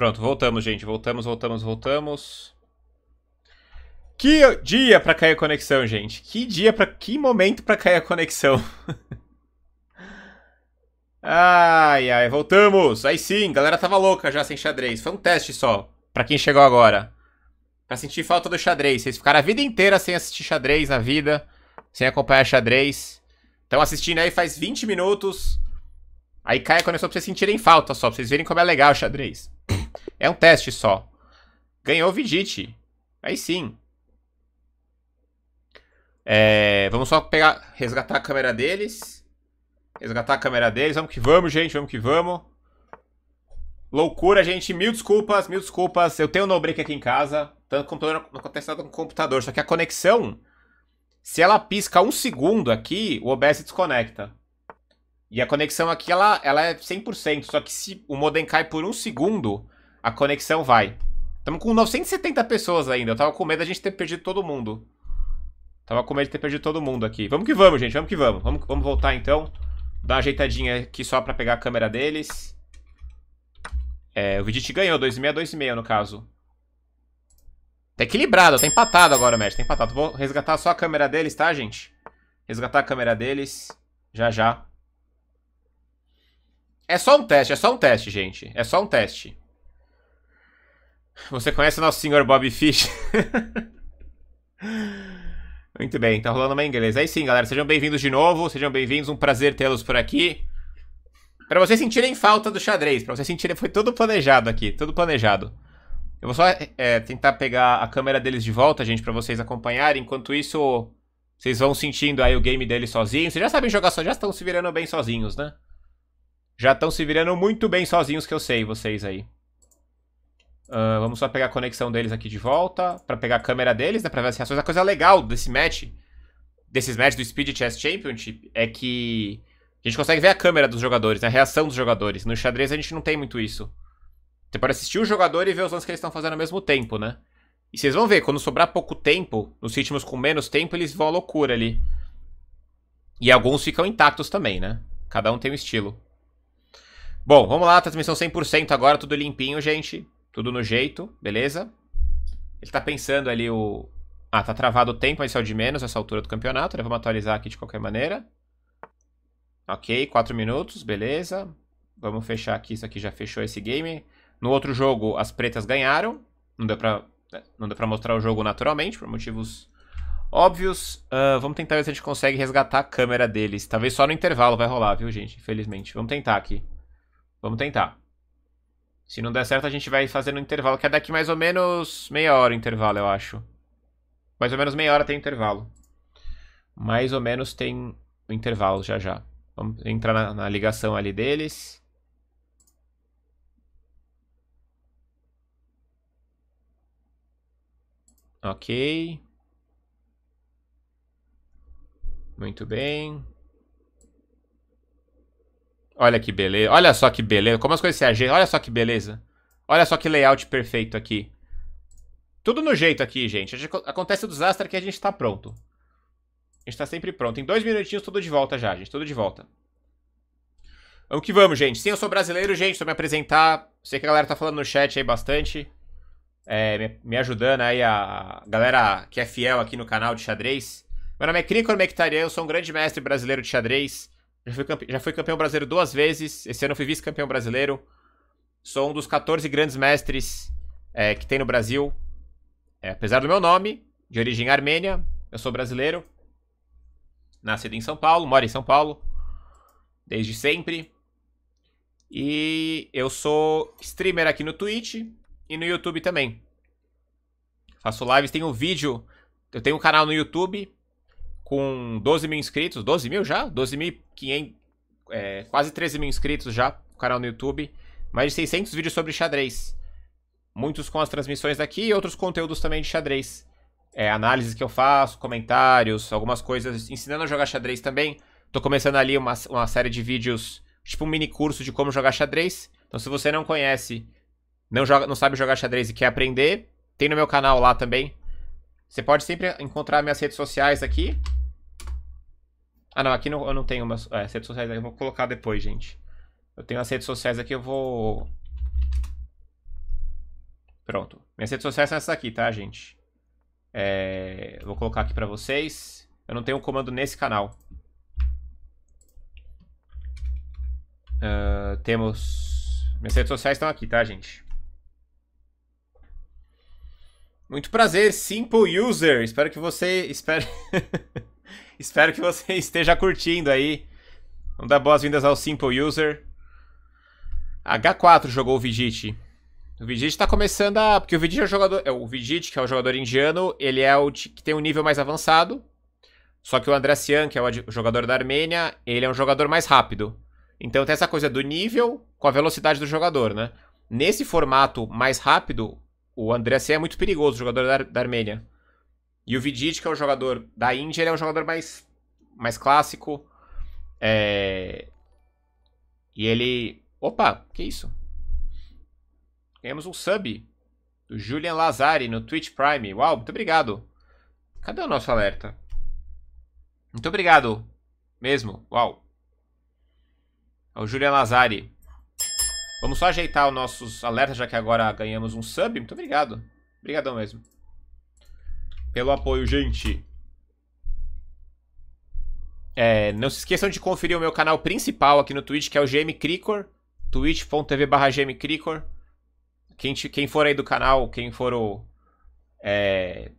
Pronto, voltamos, gente. Voltamos, voltamos, voltamos. Que dia pra cair a conexão, gente. Que dia para Que momento pra cair a conexão. ai, ai. Voltamos. Aí sim, galera tava louca já sem xadrez. Foi um teste só. Pra quem chegou agora. Pra sentir falta do xadrez. Vocês ficaram a vida inteira sem assistir xadrez na vida. Sem acompanhar xadrez. Estão assistindo aí faz 20 minutos. Aí cai a conexão pra vocês sentirem falta só. Pra vocês verem como é legal o xadrez. É um teste só. Ganhou Vidite. Aí sim. É, vamos só pegar, resgatar a câmera deles. Resgatar a câmera deles. Vamos que vamos, gente. Vamos que vamos. Loucura, gente. Mil desculpas, mil desculpas. Eu tenho um no aqui em casa. Tanto computador não acontece nada com o computador. Só que a conexão, se ela pisca um segundo aqui, o OBS desconecta. E a conexão aqui, ela, ela é 100%. Só que se o modem cai por um segundo, a conexão vai. Estamos com 970 pessoas ainda. Eu tava com medo da gente ter perdido todo mundo. Tava com medo de ter perdido todo mundo aqui. Vamos que vamos, gente. Vamos que vamos. Vamos, vamos voltar, então. Dar uma ajeitadinha aqui só pra pegar a câmera deles. É, o Vidit ganhou. 2,6, 2,5 no caso. Tá equilibrado. Tá empatado agora, Match. Tá empatado. Vou resgatar só a câmera deles, tá, gente? Resgatar a câmera deles. Já, já. É só um teste. É só um teste, gente. É só um teste. Você conhece o nosso senhor Bob Fish? Muito bem, tá rolando uma inglês. Aí sim, galera, sejam bem-vindos de novo, sejam bem-vindos, um prazer tê-los por aqui. Para vocês sentirem falta do xadrez, para vocês sentirem, foi tudo planejado aqui, tudo planejado. Eu vou só é, tentar pegar a câmera deles de volta, gente, para vocês acompanharem. Enquanto isso, vocês vão sentindo aí o game deles sozinhos. Vocês já sabem jogar só, já estão se virando bem sozinhos, né? Já estão se virando muito bem sozinhos, que eu sei, vocês aí. Uh, vamos só pegar a conexão deles aqui de volta, para pegar a câmera deles, né, pra ver as reações. A coisa legal desse match, desses matches do Speed Chess Championship, é que a gente consegue ver a câmera dos jogadores, né, a reação dos jogadores. No xadrez a gente não tem muito isso. Você pode assistir o jogador e ver os lances que eles estão fazendo ao mesmo tempo, né? E vocês vão ver, quando sobrar pouco tempo, nos ritmos com menos tempo, eles vão à loucura ali. E alguns ficam intactos também, né? Cada um tem um estilo. Bom, vamos lá, transmissão 100% agora, tudo limpinho, gente. Tudo no jeito, beleza? Ele tá pensando ali o... Ah, tá travado o tempo, esse é o de menos essa altura do campeonato, né? Vamos atualizar aqui de qualquer maneira. Ok, 4 minutos, beleza. Vamos fechar aqui, isso aqui já fechou esse game. No outro jogo, as pretas ganharam. Não deu pra, né, não deu pra mostrar o jogo naturalmente, por motivos óbvios. Uh, vamos tentar ver se a gente consegue resgatar a câmera deles. Talvez só no intervalo vai rolar, viu, gente? Infelizmente. Vamos tentar aqui. Vamos tentar. Se não der certo, a gente vai fazendo um intervalo, que é daqui mais ou menos meia hora o intervalo, eu acho. Mais ou menos meia hora tem intervalo. Mais ou menos tem o intervalo já já. Vamos entrar na, na ligação ali deles. Ok. Muito bem. Olha que beleza. Olha só que beleza. Como as coisas se agem! Olha só que beleza. Olha só que layout perfeito aqui. Tudo no jeito aqui, gente. Acontece o desastre que a gente tá pronto. A gente tá sempre pronto. Em dois minutinhos, tudo de volta já, gente. Tudo de volta. Vamos que vamos, gente. Sim, eu sou brasileiro, gente. Só me apresentar. Sei que a galera tá falando no chat aí bastante. É, me ajudando aí a galera que é fiel aqui no canal de xadrez. Meu nome é Krikor Mektaria, eu sou um grande mestre brasileiro de xadrez. Já fui, campe... já fui campeão brasileiro duas vezes. Esse ano fui vice-campeão brasileiro. Sou um dos 14 grandes mestres é, que tem no Brasil. É, apesar do meu nome, de origem armênia, eu sou brasileiro. Nascido em São Paulo, moro em São Paulo. Desde sempre. E eu sou streamer aqui no Twitch e no YouTube também. Faço lives, tenho vídeo. Eu tenho um canal no YouTube com 12 mil inscritos, 12 mil já? 12 mil, 500, é, quase 13 mil inscritos já, no canal no YouTube. Mais de 600 vídeos sobre xadrez. Muitos com as transmissões daqui e outros conteúdos também de xadrez. É, análises que eu faço, comentários, algumas coisas, ensinando a jogar xadrez também. Tô começando ali uma, uma série de vídeos, tipo um mini curso de como jogar xadrez. Então se você não conhece, não, joga, não sabe jogar xadrez e quer aprender, tem no meu canal lá também. Você pode sempre encontrar minhas redes sociais aqui, ah, não, aqui não, eu não tenho umas é, redes sociais, eu vou colocar depois, gente. Eu tenho as redes sociais aqui, eu vou... Pronto. Minhas redes sociais são essas aqui, tá, gente? É... Vou colocar aqui pra vocês. Eu não tenho um comando nesse canal. Uh, temos... Minhas redes sociais estão aqui, tá, gente? Muito prazer, Simple User. Espero que você... Espero... Espero que você esteja curtindo aí. Vamos dar boas-vindas ao Simple User. H4 jogou o Vigit. O Vigit tá começando a... Porque o Vigit é o jogador... É o Vigit, que é o jogador indiano, ele é o que tem um nível mais avançado. Só que o Andrassian, que é o jogador da Armênia, ele é um jogador mais rápido. Então tem essa coisa do nível com a velocidade do jogador, né? Nesse formato mais rápido, o André é muito perigoso, o jogador da, da Armênia. E o Vidic, que é o jogador da Índia, ele é um jogador mais, mais clássico. É... E ele. Opa, que isso? Ganhamos um sub do Julian Lazari no Twitch Prime. Uau, muito obrigado. Cadê o nosso alerta? Muito obrigado. Mesmo. Uau. É o Julian Lazari. Vamos só ajeitar os nossos alertas, já que agora ganhamos um sub. Muito obrigado. Obrigadão mesmo pelo apoio, gente. É, não se esqueçam de conferir o meu canal principal aqui no Twitch, que é o GM Cricor, twitch.tv barra gmcricor. Quem, quem for aí do canal, quem for o... É,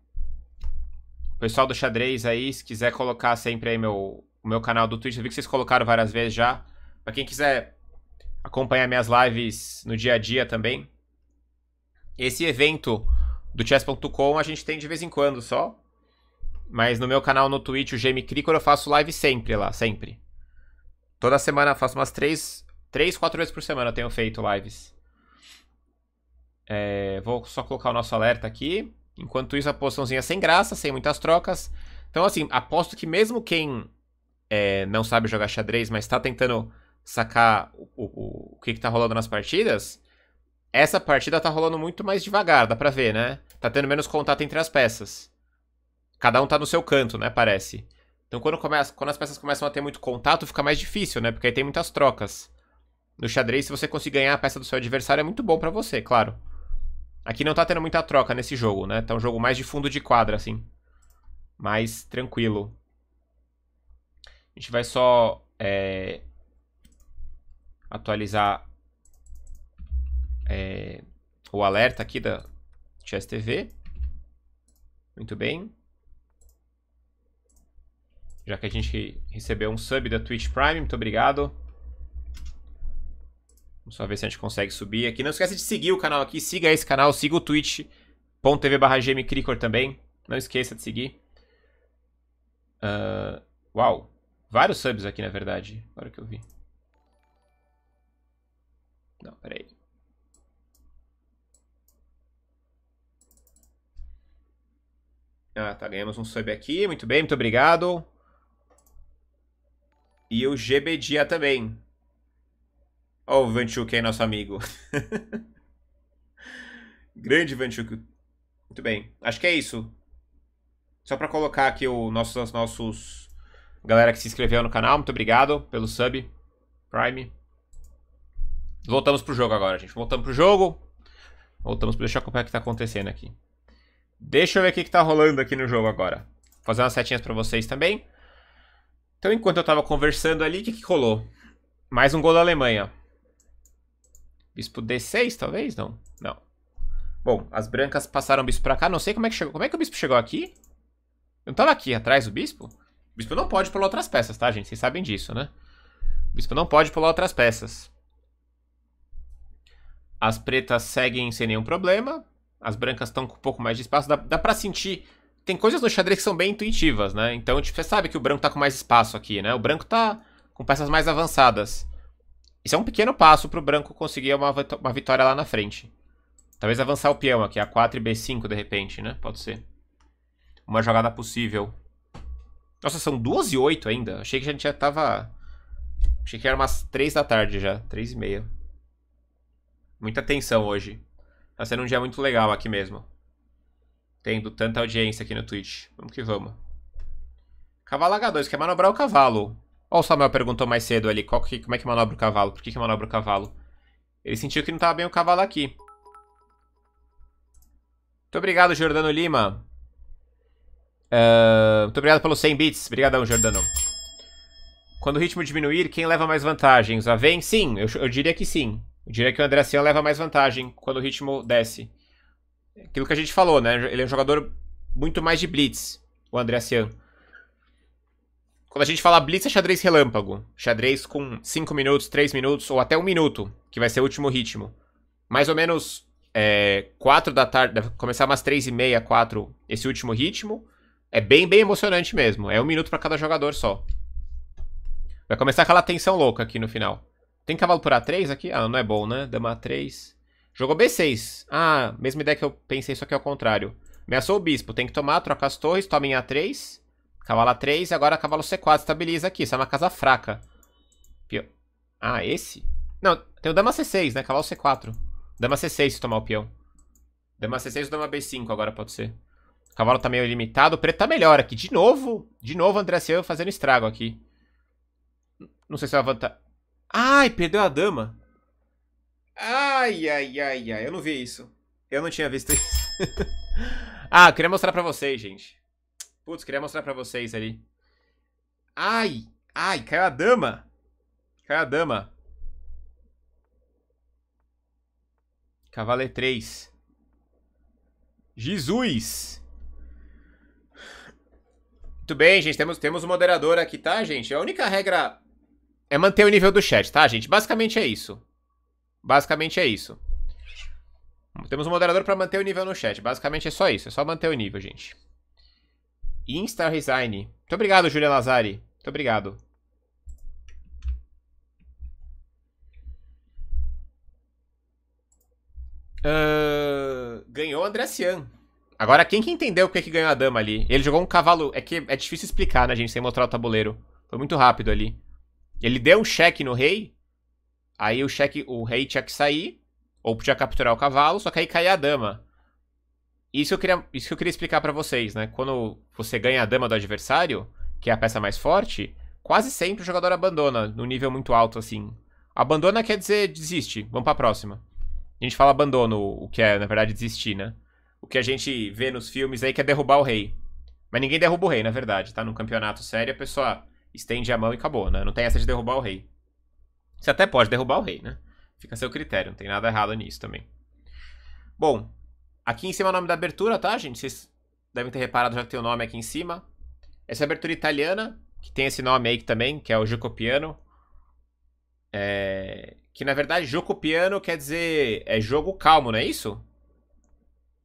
pessoal do xadrez aí, se quiser colocar sempre aí meu, o meu canal do Twitch, eu vi que vocês colocaram várias vezes já. Pra quem quiser acompanhar minhas lives no dia a dia também. Esse evento do chess.com a gente tem de vez em quando só. Mas no meu canal no Twitch, o Jamie Cricor, eu faço live sempre lá, sempre. Toda semana faço umas três, três, quatro vezes por semana eu tenho feito lives. É, vou só colocar o nosso alerta aqui. Enquanto isso, a poçãozinha sem graça, sem muitas trocas. Então, assim, aposto que mesmo quem é, não sabe jogar xadrez, mas está tentando sacar o, o, o que, está rolando nas partidas, essa partida tá rolando muito mais devagar, dá pra ver, né? Tá tendo menos contato entre as peças. Cada um tá no seu canto, né? Parece. Então quando, começa, quando as peças começam a ter muito contato, fica mais difícil, né? Porque aí tem muitas trocas. No xadrez, se você conseguir ganhar a peça do seu adversário, é muito bom pra você, claro. Aqui não tá tendo muita troca nesse jogo, né? Tá um jogo mais de fundo de quadra, assim. Mais tranquilo. A gente vai só é... atualizar é, o alerta aqui da Chess TV. Muito bem. Já que a gente recebeu um sub da Twitch Prime, muito obrigado. Vamos só ver se a gente consegue subir aqui. Não esqueça de seguir o canal aqui, siga esse canal, siga o twitch.tv barra também. Não esqueça de seguir. Uh, uau, vários subs aqui na verdade, agora que eu vi. Não, peraí. Ah, tá, ganhamos um sub aqui. Muito bem, muito obrigado. E o GBDia também. Ó o Vanchuk aí, nosso amigo. Grande Vanchuk. Muito bem, acho que é isso. Só para colocar aqui o nossos os nossos... Galera que se inscreveu no canal, muito obrigado pelo sub. Prime. Voltamos pro jogo agora, gente. Voltamos pro jogo. Voltamos. Deixa eu acompanhar o que tá acontecendo aqui. Deixa eu ver o que, que tá rolando aqui no jogo agora. Vou fazer umas setinhas pra vocês também. Então, enquanto eu tava conversando ali, o que, que rolou? Mais um gol da Alemanha. Bispo D6, talvez? Não. Não. Bom, as brancas passaram o bispo pra cá. Não sei como é que chegou. Como é que o bispo chegou aqui? Eu não tava aqui atrás do bispo? O bispo não pode pular outras peças, tá, gente? Vocês sabem disso, né? O bispo não pode pular outras peças. As pretas seguem sem nenhum problema. As brancas estão com um pouco mais de espaço. Dá, dá pra sentir. Tem coisas no xadrez que são bem intuitivas, né? Então, tipo, você sabe que o branco tá com mais espaço aqui, né? O branco tá com peças mais avançadas. Isso é um pequeno passo pro branco conseguir uma, uma vitória lá na frente. Talvez avançar o peão aqui, A4 e B5 de repente, né? Pode ser. Uma jogada possível. Nossa, são 2 e 8 ainda. Achei que a gente já tava... Achei que era umas 3 da tarde já. 3 e meia. Muita tensão hoje. Tá sendo um dia muito legal aqui mesmo. Tendo tanta audiência aqui no Twitch. Vamos que vamos. Cavalo H2, quer manobrar o cavalo. Olha o Samuel perguntou mais cedo ali, qual que, como é que manobra o cavalo? Por que, que manobra o cavalo? Ele sentiu que não tava bem o cavalo aqui. Muito obrigado, Jordano Lima. Uh, muito obrigado pelos 100 bits. Obrigadão, Jordano. Quando o ritmo diminuir, quem leva mais vantagens? A Vem? Sim, eu, eu diria que sim. Eu diria que o André leva mais vantagem quando o ritmo desce. Aquilo que a gente falou, né? Ele é um jogador muito mais de blitz, o André Quando a gente fala blitz, é xadrez relâmpago. Xadrez com 5 minutos, 3 minutos ou até 1 um minuto, que vai ser o último ritmo. Mais ou menos é, 4 da tarde, deve começar umas 3 e meia, 4, esse último ritmo. É bem, bem emocionante mesmo. É um minuto para cada jogador só. Vai começar aquela tensão louca aqui no final. Tem cavalo por A3 aqui? Ah, não é bom, né? Dama A3. Jogou B6. Ah, mesma ideia que eu pensei, só que é o contrário. Ameaçou o bispo. Tem que tomar, troca as torres, toma em A3. Cavalo A3 e agora cavalo C4. Estabiliza aqui. Isso é uma casa fraca. Pior. Ah, esse? Não, tem o dama C6, né? Cavalo C4. Dama C6 se tomar o peão. Dama C6 ou dama B5 agora pode ser. O cavalo tá meio limitado. O preto tá melhor aqui. De novo. De novo, André Silva fazendo estrago aqui. Não sei se é uma vantagem. Ai, perdeu a dama. Ai, ai, ai, ai. Eu não vi isso. Eu não tinha visto isso. ah, eu queria mostrar pra vocês, gente. Putz, queria mostrar pra vocês ali. Ai, ai, caiu a dama. Caiu a dama. Cavalo 3 Jesus! Muito bem, gente. Temos, temos um moderador aqui, tá, gente? É a única regra é manter o nível do chat, tá, gente? Basicamente é isso. Basicamente é isso. Temos um moderador para manter o nível no chat. Basicamente é só isso. É só manter o nível, gente. Insta Resign. Muito obrigado, Julia Lazari. Muito obrigado. Uh, ganhou o André Cian. Agora, quem que entendeu porque é que ganhou a dama ali? Ele jogou um cavalo... É que é difícil explicar, né, gente? Sem mostrar o tabuleiro. Foi muito rápido ali. Ele deu um cheque no rei. Aí o cheque, o rei tinha que sair. Ou podia capturar o cavalo, só que aí caía a dama. Isso eu queria, isso que eu queria explicar para vocês, né? Quando você ganha a dama do adversário, que é a peça mais forte, quase sempre o jogador abandona, no nível muito alto, assim. Abandona quer dizer desiste, vamos pra próxima. A gente fala abandono, o que é, na verdade, desistir, né? O que a gente vê nos filmes aí que é derrubar o rei. Mas ninguém derruba o rei, na verdade, tá? Num campeonato sério, a pessoa estende a mão e acabou, né? Não tem essa de derrubar o rei. Você até pode derrubar o rei, né? Fica a seu critério, não tem nada errado nisso também. Bom, aqui em cima é o nome da abertura, tá, gente? Vocês devem ter reparado já que tem o nome aqui em cima. Essa é abertura italiana, que tem esse nome aí também, que é o Jocopiano. É... Que na verdade, Jocopiano quer dizer é jogo calmo, não é isso?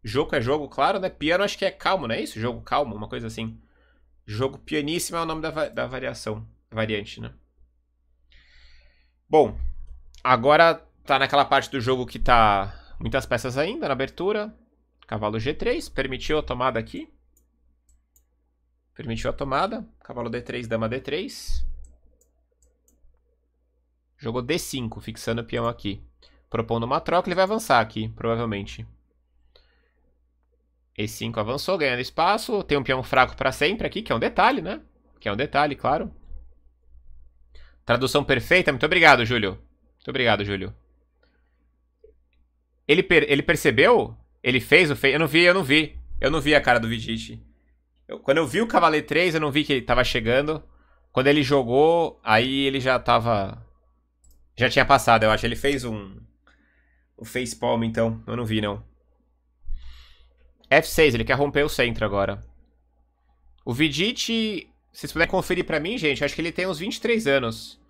Jogo é jogo, claro, né? Piano acho que é calmo, não é isso? Jogo calmo, uma coisa assim. Jogo pianíssimo é o nome da, da variação, variante, né? Bom, agora tá naquela parte do jogo que tá muitas peças ainda na abertura. Cavalo G3, permitiu a tomada aqui. Permitiu a tomada. Cavalo D3, dama D3. Jogou D5, fixando o peão aqui. Propondo uma troca, ele vai avançar aqui, provavelmente. E5 avançou, ganhando espaço. Tem um peão fraco para sempre aqui, que é um detalhe, né? Que é um detalhe, claro. Tradução perfeita. Muito obrigado, Júlio. Muito obrigado, Júlio. Ele, per ele percebeu? Ele fez o feio? Eu não vi, eu não vi. Eu não vi a cara do Vidic. Eu, quando eu vi o Cavaleiro 3, eu não vi que ele tava chegando. Quando ele jogou, aí ele já tava... Já tinha passado, eu acho. Ele fez um... O um facepalm, então. Eu não vi, não. F6, ele quer romper o centro agora. O Vidit, vocês puderem conferir pra mim, gente, acho que ele tem uns 23 anos.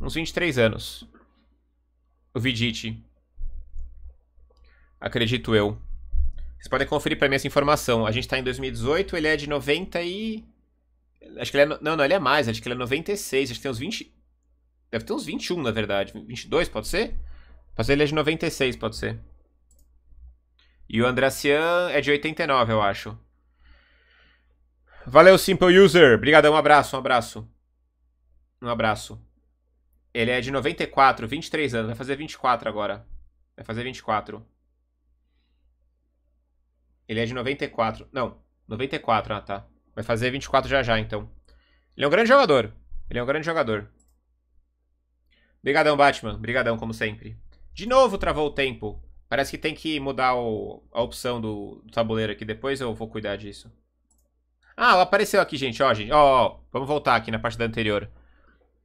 Uns 23 anos. O Vidit. Acredito eu. Vocês podem conferir pra mim essa informação. A gente tá em 2018, ele é de 90 e... Acho que ele é... Não, não, ele é mais. Acho que ele é 96. Acho que tem uns 20... Deve ter uns 21, na verdade. 22, pode ser? Mas ele é de 96, pode ser. E o Andracian é de 89, eu acho. Valeu, Simple User. Obrigadão, um abraço, um abraço. Um abraço. Ele é de 94, 23 anos. Vai fazer 24 agora. Vai fazer 24. Ele é de 94. Não, 94, ah tá. Vai fazer 24 já já, então. Ele é um grande jogador. Ele é um grande jogador. Obrigadão, Batman. Obrigadão, como sempre. De novo travou o tempo. Parece que tem que mudar o, a opção do, do, tabuleiro aqui depois, eu vou cuidar disso. Ah, ela apareceu aqui, gente, ó, gente, ó, ó, vamos voltar aqui na partida anterior.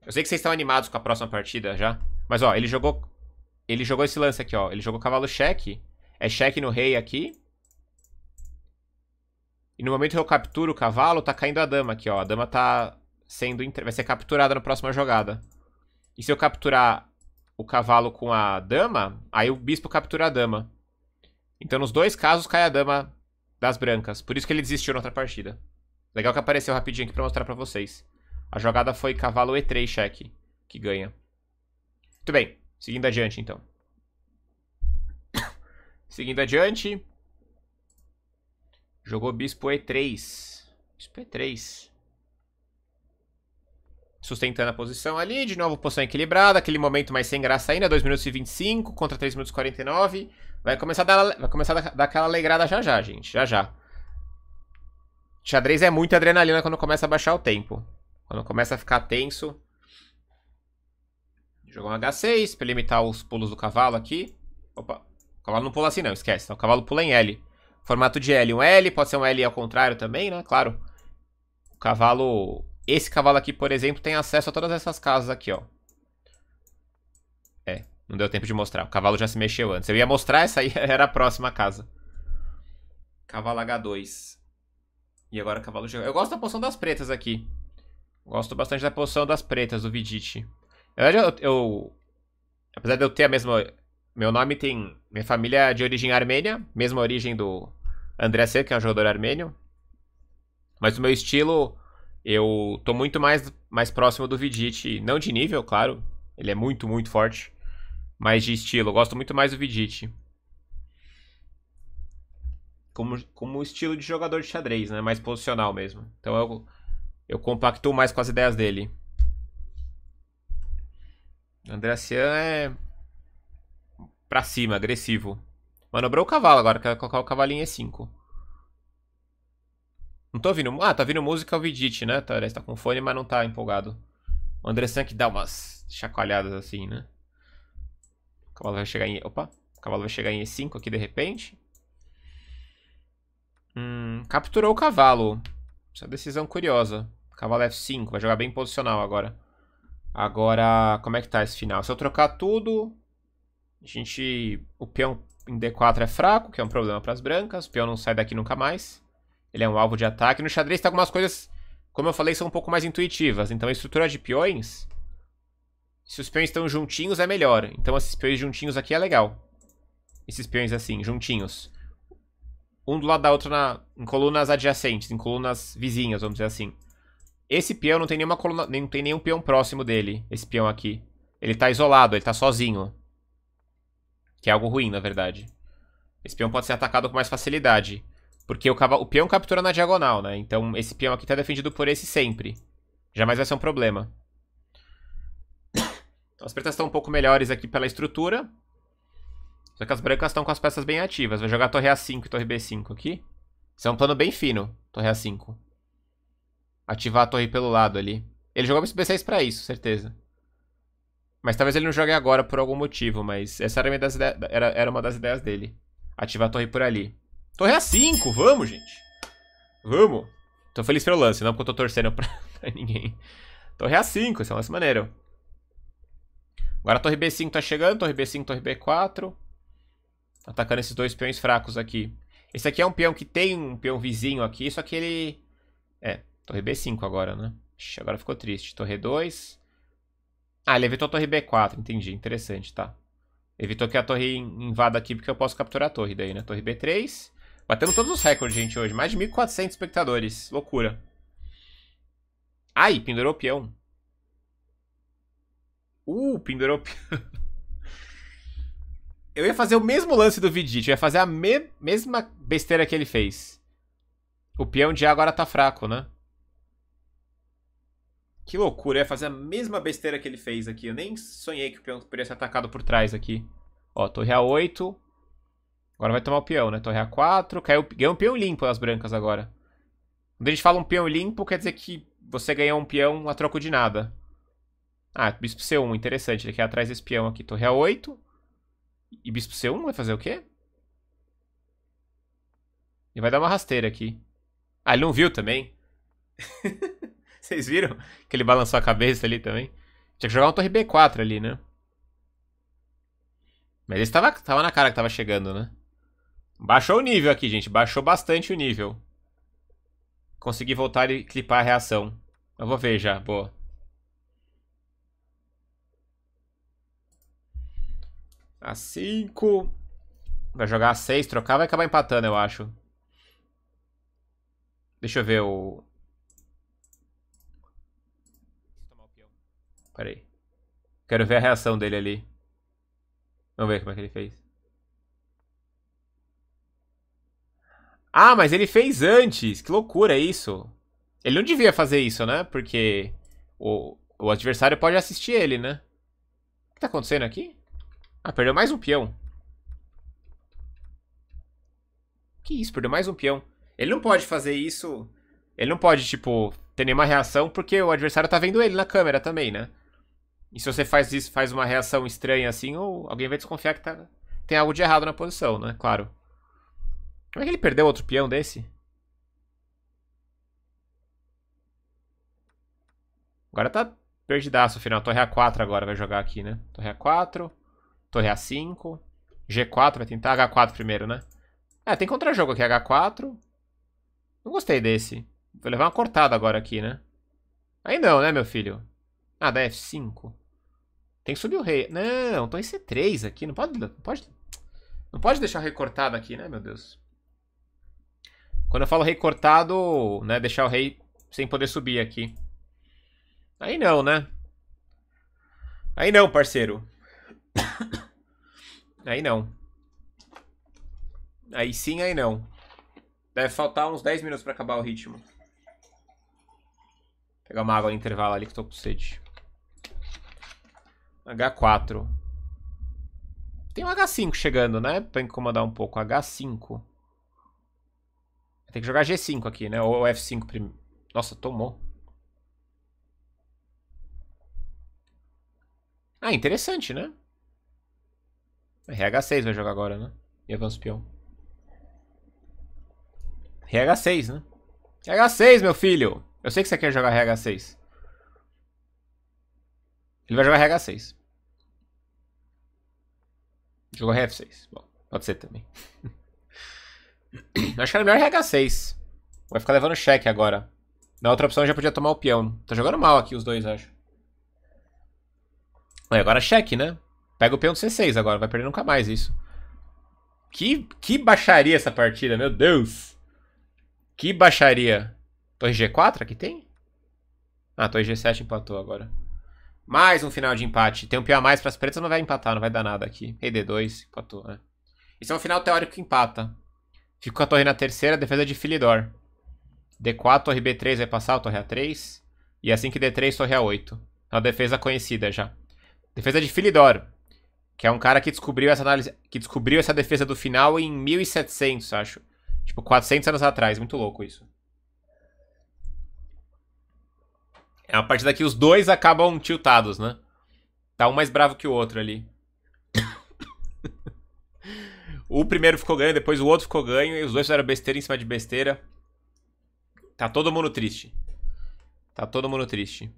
Eu sei que vocês estão animados com a próxima partida já, mas ó, ele jogou, ele jogou esse lance aqui, ó, ele jogou cavalo cheque, é cheque no rei aqui. E no momento que eu capturo o cavalo, tá caindo a dama aqui, ó, a dama tá sendo, vai ser capturada na próxima jogada. E se eu capturar o cavalo com a dama, aí o bispo captura a dama. Então, nos dois casos, cai a dama das brancas. Por isso que ele desistiu na outra partida. Legal que apareceu rapidinho aqui pra mostrar pra vocês. A jogada foi cavalo E3 cheque, que ganha. Muito bem, seguindo adiante, então. seguindo adiante. Jogou bispo E3. Bispo E3 sustentando a posição ali. De novo, posição equilibrada. Aquele momento mais sem graça ainda. 2 minutos e 25 contra 3 minutos e 49. Vai começar a dar, vai começar a dar aquela alegrada já já, gente. Já já. Xadrez é muita adrenalina quando começa a baixar o tempo. Quando começa a ficar tenso. Jogou um H6 pra limitar os pulos do cavalo aqui. Opa. O cavalo não pula assim não, esquece. Então, o cavalo pula em L. Formato de L. Um L, pode ser um L ao contrário também, né? Claro. O cavalo esse cavalo aqui, por exemplo, tem acesso a todas essas casas aqui, ó. É, não deu tempo de mostrar. O cavalo já se mexeu antes. Eu ia mostrar, essa aí era a próxima casa. Cavalo H2. E agora cavalo G. Eu gosto da poção das pretas aqui. Gosto bastante da poção das pretas, do Vidite. Na verdade, eu, eu... Apesar de eu ter a mesma... Meu nome tem... Minha família é de origem armênia. Mesma origem do André C, que é um jogador armênio. Mas o meu estilo eu tô muito mais, mais próximo do Vidit, não de nível, claro, ele é muito, muito forte, mas de estilo. Eu gosto muito mais do Vidit. Como, como estilo de jogador de xadrez, né? Mais posicional mesmo. Então eu, eu compacto mais com as ideias dele. Andreacian é. pra cima, agressivo. Manobrou o cavalo agora, quer colocar o cavalinho E5. Não tô ouvindo. Ah, tá vindo música é vidite né? Tá, tá com fone, mas não tá empolgado. O Andressan que dá umas chacoalhadas assim, né? O cavalo vai chegar em. Opa! O cavalo vai chegar em E5 aqui de repente. Hum, capturou o cavalo. Isso é decisão curiosa. Cavalo F5, vai jogar bem posicional agora. Agora, como é que tá esse final? Se eu trocar tudo, a gente. O peão em D4 é fraco, que é um problema para as brancas. O peão não sai daqui nunca mais. Ele é um alvo de ataque. No xadrez tem algumas coisas, como eu falei, são um pouco mais intuitivas. Então a estrutura de peões, se os peões estão juntinhos é melhor. Então esses peões juntinhos aqui é legal. Esses peões assim, juntinhos. Um do lado da outra na, em colunas adjacentes, em colunas vizinhas, vamos dizer assim. Esse peão não tem nenhuma coluna, não tem nenhum peão próximo dele, esse peão aqui. Ele tá isolado, ele tá sozinho. Que é algo ruim, na verdade. Esse peão pode ser atacado com mais facilidade. Porque o, cavalo, o peão captura na diagonal, né? Então esse peão aqui tá defendido por esse sempre. Jamais vai ser um problema. Então, as pretas estão um pouco melhores aqui pela estrutura. Só que as brancas estão com as peças bem ativas. Vou jogar torre A5 e torre B5 aqui. Isso é um plano bem fino, torre A5. Ativar a torre pelo lado ali. Ele jogou bispo B6 pra isso, certeza. Mas talvez ele não jogue agora por algum motivo, mas essa era uma das, era, era uma das ideias dele. Ativar a torre por ali. Torre A5, vamos, gente. Vamos. Tô feliz pelo lance, não porque eu tô torcendo pra, pra ninguém. Torre A5, esse é um lance maneiro. Agora a torre B5 tá chegando, torre B5, torre B4. Atacando esses dois peões fracos aqui. Esse aqui é um peão que tem um peão vizinho aqui, só que ele... É, torre B5 agora, né? Ixi, agora ficou triste. Torre 2. Ah, ele evitou a torre B4, entendi. Interessante, tá. Evitou que a torre invada aqui, porque eu posso capturar a torre daí, né? Torre B3. Batendo todos os recordes, gente, hoje. Mais de 1.400 espectadores. Loucura. Ai, pendurou o peão. Uh, pendurou o peão. Eu ia fazer o mesmo lance do Vidit. Eu ia fazer a me mesma besteira que ele fez. O peão de A agora tá fraco, né? Que loucura, eu ia fazer a mesma besteira que ele fez aqui. Eu nem sonhei que o peão poderia ser atacado por trás aqui. Ó, torre A8. Agora vai tomar o peão, né? Torre A4. Caiu, ganhou um peão limpo nas brancas agora. Quando eles falam um peão limpo, quer dizer que você ganhou um peão a troco de nada. Ah, bispo C1, interessante. Ele quer atrás desse peão aqui. Torre A8. E bispo C1 vai fazer o quê? Ele vai dar uma rasteira aqui. Ah, ele não viu também. Vocês viram? Que ele balançou a cabeça ali também. Tinha que jogar um torre B4 ali, né? Mas ele estava tava na cara que estava chegando, né? Baixou o nível aqui, gente. Baixou bastante o nível. Consegui voltar e clipar a reação. Eu vou ver já. Boa. A 5. Vai jogar a 6, trocar. Vai acabar empatando, eu acho. Deixa eu ver o... Peraí. Quero ver a reação dele ali. Vamos ver como é que ele fez. Ah, mas ele fez antes. Que loucura é isso. Ele não devia fazer isso, né? Porque o, o adversário pode assistir ele, né? O que tá acontecendo aqui? Ah, perdeu mais um peão. Que isso, perdeu mais um peão. Ele não pode fazer isso. Ele não pode, tipo, ter nenhuma reação, porque o adversário tá vendo ele na câmera também, né? E se você faz isso, faz uma reação estranha assim, ou alguém vai desconfiar que tá... tem algo de errado na posição, né? Claro. Como é que ele perdeu outro peão desse? Agora tá perdidaço, afinal. Torre A4 agora vai jogar aqui, né? Torre A4, Torre A5, G4 vai tentar H4 primeiro, né? É, tem contra-jogo aqui, H4. Não gostei desse. Vou levar uma cortada agora aqui, né? Aí não, né, meu filho? Ah, da F5. Tem que subir o rei. Não, tô em C3 aqui. Não pode, não pode, não pode deixar recortado aqui, né, meu Deus? Quando eu falo rei cortado, né? Deixar o rei sem poder subir aqui. Aí não, né? Aí não, parceiro. Aí não. Aí sim, aí não. Deve faltar uns 10 minutos pra acabar o ritmo. Vou pegar uma água no intervalo ali que tô com sede. H4. Tem um H5 chegando, né? Pra incomodar um pouco. H5. Tem que jogar G5 aqui, né? Ou F5 primeiro. Nossa, tomou. Ah, interessante, né? RH6 vai jogar agora, né? E avança o peão. RH6, né? RH6, meu filho! Eu sei que você quer jogar RH6. Ele vai jogar RH6. Jogou RF6. Bom, pode ser também. Acho que era melhor RH6. Vai ficar levando cheque agora. Na outra opção já podia tomar o peão. Tá jogando mal aqui os dois, acho. Aí, agora cheque, né? Pega o peão do C6 agora, vai perder nunca mais isso. Que, que baixaria essa partida, meu Deus! Que baixaria. Torre G4 aqui tem? Ah, torre G7 empatou agora. Mais um final de empate. Tem um peão a mais pras pretas, não vai empatar, não vai dar nada aqui. Rei D2, empatou, né? Isso é um final teórico que empata. Fico com a torre na terceira, defesa é de Filidor. D4, torre B3 vai passar, torre A3. E assim que D3, torre A8. É uma defesa conhecida já. Defesa de Filidor. Que é um cara que descobriu essa análise, que descobriu essa defesa do final em 1700, acho. Tipo, 400 anos atrás. Muito louco isso. É uma partida que os dois acabam tiltados, né? Tá um mais bravo que o outro ali. O primeiro ficou ganho, depois o outro ficou ganho, e os dois fizeram besteira em cima de besteira. Tá todo mundo triste. Tá todo mundo triste.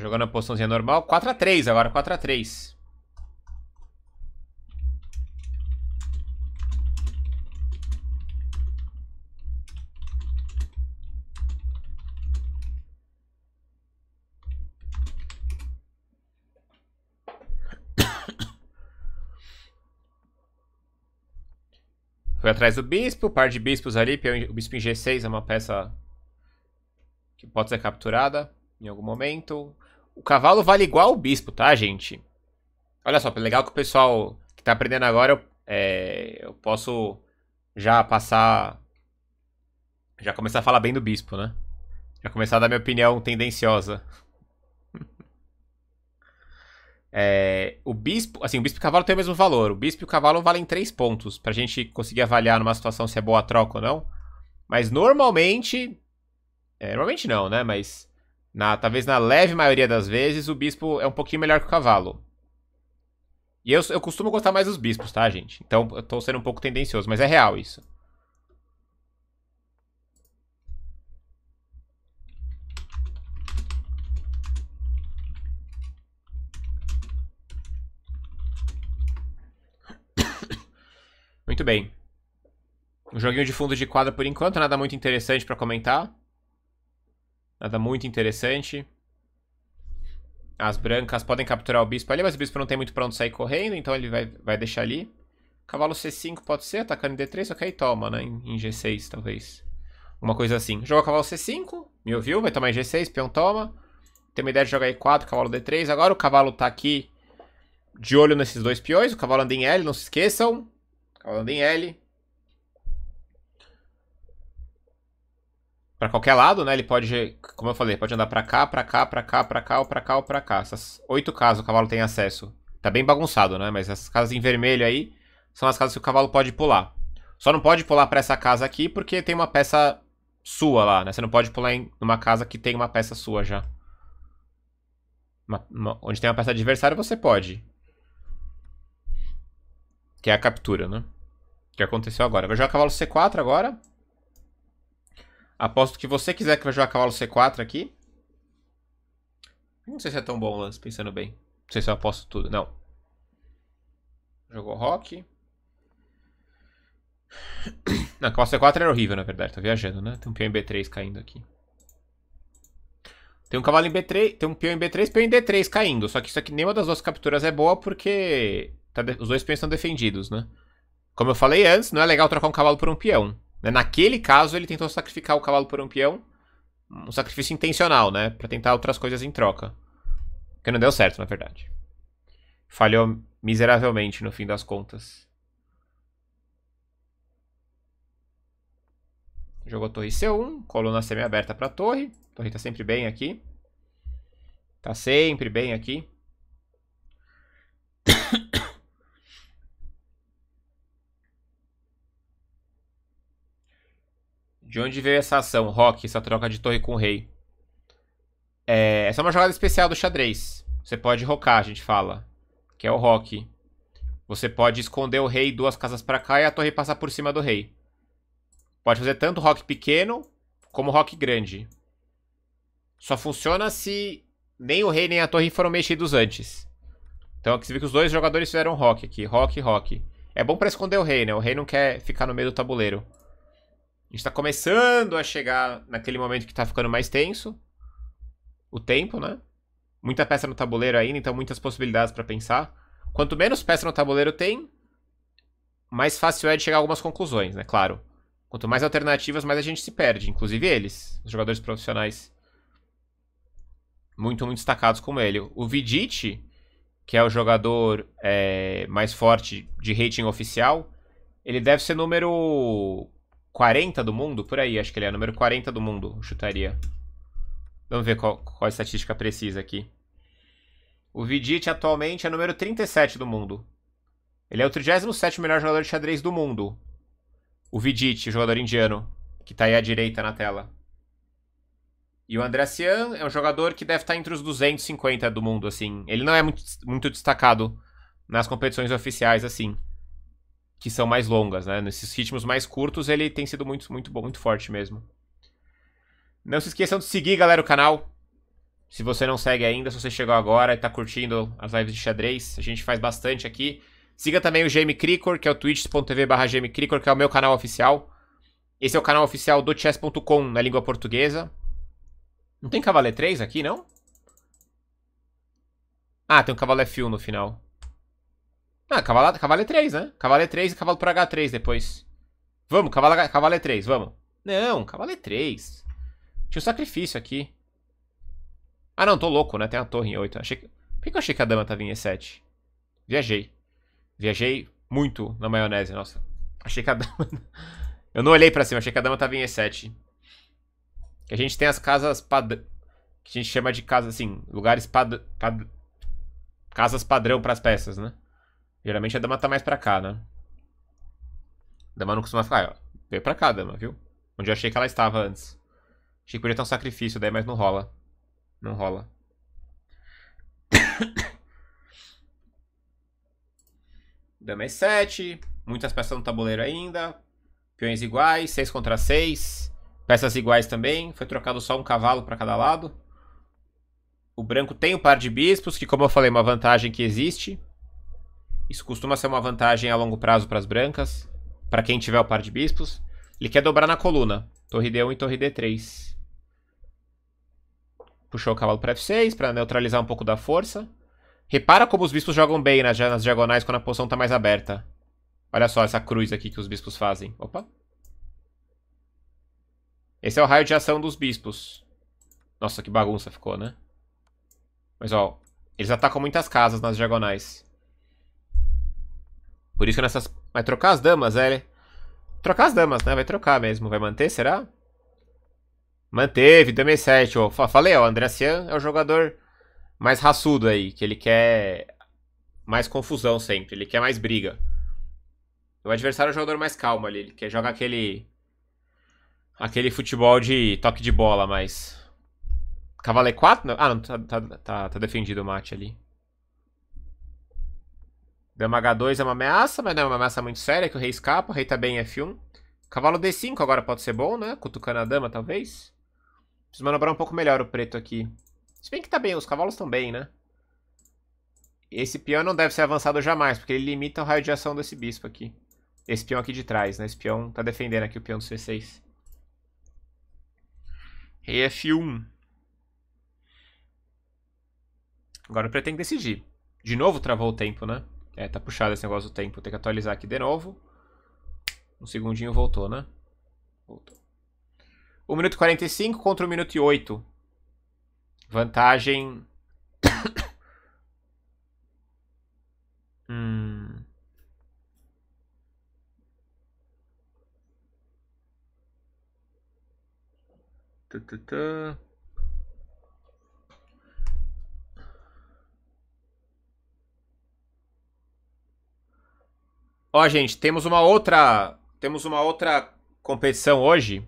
Jogando a poçãozinha normal. 4x3 agora, 4x3. Foi atrás do bispo, par de bispos ali, o bispo em G6 é uma peça que pode ser capturada em algum momento. O cavalo vale igual o bispo, tá, gente? Olha só, é legal que o pessoal que tá aprendendo agora, eu, é, eu posso já passar... Já começar a falar bem do bispo, né? Já começar a dar minha opinião tendenciosa. É, o bispo, assim, o bispo e o cavalo tem o mesmo valor. O bispo e o cavalo valem 3 pontos pra gente conseguir avaliar numa situação se é boa a troca ou não. Mas normalmente. É, normalmente não, né? Mas na, talvez na leve maioria das vezes, o bispo é um pouquinho melhor que o cavalo. E eu, eu costumo gostar mais dos bispos, tá, gente? Então eu tô sendo um pouco tendencioso, mas é real isso. Muito bem. Um joguinho de fundo de quadra por enquanto, nada muito interessante pra comentar. Nada muito interessante. As brancas podem capturar o bispo ali, mas o bispo não tem muito pra onde sair correndo, então ele vai, vai deixar ali. Cavalo C5 pode ser, atacando em D3, ok, toma, né? Em G6, talvez. Uma coisa assim. Joga cavalo C5, me ouviu, vai tomar em G6, peão toma. Tem uma ideia de jogar E4, cavalo D3. Agora o cavalo tá aqui de olho nesses dois peões. O cavalo anda em L, não se esqueçam. cavalo anda em L. para qualquer lado, né? Ele pode, como eu falei, pode andar para cá, para cá, para cá, para cá, ou para cá, ou para cá. Essas oito casas o cavalo tem acesso. Tá bem bagunçado, né? Mas essas casas em vermelho aí são as casas que o cavalo pode pular. Só não pode pular para essa casa aqui porque tem uma peça sua lá, né? Você não pode pular em uma casa que tem uma peça sua já. Uma, uma, onde tem uma peça adversária você pode. Que é a captura, né? Que aconteceu agora. Vai jogar cavalo C4 agora. Aposto que você quiser que vai jogar cavalo C4 aqui. Não sei se é tão bom o lance, pensando bem. Não sei se eu aposto tudo, não. Jogou rock. Não, cavalo C4 era horrível, na verdade. Tô viajando, né? Tem um peão em B3 caindo aqui. Tem um cavalo em B3, tem um peão em B3, peão em D3 caindo. Só que isso aqui, nenhuma das duas capturas é boa porque tá de... os dois peões estão defendidos, né? Como eu falei antes, não é legal trocar um cavalo por um peão. Né, naquele caso, ele tentou sacrificar o cavalo por um peão. Um sacrifício intencional, né? Pra tentar outras coisas em troca. Que não deu certo, na verdade. Falhou miseravelmente no fim das contas. Jogou torre C1, coluna semi-aberta pra torre. A torre tá sempre bem aqui. Tá sempre bem aqui. De onde veio essa ação, Rock, essa troca de torre com o rei? É, essa é uma jogada especial do xadrez. Você pode rocar, a gente fala. Que é o rock. Você pode esconder o rei duas casas para cá e a torre passar por cima do rei. Pode fazer tanto rock pequeno como rock grande. Só funciona se nem o rei nem a torre foram mexidos antes. Então aqui você vê que os dois jogadores fizeram rock aqui. Rock, rock. É bom para esconder o rei, né? O rei não quer ficar no meio do tabuleiro. A gente tá começando a chegar naquele momento que tá ficando mais tenso. O tempo, né? Muita peça no tabuleiro ainda, então muitas possibilidades para pensar. Quanto menos peça no tabuleiro tem, mais fácil é de chegar a algumas conclusões, né? Claro. Quanto mais alternativas, mais a gente se perde, inclusive eles, os jogadores profissionais. Muito, muito destacados como ele. O Vidit, que é o jogador é, mais forte de rating oficial, ele deve ser número 40 do mundo? Por aí, acho que ele é número 40 do mundo, chutaria. Vamos ver qual, qual estatística precisa aqui. O Vidit atualmente é número 37 do mundo. Ele é o 37 melhor jogador de xadrez do mundo. O Vidit, jogador indiano, que tá aí à direita na tela. E o Andressian é um jogador que deve estar tá entre os 250 do mundo, assim. Ele não é muito, muito destacado nas competições oficiais, assim que são mais longas, né? Nesses ritmos mais curtos ele tem sido muito, muito bom, muito forte mesmo. Não se esqueçam de seguir, galera, o canal. Se você não segue ainda, se você chegou agora e tá curtindo as lives de xadrez, a gente faz bastante aqui. Siga também o Jamie Cricor, que é o twitch.tv barra que é o meu canal oficial. Esse é o canal oficial do chess.com na língua portuguesa. Não tem cavalo E3 aqui, não? Ah, tem um cavalo F1 no final. Ah, cavalo, cavalo E3, é né? Cavalo E3 é e cavalo pra H3 é depois. Vamos, cavalo, cavalo E3, vamos. Não, cavalo E3. Tinha um sacrifício aqui. Ah, não, tô louco, né? Tem uma torre em 8. Achei que... Por que, eu achei que a dama tava em E7? Viajei. Viajei muito na maionese, nossa. Achei que a dama... Eu não olhei pra cima, achei que a dama tava em E7. Que a gente tem as casas padrão... Que a gente chama de casas, assim, lugares padrão... Pad... Casas padrão pras peças, né? Geralmente a dama tá mais pra cá, né? A dama não costuma ficar. Ah, ó, veio pra cá, dama, viu? Onde eu achei que ela estava antes. Achei que podia ter um sacrifício daí, mas não rola. Não rola. Dama é 7 Muitas peças no tabuleiro ainda. Peões iguais. 6 contra 6. Peças iguais também. Foi trocado só um cavalo para cada lado. O branco tem o um par de bispos, que como eu falei, é uma vantagem que existe. Isso costuma ser uma vantagem a longo prazo para as brancas, para quem tiver o par de bispos. Ele quer dobrar na coluna. Torre D1 e torre D3. Puxou o cavalo para F6 para neutralizar um pouco da força. Repara como os bispos jogam bem nas, né, nas diagonais quando a posição está mais aberta. Olha só essa cruz aqui que os bispos fazem. Opa. Esse é o raio de ação dos bispos. Nossa, que bagunça ficou, né? Mas, ó, eles atacam muitas casas nas diagonais. Por isso que nessas... Vai trocar as damas, é? Trocar as damas, né? Vai trocar mesmo. Vai manter, será? Manteve, dama E7. Ó. Falei, ó. André Cian é o jogador mais raçudo aí. Que ele quer mais confusão sempre. Ele quer mais briga. O adversário é o jogador mais calmo ali. Ele quer jogar aquele... Aquele futebol de toque de bola, mas... Cavalo E4? Ah, não. Tá, tá, tá, tá defendido o mate ali. Dama H2 é uma ameaça, mas não é uma ameaça muito séria, que o rei escapa, o rei também tá em é F1. Cavalo D5 agora pode ser bom, né? Cutucando a dama, talvez. Preciso manobrar um pouco melhor o preto aqui. Se bem que tá bem, os cavalos estão bem, né? Esse peão não deve ser avançado jamais, porque ele limita o raio de ação desse bispo aqui. Esse peão aqui de trás, né? Esse peão tá defendendo aqui o peão do C6. Rei F1. Agora o preto tem que decidir. De novo travou o tempo, né? É, tá puxado esse negócio do tempo. Vou ter que atualizar aqui de novo. Um segundinho voltou, né? Voltou. 1 minuto 45 contra 1 minuto e 8. Vantagem. hum. Tá, Ó, gente, temos uma outra. Temos uma outra competição hoje.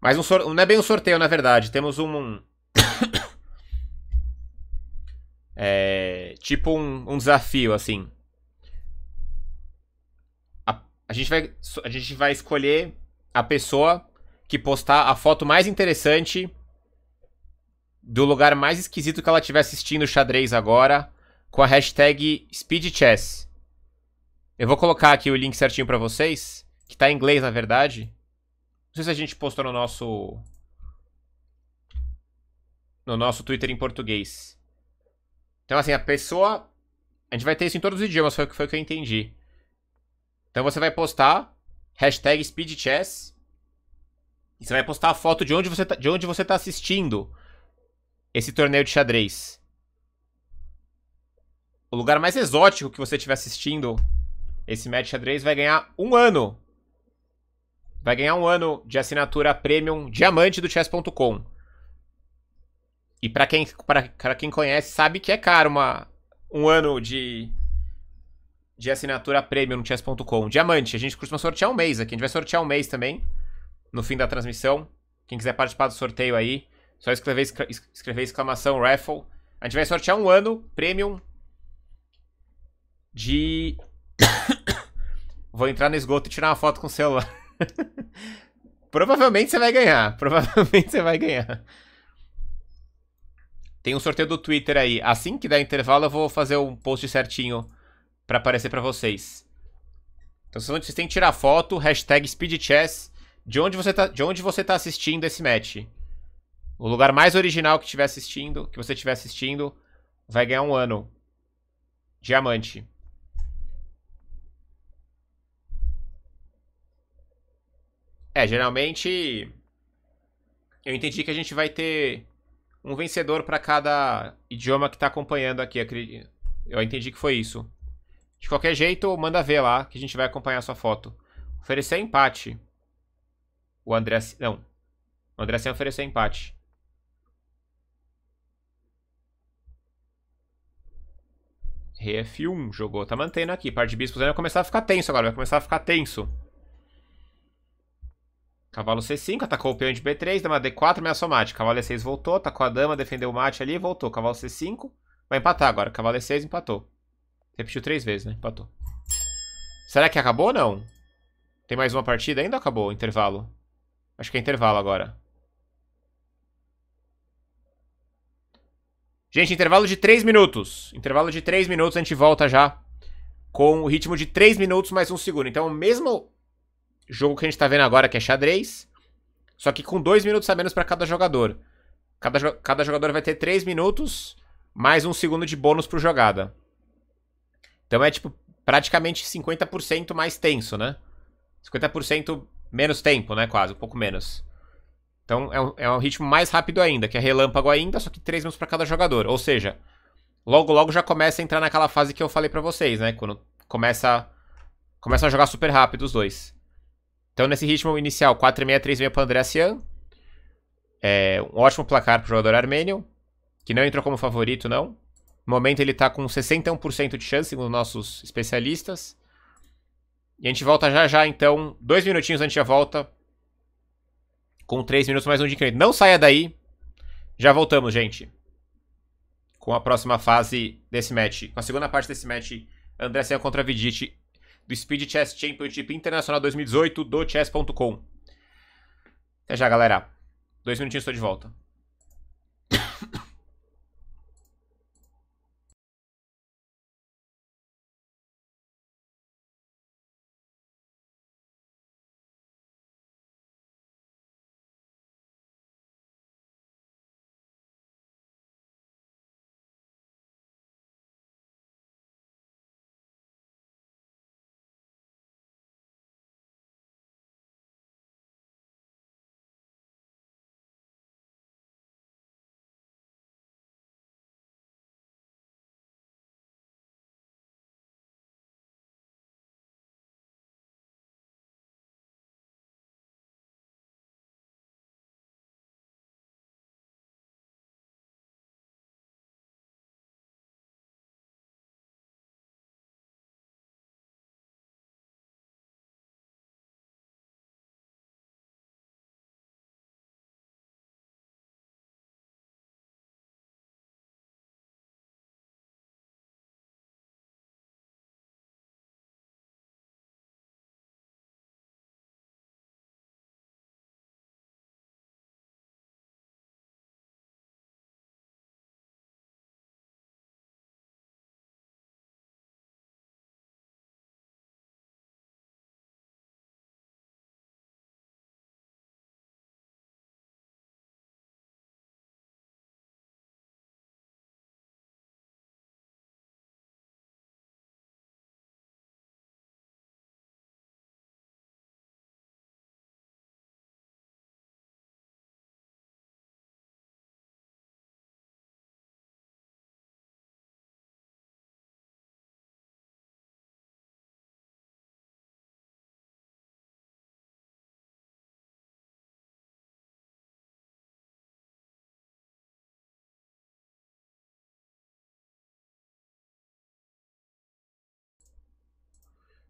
Mas um sor... não é bem um sorteio, na verdade. Temos um. um... é... Tipo um, um, desafio, assim. A... a, gente vai, a gente vai escolher a pessoa que postar a foto mais interessante do lugar mais esquisito que ela estiver assistindo o xadrez agora com a hashtag SpeedChess. Eu vou colocar aqui o link certinho pra vocês, que tá em inglês, na verdade. Não sei se a gente postou no nosso... No nosso Twitter em português. Então, assim, a pessoa... A gente vai ter isso em todos os idiomas, foi, foi o que eu entendi. Então você vai postar hashtag SpeedChess e você vai postar a foto de onde você tá, de onde você tá assistindo esse torneio de xadrez. O lugar mais exótico que você estiver assistindo esse match xadrez vai ganhar um ano. Vai ganhar um ano de assinatura premium diamante do chess.com. E para quem, pra, quem conhece, sabe que é caro uma, um ano de, de assinatura premium no chess.com. Diamante, a gente costuma sortear um mês aqui. A gente vai sortear um mês também, no fim da transmissão. Quem quiser participar do sorteio aí, só escrever, escrever exclamação raffle. A gente vai sortear um ano premium de Vou entrar no esgoto e tirar uma foto com o celular. provavelmente você vai ganhar. Provavelmente você vai ganhar. Tem um sorteio do Twitter aí. Assim que der intervalo, eu vou fazer um post certinho para aparecer para vocês. Então vocês têm que tirar foto, hashtag SpeedChess, de onde você tá, de onde você tá assistindo esse match. O lugar mais original que tiver assistindo, que você estiver assistindo, vai ganhar um ano. Diamante. É, geralmente eu entendi que a gente vai ter um vencedor para cada idioma que está acompanhando aqui. Eu entendi que foi isso. De qualquer jeito, manda ver lá que a gente vai acompanhar a sua foto. Oferecer empate. O André... Não. O André sem oferecer empate. Rf1 jogou. Tá mantendo aqui. Parte de bispos vai começar a ficar tenso agora. Vai começar a ficar tenso. Cavalo C5, atacou o peão de B3, dama D4, ameaça o mate. Cavalo E6 voltou, atacou tá a dama, defendeu o mate ali, voltou. Cavalo C5, vai empatar agora. Cavalo E6 empatou. Repetiu três vezes, né? Empatou. Será que acabou ou não? Tem mais uma partida ainda ou acabou o intervalo? Acho que é intervalo agora. Gente, intervalo de 3 minutos. Intervalo de 3 minutos, a gente volta já com o ritmo de 3 minutos mais um segundo. Então, mesmo jogo que a gente tá vendo agora, que é xadrez, só que com dois minutos a menos para cada jogador. Cada, cada jogador vai ter três minutos, mais um segundo de bônus por jogada. Então é, tipo, praticamente 50% mais tenso, né? 50% menos tempo, né? Quase, um pouco menos. Então é um, é um ritmo mais rápido ainda, que é relâmpago ainda, só que 3 minutos para cada jogador. Ou seja, logo logo já começa a entrar naquela fase que eu falei para vocês, né? Quando começa, começam a jogar super rápido os dois. Então, nesse ritmo inicial, 4,6, 3,6 para André Sian. É um ótimo placar para o jogador armênio, que não entrou como favorito, não. No momento, ele está com 61% de chance, segundo nossos especialistas. E a gente volta já já, então. Dois minutinhos, antes da volta. Com três minutos, mais um de crédito. Não saia daí. Já voltamos, gente. Com a próxima fase desse match. Com a segunda parte desse match, André contra Vidit do Speed Chess Championship Internacional 2018 do chess.com. Até já, galera. Dois minutinhos, estou de volta.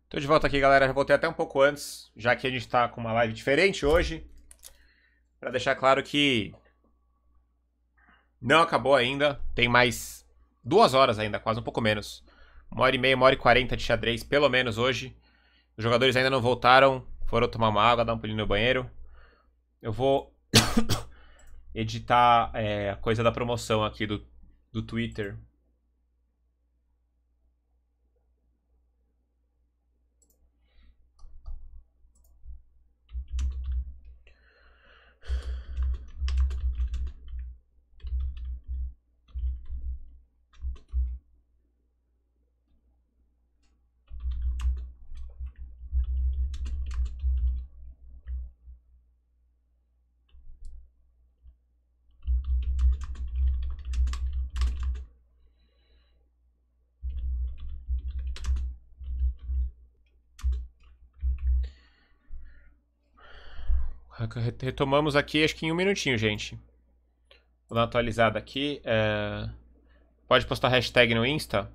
Tô de volta aqui, galera. Já voltei até um pouco antes, já que a gente tá com uma live diferente hoje. Pra deixar claro que não acabou ainda. Tem mais duas horas ainda, quase um pouco menos. Uma hora e meia, uma hora e quarenta de xadrez, pelo menos hoje. Os jogadores ainda não voltaram, foram tomar uma água, dar um pulinho no banheiro. Eu vou editar é, a coisa da promoção aqui do, do Twitter Retomamos aqui, acho que em um minutinho, gente. Vou dar uma atualizada aqui. É... Pode postar hashtag no Insta?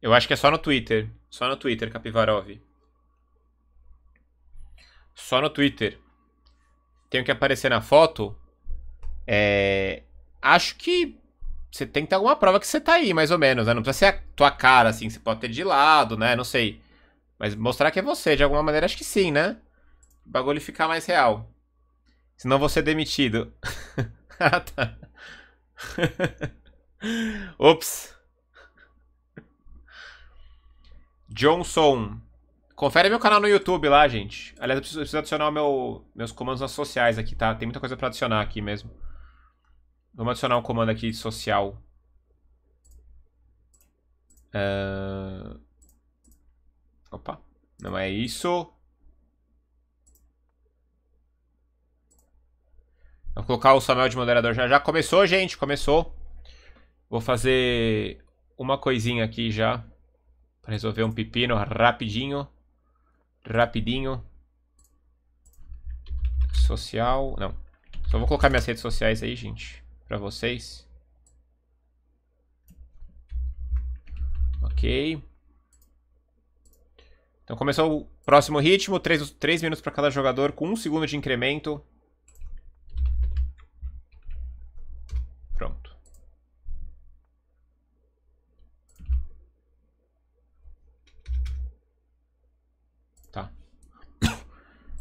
Eu acho que é só no Twitter. Só no Twitter, Capivarov. Só no Twitter. Tenho que aparecer na foto. É... Acho que você tem que ter alguma prova que você tá aí, mais ou menos, né? Não precisa ser a tua cara, assim. Você pode ter de lado, né? Não sei. Mas mostrar que é você, de alguma maneira, acho que sim, né? O bagulho ficar mais real. Senão vou ser demitido. ah, tá. Ops. Johnson. Confere meu canal no YouTube lá, gente. Aliás, eu preciso, eu preciso adicionar meu, meus comandos nas sociais aqui, tá? Tem muita coisa pra adicionar aqui mesmo. Vamos adicionar um comando aqui social. Uh... Opa. Não é isso. Vou colocar o Samuel de moderador já já. Começou, gente, começou. Vou fazer uma coisinha aqui já. Pra resolver um pepino rapidinho. Rapidinho. Social. Não. Só vou colocar minhas redes sociais aí, gente. Pra vocês. Ok. Então começou o próximo ritmo. 3 minutos para cada jogador com 1 um segundo de incremento.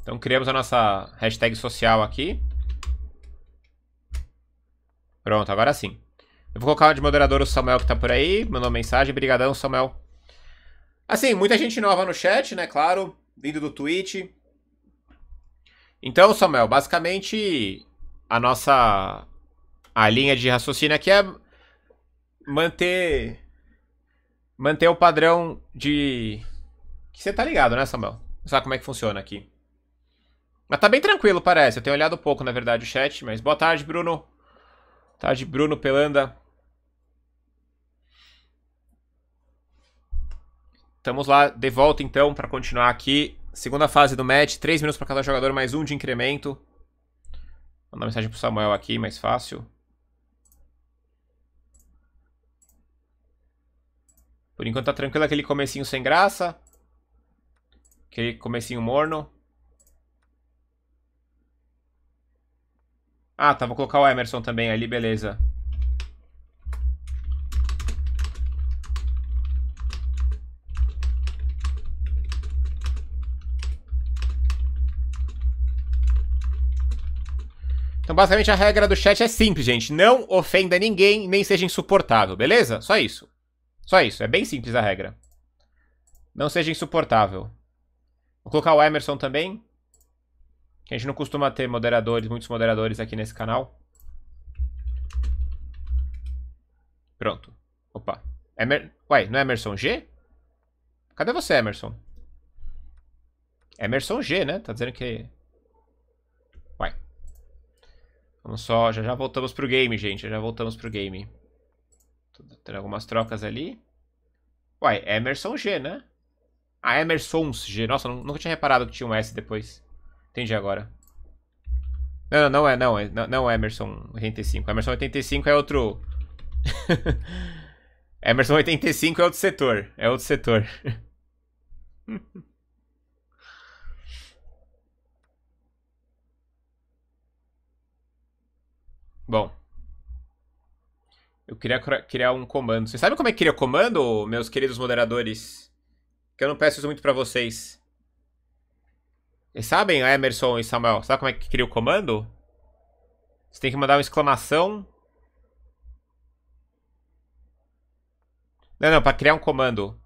Então criamos a nossa hashtag social aqui. Pronto, agora sim. Eu vou colocar de moderador o Samuel que tá por aí, mandou mensagem. Brigadão, Samuel. Assim, muita gente nova no chat, né? Claro, vindo do Twitch. Então, Samuel, basicamente a nossa a linha de raciocínio aqui é manter manter o padrão de que você tá ligado, né, Samuel? Sabe como é que funciona aqui? Mas tá bem tranquilo, parece. Eu tenho olhado pouco, na verdade, o chat. Mas boa tarde, Bruno. Boa tarde, Bruno Pelanda. Estamos lá de volta, então, para continuar aqui. Segunda fase do match. Três minutos para cada jogador, mais um de incremento. Vou mandar mensagem pro Samuel aqui, mais fácil. Por enquanto tá tranquilo aquele comecinho sem graça. Aquele comecinho morno. Ah, tá, vou colocar o Emerson também ali, beleza. Então, basicamente, a regra do chat é simples, gente. Não ofenda ninguém, nem seja insuportável, beleza? Só isso. Só isso. É bem simples a regra. Não seja insuportável. Vou colocar o Emerson também. A gente não costuma ter moderadores, muitos moderadores aqui nesse canal. Pronto. Opa. Emer... Ué, não é Emerson G? Cadê você, Emerson? Emerson G, né? Tá dizendo que... Ué. Vamos só, já já voltamos pro game, gente. Já já voltamos pro game. Tendo algumas trocas ali. Ué, Emerson G, né? Ah, Emerson G. Nossa, nunca tinha reparado que tinha um S depois. Entendi agora. Não, não, não é, não é, não, é Emerson 85. Emerson 85 é outro. Emerson 85 é outro setor. É outro setor. Bom. Eu queria criar um comando. Vocês sabem como é que cria comando, meus queridos moderadores? Que eu não peço isso muito para vocês. E sabem, ah, Emerson e Samuel, sabe como é que cria o comando? Você tem que mandar uma exclamação. Não, não, pra criar um comando.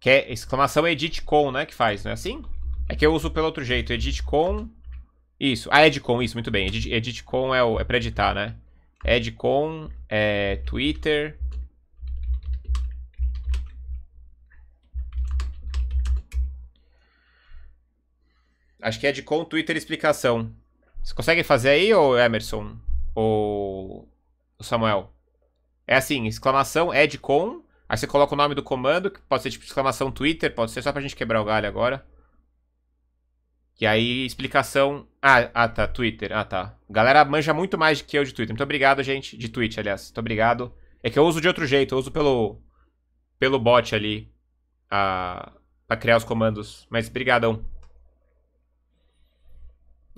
Que é exclamação edit com, né? Que faz, não é assim? É que eu uso pelo outro jeito. Edit com. Isso. Ah, edit com, isso, muito bem. Edit, edit com é, o, é pra editar, né? Edcom, é Twitter, Acho que é de com Twitter explicação. Vocês conseguem fazer aí, ou Emerson? Ou o Samuel? É assim, exclamação é com. aí você coloca o nome do comando, que pode ser tipo exclamação Twitter, pode ser só pra gente quebrar o galho agora. E aí, explicação... Ah, ah, tá, Twitter, ah, tá. Galera manja muito mais que eu de Twitter. Muito obrigado, gente. De Twitch, aliás. Muito obrigado. É que eu uso de outro jeito, eu uso pelo... Pelo bot ali. A... Pra criar os comandos. Mas brigadão.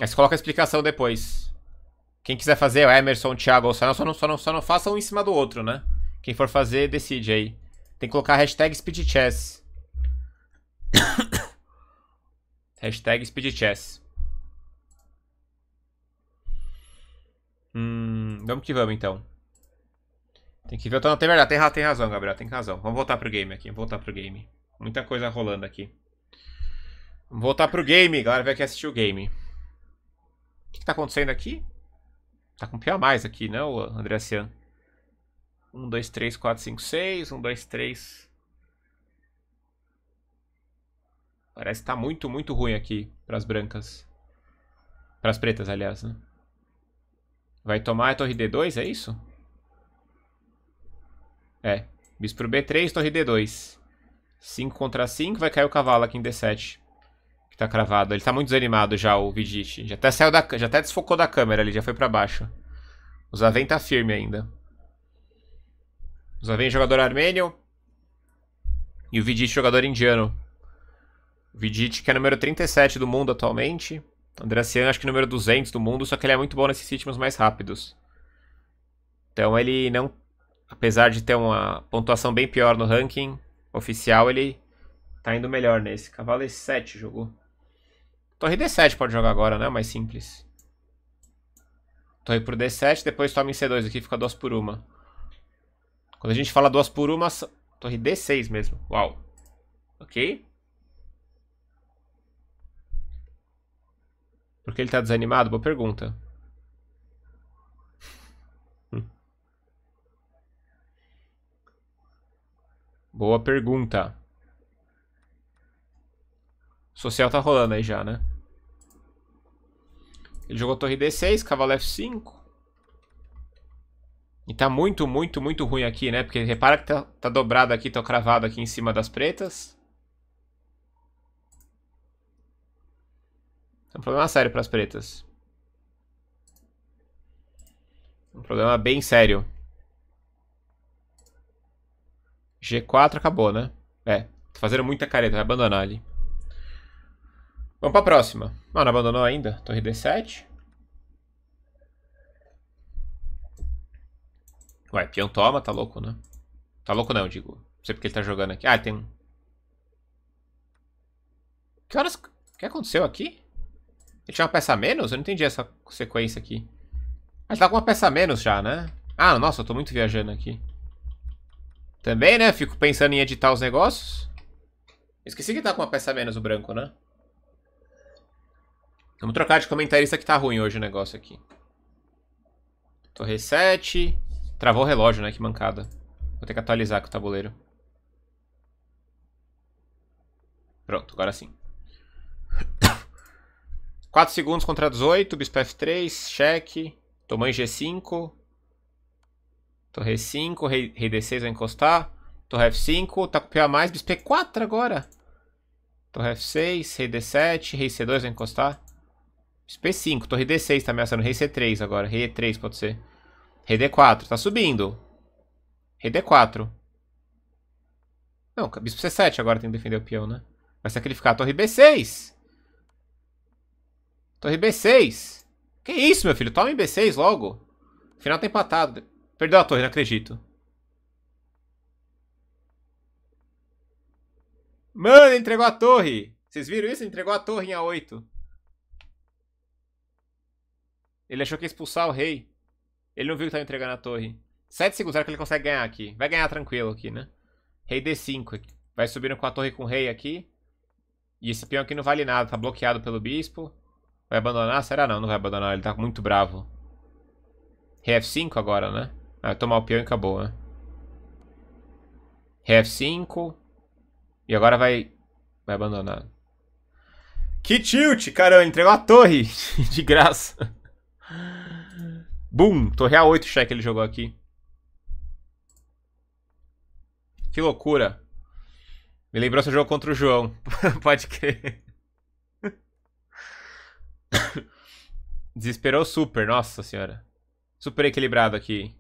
Aí você coloca a explicação depois. Quem quiser fazer, é o Emerson, o Thiago ou Samuel, só não, só, não, só não faça um em cima do outro, né? Quem for fazer, decide aí. Tem que colocar hashtag speedchess. hashtag speedchess. Hum, vamos que vamos, então. Tem que ver. Então, tem verdade, tem, tem razão, Gabriel, tem razão. Vamos voltar pro game aqui, vamos voltar pro game. Muita coisa rolando aqui. Vamos voltar pro game, galera vai querer assistir o game. O que, que tá acontecendo aqui? Tá com pior a mais aqui, né, o Andreacian? 1, 2, 3, 4, 5, 6. 1, 2, 3. Parece que tá muito, muito ruim aqui pras brancas. Pras pretas, aliás, né? Vai tomar a torre D2, é isso? É. Bispo B3, torre D2. 5 contra 5, vai cair o cavalo aqui em D7 tá cravado. Ele tá muito desanimado já, o Vidit. Já até saiu da. Já até desfocou da câmera ali, já foi pra baixo. O Zaven tá firme ainda. O Zaven jogador armênio. E o Vidit jogador indiano. O Vidit que é número 37 do mundo atualmente. Andracian acho que número 200 do mundo, só que ele é muito bom nesses ritmos mais rápidos. Então ele não... Apesar de ter uma pontuação bem pior no ranking oficial, ele tá indo melhor nesse. Cavalo E7 jogou. Torre D7 pode jogar agora, né? Mais simples. Torre por D7, depois toma em C2 aqui, fica duas por uma. Quando a gente fala duas por uma, torre D6 mesmo. Uau. Ok. Por que ele tá desanimado? Boa pergunta. Hum. Boa pergunta. social tá rolando aí já, né? Ele jogou torre D6, cavalo F5. E tá muito, muito, muito ruim aqui, né? Porque repara que tá, tá dobrado aqui, tá cravado aqui em cima das pretas. É um problema sério para as pretas. Um problema bem sério. G4 acabou, né? É, tô fazendo muita careta, vai abandonar ali. Vamos pra próxima. Mano, abandonou ainda? Torre D7. Ué, peão toma, tá louco, né? Tá louco não, digo. Não sei porque ele tá jogando aqui. Ah, tem... Que horas... O que aconteceu aqui? Ele tinha uma peça a menos? Eu não entendi essa sequência aqui. Mas ele tá com uma peça a menos já, né? Ah, nossa, eu tô muito viajando aqui. Também, né? Fico pensando em editar os negócios. Esqueci que tá com uma peça a menos o branco, né? Vamos trocar de comentarista que tá ruim hoje o negócio aqui. Tô reset. Travou o relógio, né? Que mancada. Vou ter que atualizar com o tabuleiro. Pronto, agora sim. 4 segundos contra 18, bispo f3, cheque, tomou em g5, torre 5, rei, rei d6 vai encostar, torre f5, tá com p a mais, bispo p 4 agora, torre f6, rei d7, rei c2 vai encostar, P5, torre D6 tá ameaçando. Rei C3 agora. Rei E3 pode ser. Rei D4, tá subindo. Rei D4. Não, bispo C7 agora tem que defender o peão, né? Vai sacrificar a torre B6. Torre B6. Que isso, meu filho? Tome B6 logo. Final tá empatado. Perdeu a torre, não acredito. Mano, entregou a torre. Vocês viram isso? Entregou a torre em A8. Ele achou que ia expulsar o rei. Ele não viu que tava entregando a torre. 7 segundos, será que ele consegue ganhar aqui? Vai ganhar tranquilo aqui, né? Rei D5. Vai subindo com a torre com o rei aqui. E esse peão aqui não vale nada, tá bloqueado pelo bispo. Vai abandonar? Será não? Não vai abandonar, ele tá muito bravo. Rei F5 agora, né? vai tomar o peão e acabou, né? Rei F5. E agora vai... Vai abandonar. Que tilt! Caramba, entregou a torre! De graça. Boom! Torre A8 cheque ele jogou aqui. Que loucura. Me lembrou seu jogo contra o João. Pode crer. Desesperou super, nossa senhora. Super equilibrado aqui.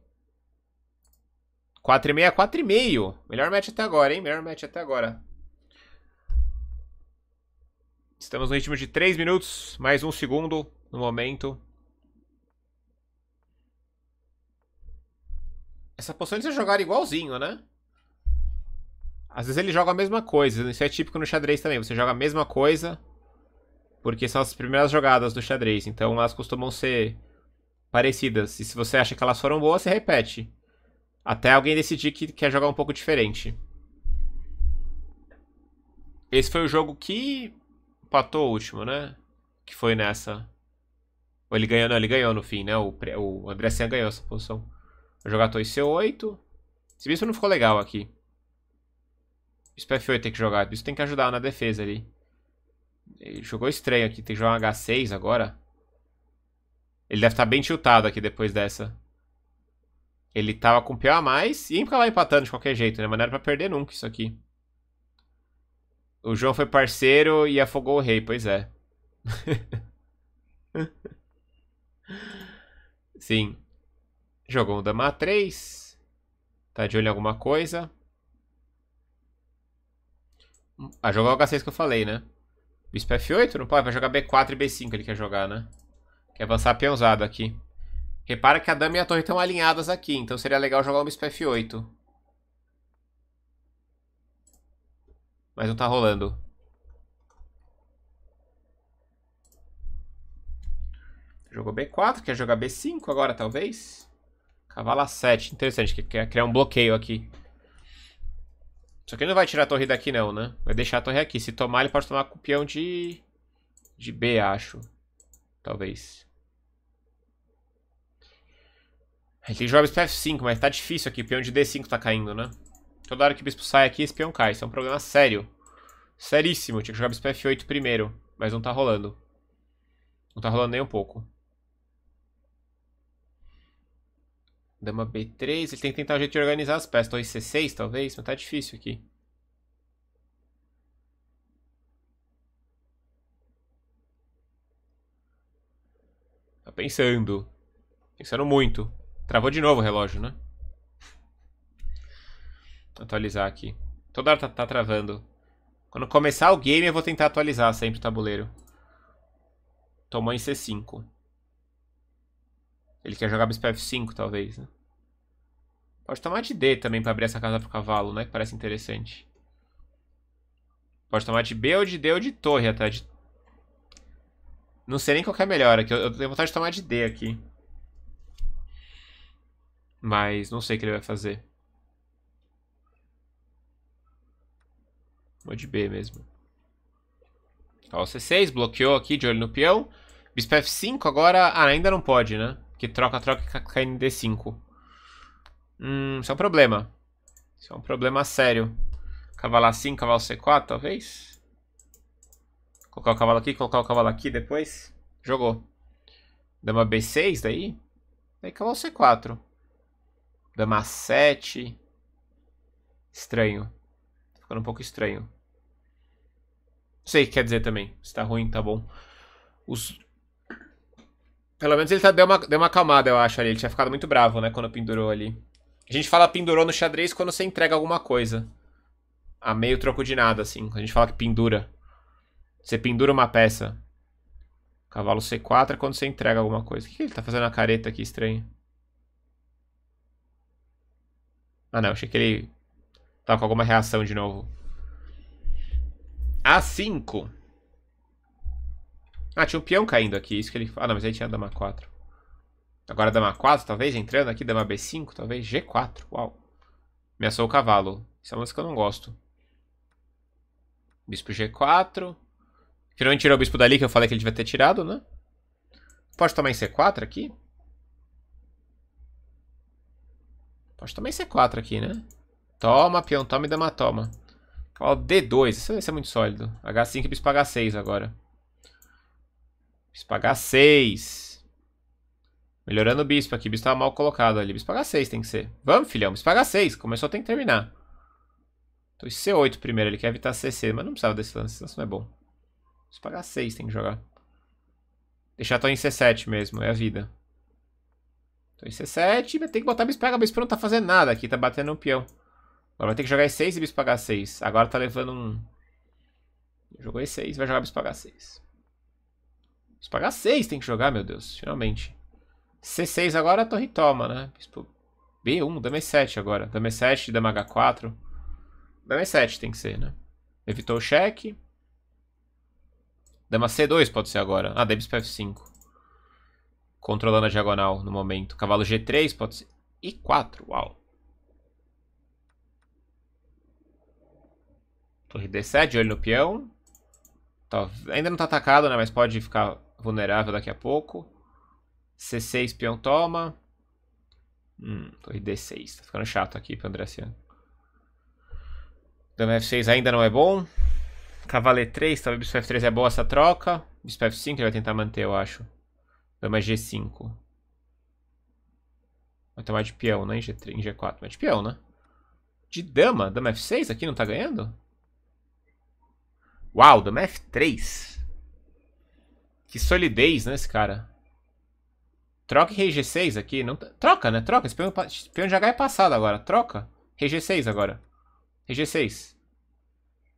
4,5, 4,5. Melhor match até agora, hein? Melhor match até agora. Estamos no ritmo de 3 minutos, mais um segundo no momento. Essa poção eles jogaram igualzinho, né? Às vezes ele joga a mesma coisa. Isso é típico no xadrez também. Você joga a mesma coisa. Porque são as primeiras jogadas do xadrez. Então elas costumam ser parecidas. E se você acha que elas foram boas, você repete. Até alguém decidir que quer jogar um pouco diferente. Esse foi o jogo que empatou o último, né? Que foi nessa. Ou ele ganhou, não, ele ganhou no fim, né? O, o André Sen ganhou essa posição. Vou jogar torre C8. Esse bispo não ficou legal aqui. Bispo F8 tem que jogar. Bispo tem que ajudar na defesa ali. Ele jogou estranho aqui. Tem que jogar um H6 agora. Ele deve estar tá bem tiltado aqui depois dessa. Ele tava com pior a mais e ia lá empatando de qualquer jeito, né? Mas não era pra perder nunca isso aqui. O João foi parceiro e afogou o rei, pois é. Sim. Jogou um dama 3. Tá de olho em alguma coisa. Ah, jogou o H6 que eu falei, né? Bispo F8? Não pode, vai jogar B4 e B5 ele quer jogar, né? Quer avançar peãozado aqui. Repara que a dama e a torre estão alinhadas aqui, então seria legal jogar um bispo F8. Mas não tá rolando. Jogou B4, quer jogar B5 agora, talvez? Cavala 7. Interessante, que quer criar um bloqueio aqui. Só que ele não vai tirar a torre daqui não, né? Vai deixar a torre aqui. Se tomar, ele pode tomar com o peão de... De B, acho. Talvez. Ele tem que jogar bispo F5, mas tá difícil aqui. O peão de D5 tá caindo, né? Toda hora que o bispo sai aqui, esse peão cai. Isso é um problema sério. Seríssimo. tinha que jogar bispo F8 primeiro. Mas não tá rolando. Não tá rolando nem um pouco. Dama B3. Ele tem que tentar um jeito de organizar as peças. Torre C6, talvez, mas tá difícil aqui. Tá pensando. Pensando muito. Travou de novo o relógio, né? Atualizar aqui. Toda hora tá, tá travando. Quando começar o game, eu vou tentar atualizar sempre o tabuleiro. Tomou em C5. Ele quer jogar f 5, talvez, né? Pode tomar de D também pra abrir essa casa pro cavalo, né? Que parece interessante. Pode tomar de B ou de D ou de torre até. De... Não sei nem qual é melhor aqui. Eu, eu tenho vontade de tomar de D aqui. Mas não sei o que ele vai fazer. Vou de B mesmo. Ó, C6, bloqueou aqui de olho no peão. Bispo F5 agora ah, ainda não pode, né? Que troca, troca cai no D5. Hum, isso é um problema. Isso é um problema sério. Cavalo assim, cavalo C4, talvez. Colocar o cavalo aqui, colocar o cavalo aqui depois. Jogou. Dama B6 daí. Daí cavalo C4. Dama 7. Estranho. Tá ficando um pouco estranho. Não sei o que quer dizer também. Se tá ruim, tá bom. Os pelo menos ele tá, deu, uma, deu uma acalmada, eu acho, ali. Ele tinha ficado muito bravo, né, quando pendurou ali. A gente fala pendurou no xadrez quando você entrega alguma coisa. A meio troco de nada, assim. A gente fala que pendura. Você pendura uma peça. Cavalo C4 é quando você entrega alguma coisa. O que, que ele tá fazendo na careta aqui, estranho? Ah, não. Achei que ele tava com alguma reação de novo. A5. Ah, tinha um peão caindo aqui, isso que ele... Ah, não, mas aí tinha é a dama 4. Agora a dama 4, talvez, entrando aqui, dama B5, talvez, G4, uau. Ameaçou o cavalo, isso é uma música que eu não gosto. Bispo G4. Finalmente tirou o bispo dali, que eu falei que ele devia ter tirado, né? Pode tomar em C4 aqui? Pode tomar em C4 aqui, né? Toma, peão, toma e dama, toma. Cavalo D2, isso vai ser muito sólido. H5 e bispo H6 agora. Bispo h 6. Melhorando o bispo aqui. O bispo tava tá mal colocado ali. Bispo h 6 tem que ser. Vamos, filhão. Bispo h 6. Começou, tem que terminar. Então esse C8 primeiro. Ele quer evitar CC, mas não precisava desse lance. Esse lance não é bom. Bispo h 6 tem que jogar. Deixar Tom em C7 mesmo. É a vida. Tom em C7. Mas tem que botar bispo pagar. Bispo não tá fazendo nada aqui. Tá batendo um peão. Agora vai ter que jogar E6 e bispo h 6. Agora tá levando um... Jogou E6. Vai jogar bispo h 6. Se pagar 6 tem que jogar, meu Deus, finalmente. C6 agora a é torre toma, né? B1, dama E7 agora. Dama E7, dama H4. Dama E7 tem que ser, né? Evitou o cheque. Dama C2 pode ser agora. Ah, Davis para F5. Controlando a diagonal no momento. Cavalo G3 pode ser. I4, uau. Torre D7, olho no peão. Tá, ainda não tá atacado, né? Mas pode ficar vulnerável daqui a pouco. C6, peão toma. Hum, torre D6. Tá ficando chato aqui pro Andressian. Dama F6 ainda não é bom. Cavalo E3, talvez bispo F3 é boa essa troca. Bispo F5 ele vai tentar manter, eu acho. Dama é G5. Vai tomar de peão, né? Em, G3, em G4. Mas de peão, né? De dama? Dama F6 aqui não tá ganhando? Uau, dama F3. Que solidez, né, esse cara? Troca rei G6 aqui. Não... Troca, né? Troca. Espião, peão de H é passado agora. Troca. Rei G6 agora. Rei G6.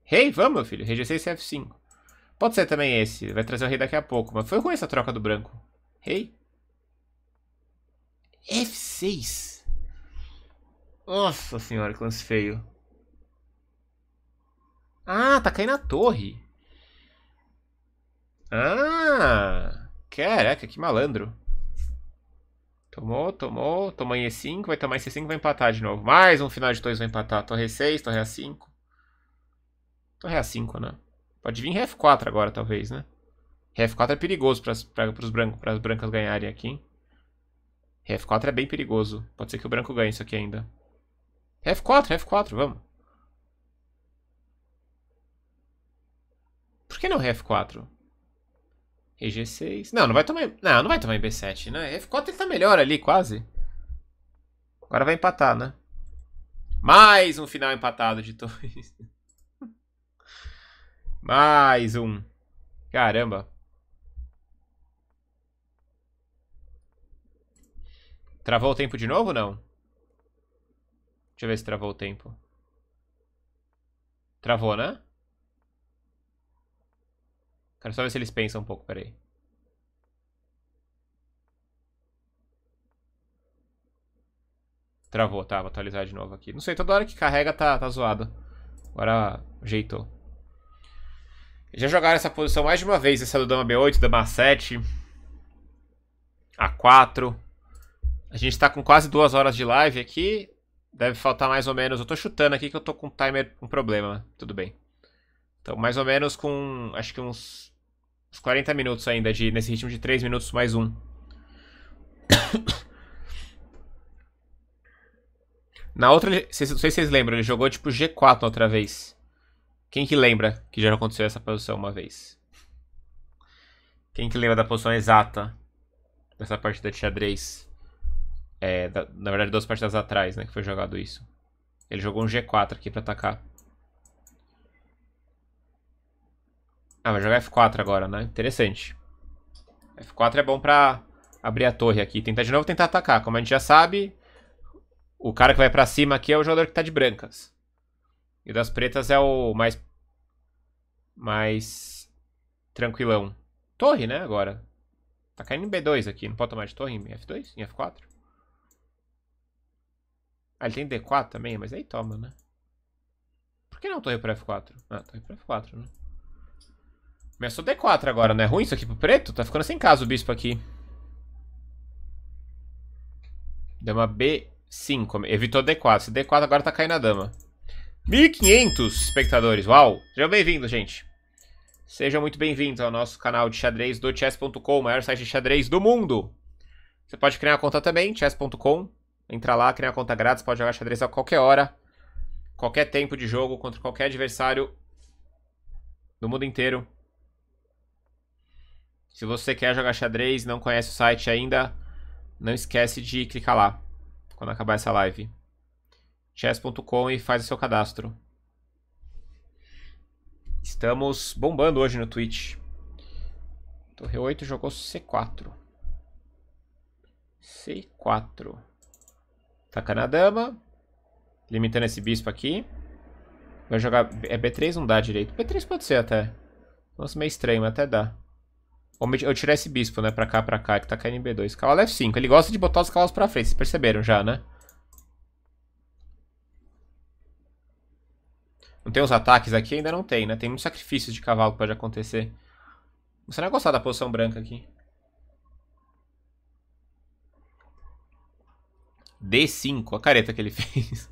Rei, vamos, meu filho. Rei G6 f 5 Pode ser também esse. Vai trazer o rei daqui a pouco. Mas foi ruim essa troca do branco. Rei. F6. Nossa senhora, que lance feio. Ah, tá caindo a torre. Ah! Caraca, que malandro. Tomou, tomou. Tomou em E5, vai tomar em C5 vai empatar de novo. Mais um final de 2 vai empatar. Torre E6, torre A5. Torre A5, né? Pode vir em F4 agora, talvez, né? F4 é perigoso para as brancas ganharem aqui, hein? F4 é bem perigoso. Pode ser que o branco ganhe isso aqui ainda. F4, F4, vamos. Por que não F4? EG6. Não, não vai tomar. Não, não vai tomar em B7, né? F4 ele tá melhor ali, quase. Agora vai empatar, né? Mais um final empatado de torres. Mais um. Caramba. Travou o tempo de novo ou não? Deixa eu ver se travou o tempo. Travou, né? Quero só ver se eles pensam um pouco, peraí. Travou, tá, vou atualizar de novo aqui. Não sei, toda hora que carrega tá, tá zoado. Agora ajeitou. Já jogaram essa posição mais de uma vez, essa do dama B8, dama A7, A4. A gente tá com quase duas horas de live aqui. Deve faltar mais ou menos, eu tô chutando aqui que eu tô com um timer, um problema, tudo bem. Então mais ou menos com, acho que uns Uns 40 minutos ainda de, nesse ritmo de 3 minutos mais um. Na outra, não sei se vocês lembram, ele jogou tipo G4 outra vez. Quem que lembra que já aconteceu essa posição uma vez? Quem que lembra da posição exata dessa partida de xadrez? É, da, na verdade, duas partidas atrás, né, que foi jogado isso. Ele jogou um G4 aqui pra atacar. Ah, vai jogar F4 agora, né? Interessante. F4 é bom pra abrir a torre aqui. Tentar de novo, tentar atacar. Como a gente já sabe, o cara que vai pra cima aqui é o jogador que tá de brancas. E das pretas é o mais... Mais... Tranquilão. Torre, né, agora. Tá caindo em B2 aqui. Não pode tomar de torre em F2? Em F4? Ah, ele tem D4 também? Mas aí toma, né? Por que não torre pra F4? Ah, torre pra F4, né? Começou D4 agora, não é ruim isso aqui pro preto? Tá ficando sem casa o bispo aqui. Dama B5. Evitou D4. Se D4 agora tá caindo a dama. 1500 espectadores. Uau! Sejam bem-vindos, gente. Sejam muito bem-vindos ao nosso canal de xadrez do chess.com, o maior site de xadrez do mundo. Você pode criar uma conta também, chess.com. Entra lá, cria uma conta grátis, pode jogar xadrez a qualquer hora, qualquer tempo de jogo, contra qualquer adversário do mundo inteiro. Se você quer jogar xadrez e não conhece o site ainda, não esquece de clicar lá quando acabar essa live. chess.com e faz o seu cadastro. Estamos bombando hoje no Twitch. Torre 8 jogou C4. C4. Taca na dama. Limitando esse bispo aqui. Vai jogar... É B3? Não dá direito. B3 pode ser até. Nossa, meio estranho, mas até dá eu tirei esse bispo, né? Pra cá, pra cá, que tá caindo em B2. Cavalo F5. Ele gosta de botar os cavalos pra frente, vocês perceberam já, né? Não tem os ataques aqui? Ainda não tem, né? Tem muitos sacrifícios de cavalo que pode acontecer. Você não vai gostar da posição branca aqui. D5, a careta que ele fez.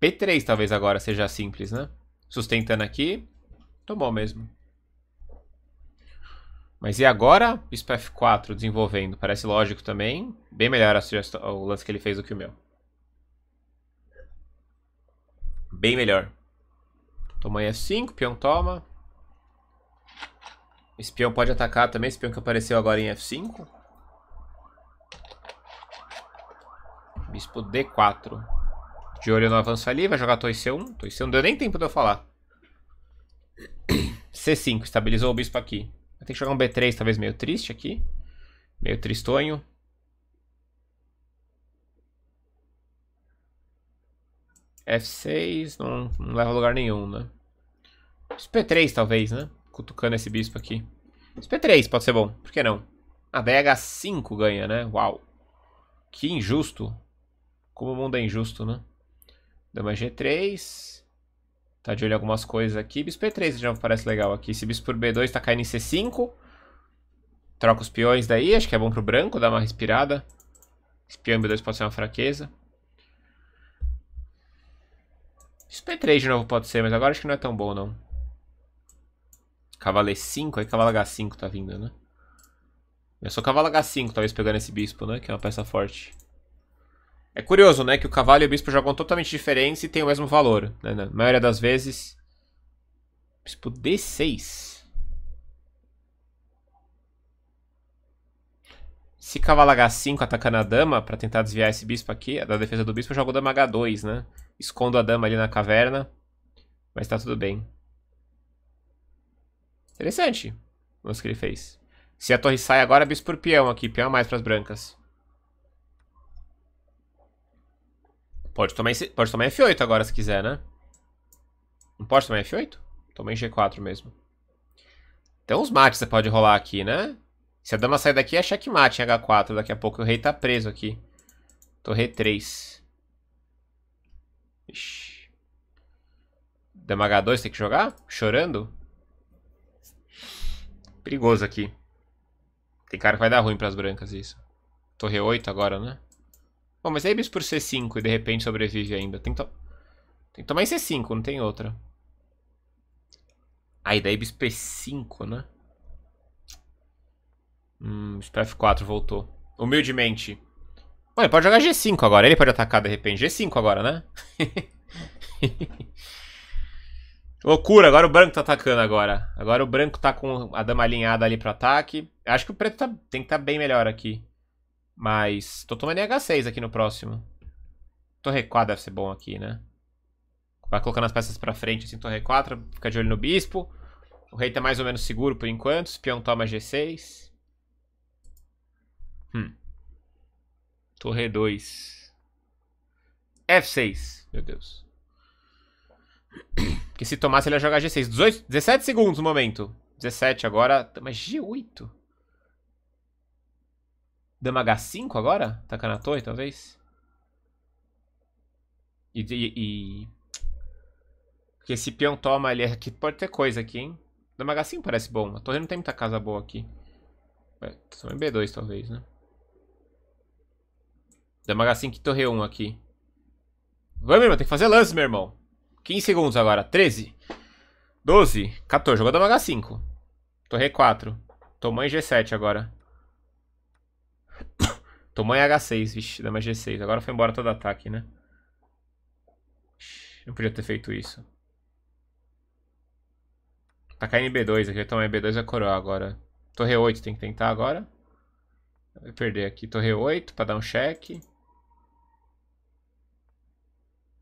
P3 talvez agora seja simples, né? Sustentando aqui. Tomou mesmo. Mas e agora? Bispo F4 desenvolvendo. Parece lógico também. Bem melhor sugestão, o lance que ele fez do que o meu. Bem melhor. Toma F5, é peão toma. Esse peão pode atacar também, esse peão que apareceu agora em F5. Bispo D4. De olho no avanço ali, vai jogar Toy C1. Toy C1 não deu nem tempo de eu falar. C5, estabilizou o bispo aqui. Vai ter que jogar um B3, talvez meio triste aqui. Meio tristonho. F6 não, não leva a lugar nenhum, né? Bispo P3 talvez, né? Cutucando esse bispo aqui. Bispo P3 pode ser bom, por que não? A DH5 ganha, né? Uau. Que injusto. Como o mundo é injusto, né? Dama G3. Tá de olho em algumas coisas aqui. Bispo E3 já parece legal aqui. Se bispo por B2 tá caindo em C5. Troca os peões daí. Acho que é bom pro branco dar uma respirada. Esse peão em B2 pode ser uma fraqueza. Bispo E3 de novo pode ser, mas agora acho que não é tão bom, não. Cavalo E5, aí cavalo H5 tá vindo, né? Eu sou cavalo H5, talvez pegando esse bispo, né? Que é uma peça forte. É curioso, né, que o cavalo e o bispo jogam totalmente diferentes e têm o mesmo valor. Né? Na maioria das vezes. Bispo D6. Se cavalo H5 atacando a dama para tentar desviar esse bispo aqui, da defesa do bispo, eu jogo dama H2, né? Escondo a dama ali na caverna. Mas tá tudo bem. Interessante. Vamos que ele fez. Se a torre sai agora, bispo por peão aqui. Peão a mais pras brancas. Pode tomar, pode tomar F8 agora se quiser, né? Não pode tomar F8? Tomei G4 mesmo. Tem uns mates você pode rolar aqui, né? Se a dama sair daqui, é checkmate em H4. Daqui a pouco o rei tá preso aqui. Torre 3. Ixi. Dama H2 tem que jogar? Chorando? Perigoso aqui. Tem cara que vai dar ruim pras brancas isso. Torre 8 agora, né? Bom, mas é Ibis por C5 e de repente sobrevive ainda. Tem que, to... tem que tomar em C5, não tem outra. Aí ah, daí Ibis P5, né? Hum, F4 voltou. Humildemente. Bom, ele pode jogar G5 agora. Ele pode atacar de repente. G5 agora, né? Loucura, agora o branco tá atacando agora. Agora o branco tá com a dama alinhada ali pro ataque. Acho que o preto tá, tem que estar tá bem melhor aqui. Mas tô tomando NH6 aqui no próximo. Torre 4 deve ser bom aqui, né? Vai colocando as peças pra frente, assim, torre 4, fica de olho no bispo. O rei tá mais ou menos seguro por enquanto, espião toma G6. Hum. Torre 2. F6, meu Deus. Porque se tomasse ele ia jogar G6. 18, 17 segundos no momento. 17 agora, mas G8. Dama H5 agora? Tacar na torre, talvez? E, e, e... Porque esse peão toma ele aqui, pode ter coisa aqui, hein? Dama H5 parece bom. A torre não tem muita casa boa aqui. É, só em B2, talvez, né? Dama H5 e torre 1 aqui. Vamos, meu irmão. Tem que fazer lance, meu irmão. 15 segundos agora. 13. 12. 14. Jogou Dama H5. Torre 4. Tomou em G7 agora. Tomou em H6, vixe, dama G6. Agora foi embora todo ataque, né? Não podia ter feito isso. caindo em B2 aqui, tomar em B2 vai coroar agora. Torre 8 tem que tentar agora. Vai perder aqui, torre 8 pra dar um cheque.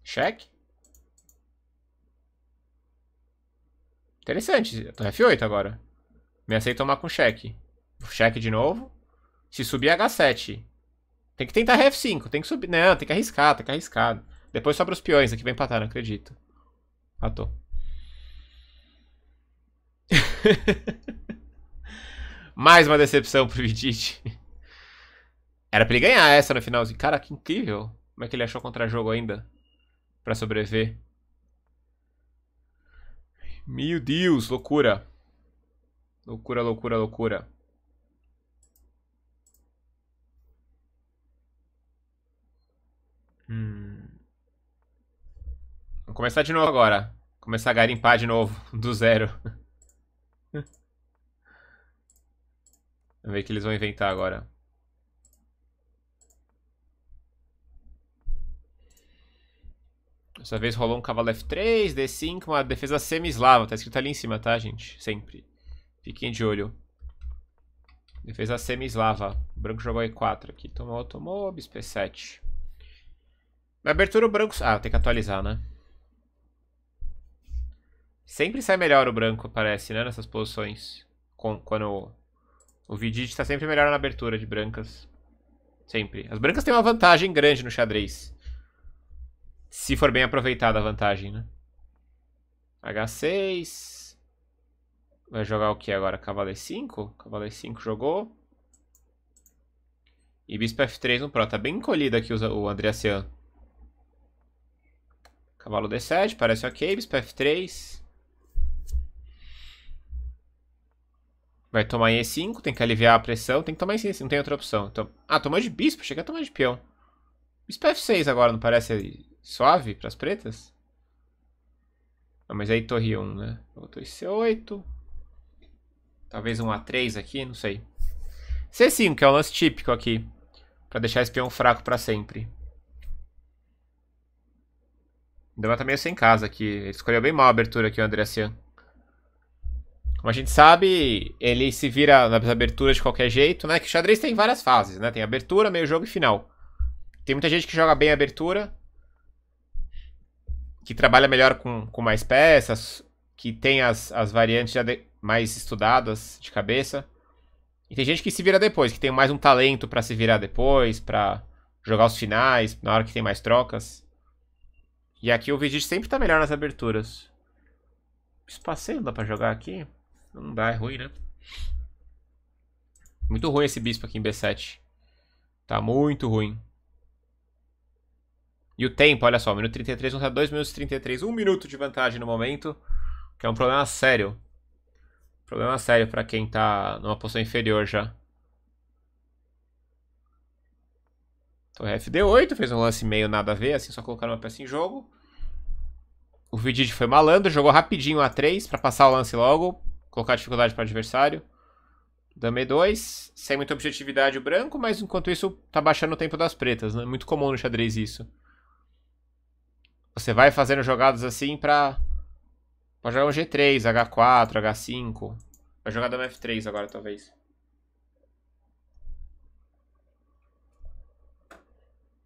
Cheque? Interessante, torre F8 agora. Me aceita tomar com cheque. Cheque de novo. Se subir H7, tem que tentar F5, tem que subir. Não, né? tem que arriscar, tem que arriscar. Depois sobra os peões aqui, né, vai empatar, não acredito. Matou. Mais uma decepção pro Vidit. Era pra ele ganhar essa no finalzinho. Cara, que incrível. Como é que ele achou contra-jogo ainda? Pra sobreviver. Meu Deus, loucura. Loucura, loucura, loucura. Vamos começar de novo agora. Começar a garimpar de novo, do zero. Vamos ver o que eles vão inventar agora. Dessa vez rolou um cavalo F3, D5, uma defesa semi-eslava. Tá escrito ali em cima, tá, gente? Sempre. Fiquem de olho. Defesa semi-eslava. O branco jogou E4 aqui. Tomou, tomou. Bispo E7. Na abertura o branco... Ah, tem que atualizar, né? Sempre sai melhor o branco, parece, né? Nessas posições. Com, quando o Vidit tá sempre melhor na abertura de brancas. Sempre. As brancas têm uma vantagem grande no xadrez. Se for bem aproveitada a vantagem, né? H6. Vai jogar o que agora? Cavalo E5? Cavalo E5 jogou. E bispo F3 no Pro. Tá bem encolhido aqui o Andreacian. Cavalo D7, parece ok. Bispo F3. Vai tomar em E5, tem que aliviar a pressão, tem que tomar em C5, não tem outra opção. Então... Ah, tomou de bispo, cheguei a tomar de peão. Bispo F6 agora, não parece suave para as pretas? Não, mas aí torre 1, né? Botou C8. Talvez um A3 aqui, não sei. C5, que é o lance típico aqui. para deixar esse peão fraco para sempre. Dama tá meio sem casa aqui. Ele escolheu bem mal a abertura aqui, o André como a gente sabe, ele se vira nas aberturas de qualquer jeito, né? Que o xadrez tem várias fases, né? Tem abertura, meio jogo e final. Tem muita gente que joga bem a abertura, que trabalha melhor com, com mais peças, que tem as, as variantes de, mais estudadas de cabeça. E tem gente que se vira depois, que tem mais um talento para se virar depois, para jogar os finais, na hora que tem mais trocas. E aqui o Vigic sempre tá melhor nas aberturas. Espaceio não dá pra jogar aqui? Não dá, é ruim, né? Muito ruim esse bispo aqui em B7. Tá muito ruim. E o tempo, olha só, minuto 33, contra estar 2 minutos 33, 1 um minuto de vantagem no momento, que é um problema sério. Problema sério para quem tá numa posição inferior já. Então, Torre FD8, fez um lance meio nada a ver, assim, só colocaram uma peça em jogo. O Vidid foi malandro, jogou rapidinho A3 para passar o lance logo colocar dificuldade para o adversário. Dame 2, sem muita objetividade o branco, mas enquanto isso tá baixando o tempo das pretas, né? Muito comum no xadrez isso. Você vai fazendo jogadas assim pra... Pode jogar um G3, H4, H5. Vai jogar Dama F3 agora, talvez.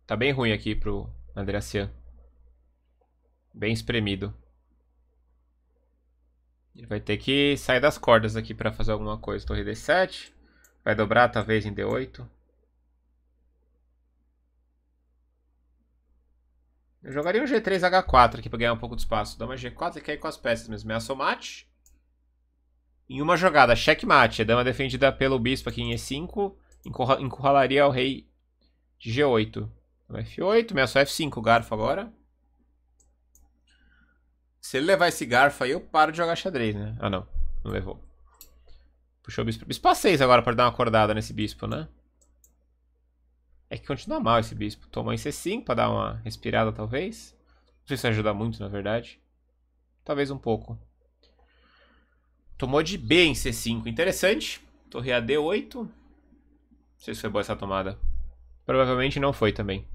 Tá bem ruim aqui pro Andreacian. Bem espremido. Ele vai ter que sair das cordas aqui para fazer alguma coisa. Torre D7. Vai dobrar talvez em D8. Eu jogaria um G3H4 aqui para ganhar um pouco de espaço. Dá uma G4 e quer ir com as peças mesmo. meia somate. Em uma jogada, checkmate. A dama defendida pelo bispo aqui em E5 encurralaria o rei de G8. F8, meia F5 o garfo agora. Se ele levar esse garfo aí, eu paro de jogar xadrez, né? Ah, não. Não levou. Puxou o bispo. Bispo A6 agora pra dar uma acordada nesse bispo, né? É que continua mal esse bispo. Toma em C5 pra dar uma respirada, talvez. Não sei se ajuda muito, na verdade. Talvez um pouco. Tomou de B em C5. Interessante. Torre A D8. Não sei se foi boa essa tomada. Provavelmente não foi também.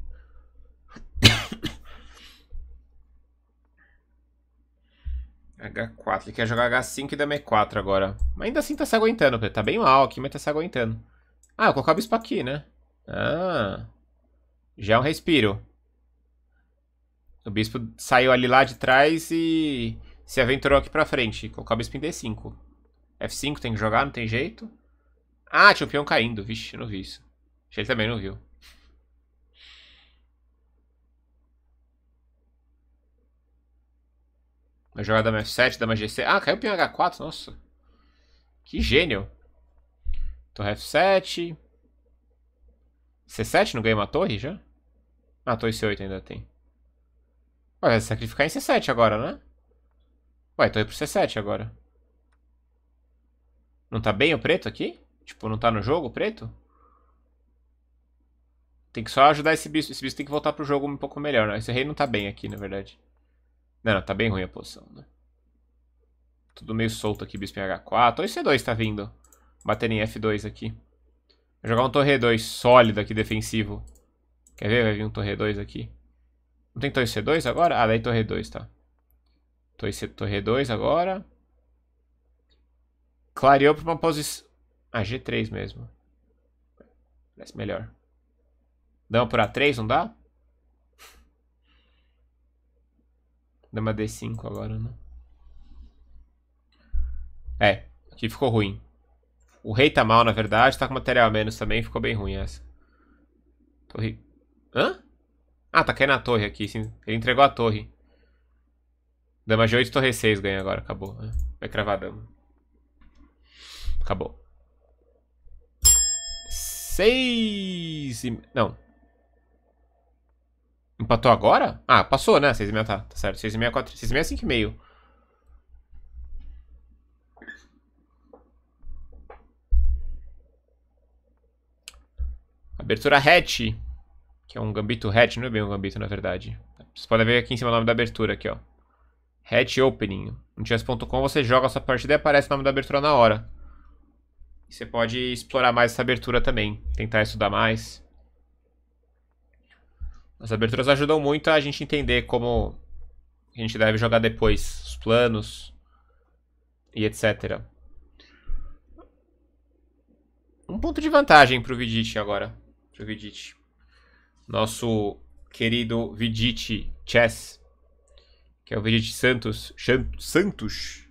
H4. Ele quer jogar H5 e dama m 4 agora. Mas ainda assim tá se aguentando, Pedro. Tá bem mal aqui, mas tá se aguentando. Ah, eu colocar o bispo aqui, né? Ah. Já é um respiro. O bispo saiu ali lá de trás e se aventurou aqui pra frente. Colocar o bispo em D5. F5 tem que jogar, não tem jeito. Ah, tinha o peão caindo. Vixe, não vi isso. Ele também não viu. Vai jogar dama F7, dama G6. Ah, caiu peão H4, nossa. Que gênio. Torre F7. C7 não ganhei uma torre já? Ah, torre C8 ainda tem. Ué, vai sacrificar em C7 agora, né? Ué, torre pro C7 agora. Não tá bem o preto aqui? Tipo, não tá no jogo o preto? Tem que só ajudar esse bicho. Esse bicho tem que voltar pro jogo um pouco melhor, né? Esse rei não tá bem aqui, na verdade. Não, não, tá bem ruim a posição, né? Tudo meio solto aqui, bispo em H4. Olha C2 tá vindo. Bater em F2 aqui. Vou jogar um torre 2 sólido aqui, defensivo. Quer ver? Vai vir um torre 2 aqui. Não tem torre C2 agora? Ah, daí torre 2, tá. Torre, C, torre 2 agora. Clareou pra uma posição... Ah, G3 mesmo. Parece melhor. Dá por A3, não dá? Dama uma D5 agora, né? É, aqui ficou ruim. O rei tá mal, na verdade. Tá com material a menos também. Ficou bem ruim essa. Torre... Hã? Ah, tá caindo a torre aqui. Sim. Ele entregou a torre. Dama G8, torre 6 ganha agora. Acabou. Né? Vai cravar a dama. Acabou. 6 e... Não. Empatou agora? Ah, passou, né? 6 e meia tá, tá certo. 6 e meia, 4, 6 e meia, 5 e meio. Abertura hatch, que é um gambito hatch, não é bem um gambito na verdade. Vocês podem ver aqui em cima o nome da abertura aqui, ó. Hatch Opening. No chess.com você joga a sua partida e aparece o nome da abertura na hora. você pode explorar mais essa abertura também, tentar estudar mais. As aberturas ajudam muito a gente entender como a gente deve jogar depois, os planos e etc. Um ponto de vantagem pro Vidit agora. Pro Vidit. Nosso querido Vidit Chess. Que é o Vidit Santos. Chan Santos.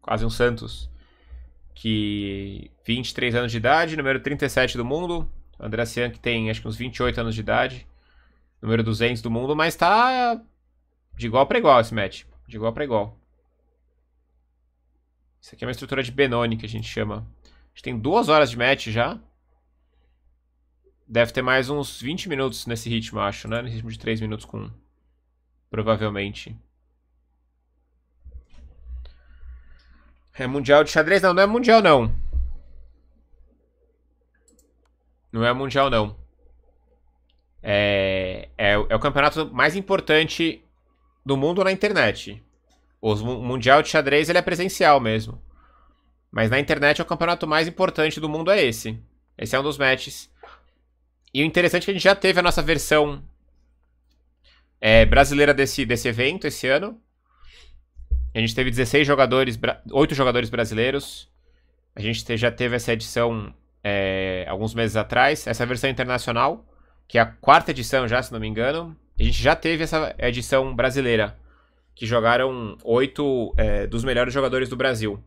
Quase um Santos. Que 23 anos de idade, número 37 do mundo. André Sian, que tem acho que uns 28 anos de idade número 200 do mundo, mas tá de igual para igual esse match. De igual para igual. Isso aqui é uma estrutura de Benoni que a gente chama. A gente tem duas horas de match já. Deve ter mais uns 20 minutos nesse ritmo, acho, né? Nesse ritmo de 3 minutos com 1. Provavelmente. É mundial de xadrez? Não, não é mundial, não. Não é mundial, não. É, é, é, o campeonato mais importante do mundo na internet. o Mundial de Xadrez ele é presencial mesmo. Mas na internet o campeonato mais importante do mundo é esse. Esse é um dos matches. E o interessante é que a gente já teve a nossa versão é, brasileira desse, desse evento esse ano. A gente teve 16 jogadores, 8 jogadores brasileiros. A gente já teve essa edição é, alguns meses atrás, essa versão é internacional que é a quarta edição já, se não me engano. A gente já teve essa edição brasileira, que jogaram oito é, dos melhores jogadores do Brasil.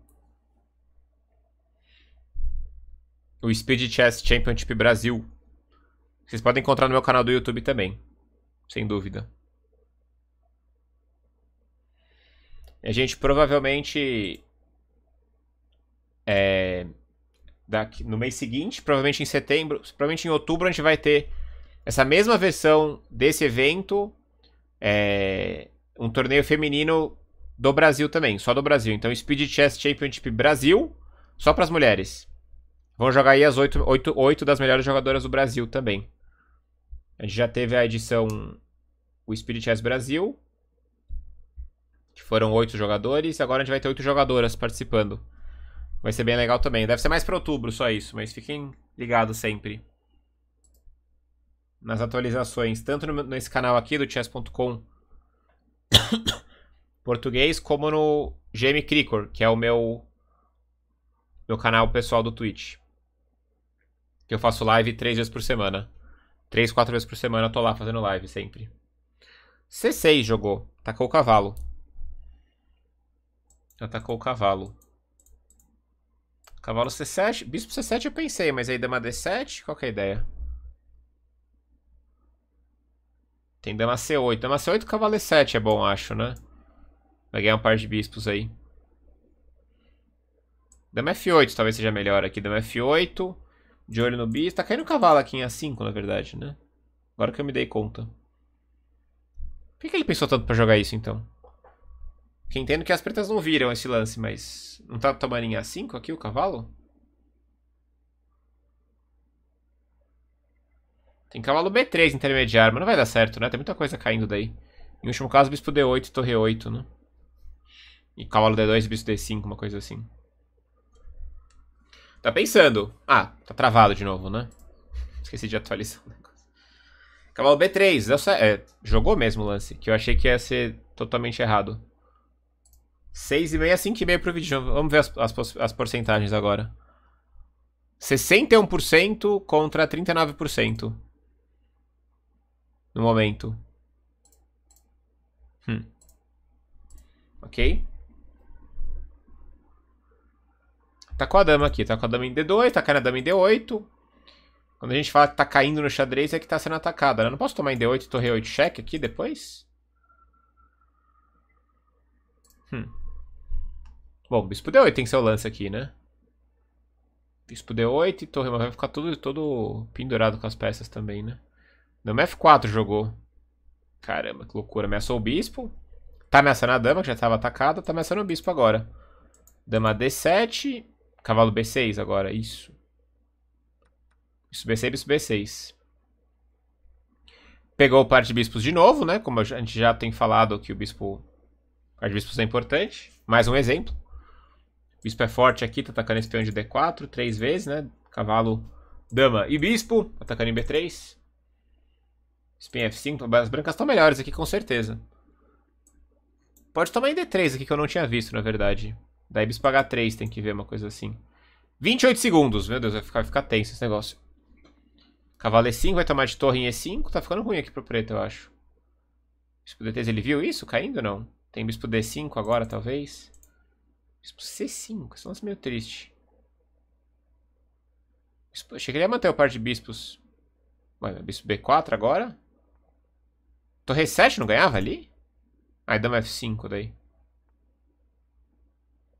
O Speed Chess Championship Brasil. Vocês podem encontrar no meu canal do YouTube também, sem dúvida. A gente provavelmente. É, daqui, no mês seguinte, provavelmente em setembro, provavelmente em outubro, a gente vai ter essa mesma versão desse evento é um torneio feminino do Brasil também, só do Brasil. Então, Speed Chess Championship Brasil, só para as mulheres. Vão jogar aí as oito, oito, oito das melhores jogadoras do Brasil também. A gente já teve a edição o Speed Chess Brasil, que foram oito jogadores. Agora a gente vai ter oito jogadoras participando. Vai ser bem legal também. Deve ser mais para outubro, só isso. Mas fiquem ligados sempre nas atualizações, tanto no, nesse canal aqui do chess.com português, como no GM Cricor, que é o meu meu canal pessoal do Twitch. Que eu faço live três vezes por semana. Três, quatro vezes por semana eu tô lá fazendo live sempre. C6 jogou. Atacou o cavalo. Atacou o cavalo. Cavalo C7. Bispo C7 eu pensei, mas aí dama D7? Qual que é a ideia? Tem dama C8. Dama C8 cavalo E7 é bom, acho, né? Vai ganhar um par de bispos aí. Dama F8 talvez seja melhor aqui. Dama F8. De olho no bispo. Tá caindo cavalo aqui em A5, na verdade, né? Agora que eu me dei conta. Por que, que ele pensou tanto pra jogar isso, então? Porque entendo que as pretas não viram esse lance, mas... Não tá tomando em A5 aqui o cavalo? Tem cavalo B3 intermediário, mas não vai dar certo, né? Tem muita coisa caindo daí. Em último caso, bispo D8 torre 8, né? E cavalo D2 bispo D5, uma coisa assim. Tá pensando. Ah, tá travado de novo, né? Esqueci de atualizar o negócio. Cavalo B3, deu certo. É, jogou mesmo o lance, que eu achei que ia ser totalmente errado. 6,5 a 5,5 pro vídeo. Vamos ver as, as, as porcentagens agora. 61% contra 39% no momento. Hum. Ok? Tá com a dama aqui, tá com a dama em D2, tá caindo a dama em D8. Quando a gente fala que tá caindo no xadrez é que tá sendo atacada, né? não posso tomar em D8 e torre 8 cheque aqui depois? Hum. Bom, bispo D8 tem seu lance aqui, né? Bispo D8 e torre, mas vai ficar todo, todo pendurado com as peças também, né? Dama F4 jogou. Caramba, que loucura. Ameaçou o bispo. Tá ameaçando a dama, que já estava atacada. Tá ameaçando o bispo agora. Dama D7. Cavalo B6 agora. Isso. Bispo B6, bispo B6. Pegou o par de bispos de novo, né? Como a gente já tem falado que o bispo... O par de bispos é importante. Mais um exemplo. O bispo é forte aqui, tá atacando peão de D4 três vezes, né? Cavalo, dama e bispo. Atacando em B3. Spin F5, as brancas estão melhores aqui, com certeza. Pode tomar em D3 aqui, que eu não tinha visto, na verdade. Daí bis pagar 3, tem que ver uma coisa assim. 28 segundos, meu Deus, vai ficar, vai ficar tenso esse negócio. Cavalo E5, vai tomar de torre em E5. Tá ficando ruim aqui pro preto, eu acho. Bispo D3, ele viu isso caindo ou não? Tem bispo D5 agora, talvez. Bispo C5, esse isso é meio triste. Bispo... Achei que ele ia manter o par de bispos. Ué, bispo B4 agora? Torre 7 não ganhava ali? Aí dama F5 daí.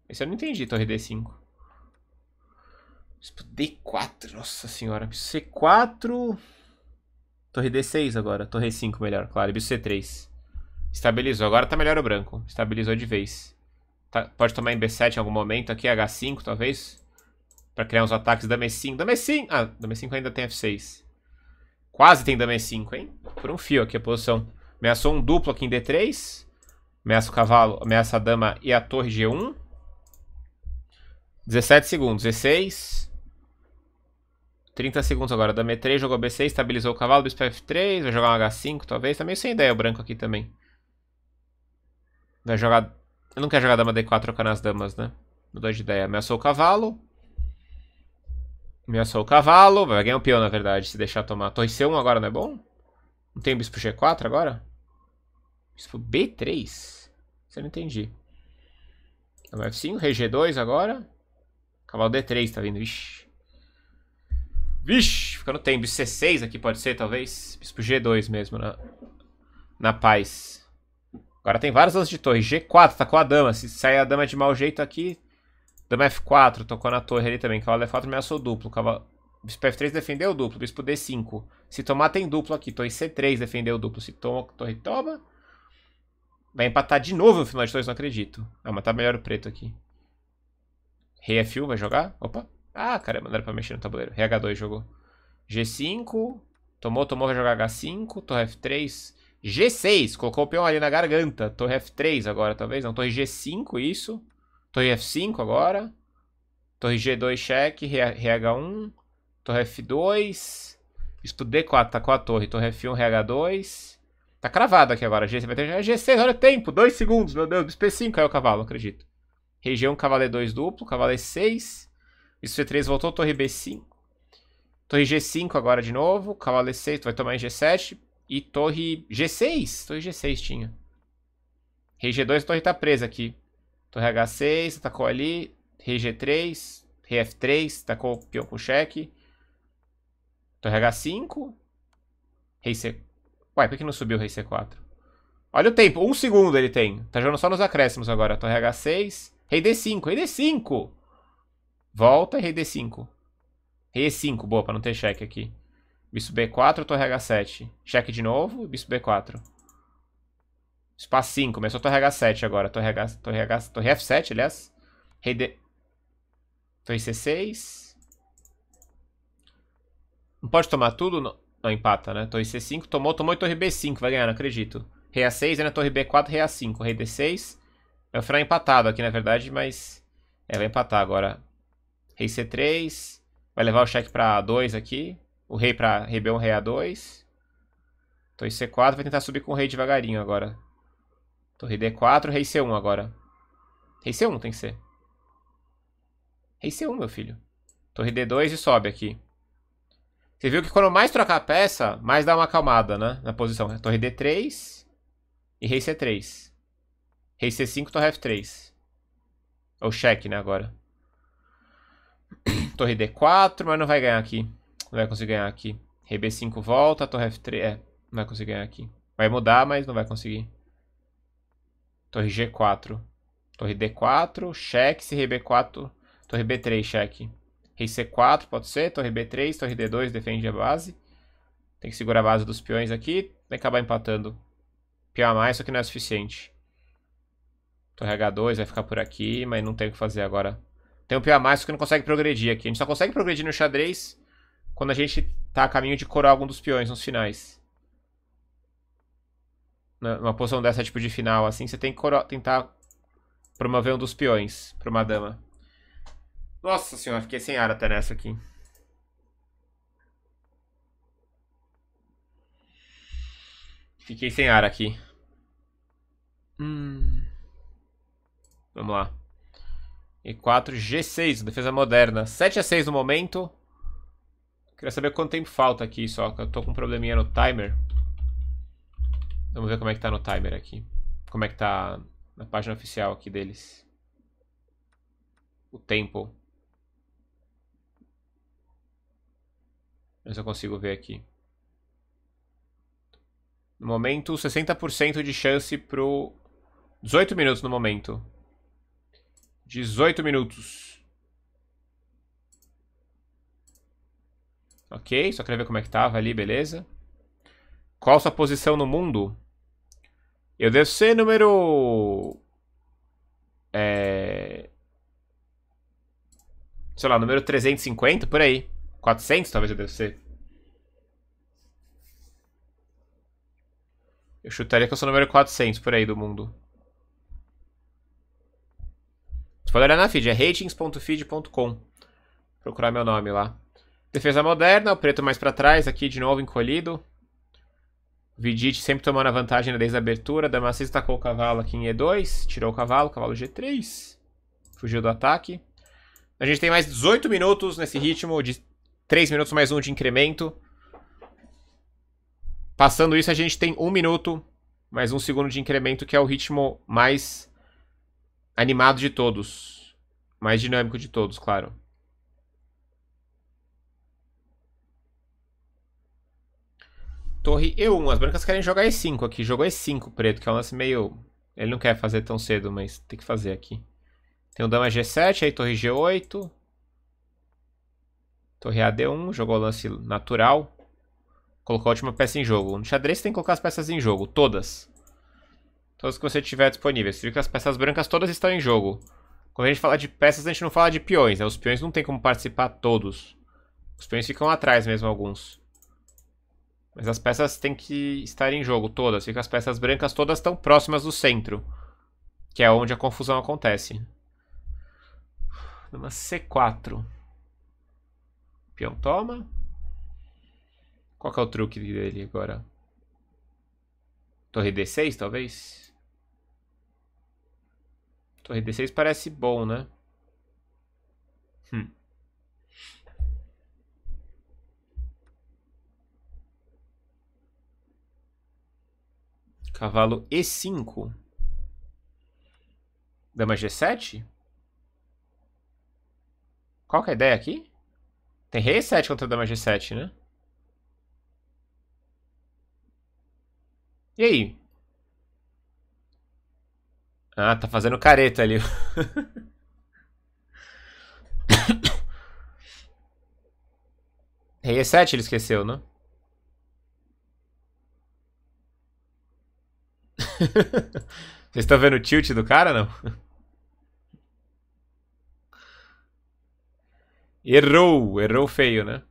Esse eu não entendi, torre D5. Bispo D4, nossa senhora. Bispo C4. Torre D6 agora. Torre 5 melhor, claro. Bispo C3. Estabilizou. Agora tá melhor o branco. Estabilizou de vez. Tá, pode tomar em B7 em algum momento aqui. H5, talvez. Pra criar uns ataques. Dama E5. Dama E5. Ah, Dama E5 ainda tem F6. Quase tem Dama E5, hein? Por um fio aqui a posição. Ameaçou um duplo aqui em D3. Ameaça o cavalo, ameaça a dama e a torre G1. 17 segundos, 16. 30 segundos agora, dama E3, jogou B6, estabilizou o cavalo, bispo F3, vai jogar um H5 talvez. Tá meio sem ideia o branco aqui também. Vai jogar... Eu não quero jogar dama D4 trocando as damas, né? Mudou de ideia. Ameaçou o cavalo. Ameaçou o cavalo. Vai ganhar o um peão, na verdade, se deixar tomar. Torre C1 agora não é bom? Não tem bispo G4 agora? Bispo B3? Você não entendi. Então, F5, RG2 agora. Cavalo D3, tá vindo? Vixe. Fica no tempo. Bispo C6 aqui pode ser, talvez. Bispo G2 mesmo, na, na paz. Agora tem várias lances de torre. G4, tá com a dama. Se sair a dama de mau jeito aqui... Dama F4, tocou na torre ali também. Cavalo F4 ameaçou duplo. Cavalo... Bispo F3 defendeu duplo. Bispo D5. Se tomar, tem duplo aqui. Torre C3 defendeu duplo. Se toma, torre toma. Vai empatar de novo no final de dois, não acredito. Ah, mas tá melhor o preto aqui. Rei F1 vai jogar? Opa. Ah, caramba, não era pra mexer no tabuleiro. Rei H2 jogou. G5. Tomou, tomou, vai jogar H5. Torre F3. G6. Colocou o peão ali na garganta. Torre F3 agora, talvez. Não, torre G5, isso. Torre F5 agora. Torre G2 cheque. Rei H1. Torre F2. Isso D4, tá com a torre. Torre F1, Rh2. Tá cravado aqui agora. G, vai ter G6, olha o tempo. 2 segundos, meu Deus. Bispo 5 caiu o cavalo, acredito. Região, cavaleiro 2 duplo, cavaleiro 6. Bispo C3 voltou, torre B5. Torre G5 agora de novo. Cavaleiro 6 vai tomar em G7. E torre G6. Torre G6 tinha. Rei G2, a torre tá presa aqui. Torre H6, atacou ali. Rei G3. Rei F3, atacou o peão com cheque. Torre H5. Rei C... Ué, por que não subiu o rei C4? Olha o tempo, um segundo ele tem. Tá jogando só nos acréscimos agora. Torre H6, rei D5, rei D5! Volta, rei D5. Rei E5, boa, pra não ter cheque aqui. Bispo B4, torre H7. Cheque de novo, bispo B4. Espaço 5, começou torre H7 agora. Torre, H, torre, H, torre F7, aliás. Rei D... Torre C6. Não pode tomar tudo? Não. Não, empata, né? Torre C5, tomou, tomou e torre B5, vai ganhar, não acredito. Rei A6, né? Torre B4, Rei A5, Rei D6. Vai ficar empatado aqui, na verdade, mas... É, vai empatar agora. Rei C3, vai levar o cheque pra A2 aqui. O rei pra rei B1, rei A2. Torre C4, vai tentar subir com o rei devagarinho agora. Torre D4, rei C1 agora. Rei C1 tem que ser. Rei C1, meu filho. Torre D2 e sobe aqui. Você viu que quando mais trocar a peça, mais dá uma acalmada, né? Na posição. Torre D3 e rei C3. Rei C5, torre F3. É Ou cheque, né, agora. torre D4, mas não vai ganhar aqui. Não vai conseguir ganhar aqui. Rei B5 volta, torre F3... É, não vai conseguir ganhar aqui. Vai mudar, mas não vai conseguir. Torre G4. Torre D4, cheque, se rei B4... Torre B3, cheque. Rei C4, pode ser. Torre B3, torre D2, defende a base. Tem que segurar a base dos peões aqui. Vai acabar empatando. Peão a mais, só que não é suficiente. Torre H2 vai ficar por aqui, mas não tem o que fazer agora. Tem um peão a mais, só que não consegue progredir aqui. A gente só consegue progredir no xadrez quando a gente tá a caminho de corar algum dos peões nos finais. Numa posição dessa, tipo de final, assim, você tem que tentar promover um dos peões pra uma dama. Nossa senhora, fiquei sem ar até nessa aqui. Fiquei sem ar aqui. Hum. Vamos lá. E4, G6, defesa moderna. 7 a 6 no momento. Queria saber quanto tempo falta aqui só, que eu tô com um probleminha no timer. Vamos ver como é que tá no timer aqui. Como é que tá na página oficial aqui deles. O tempo. Eu consigo ver aqui. No momento, 60% de chance pro... 18 minutos no momento. 18 minutos. Ok, só queria ver como é que tava ali, beleza. Qual sua posição no mundo? Eu devo ser número... É... Sei lá, número 350, por aí. 400 talvez eu deve ser. Eu chutaria que eu sou o número 400 por aí do mundo. Você pode olhar na feed, é ratings.feed.com. Procurar meu nome lá. Defesa moderna, o preto mais para trás, aqui de novo encolhido. Vidit sempre tomando a vantagem desde a abertura. Damascus tacou o cavalo aqui em E2. Tirou o cavalo, cavalo G3. Fugiu do ataque. A gente tem mais 18 minutos nesse ritmo de 3 minutos mais um de incremento. Passando isso, a gente tem 1 minuto mais 1 segundo de incremento, que é o ritmo mais animado de todos. Mais dinâmico de todos, claro. Torre E1. As brancas querem jogar E5 aqui. Jogou E5, preto, que é um lance meio... Ele não quer fazer tão cedo, mas tem que fazer aqui. Tem o dama G7, aí torre G8. Torre A D1, jogou o lance natural. Colocou a última peça em jogo. No xadrez você tem que colocar as peças em jogo, todas. Todas que você tiver disponíveis. Você viu que as peças brancas todas estão em jogo. Quando a gente fala de peças, a gente não fala de peões, né? Os peões não tem como participar todos. Os peões ficam atrás mesmo alguns. Mas as peças têm que estar em jogo todas. Fica as peças brancas todas tão próximas do centro. Que é onde a confusão acontece. Numa C4. Peão toma. Qual é o truque dele agora? Torre D6, talvez? Torre D6 parece bom, né? Hum. Cavalo E5. Dama G7? Qual que é a ideia aqui? Tem rei 7 contra dama G7, né? E aí? Ah, tá fazendo careta ali. rei é E7 ele esqueceu, né? Vocês estão vendo o tilt do cara, não? não? Errou, errou feio, né?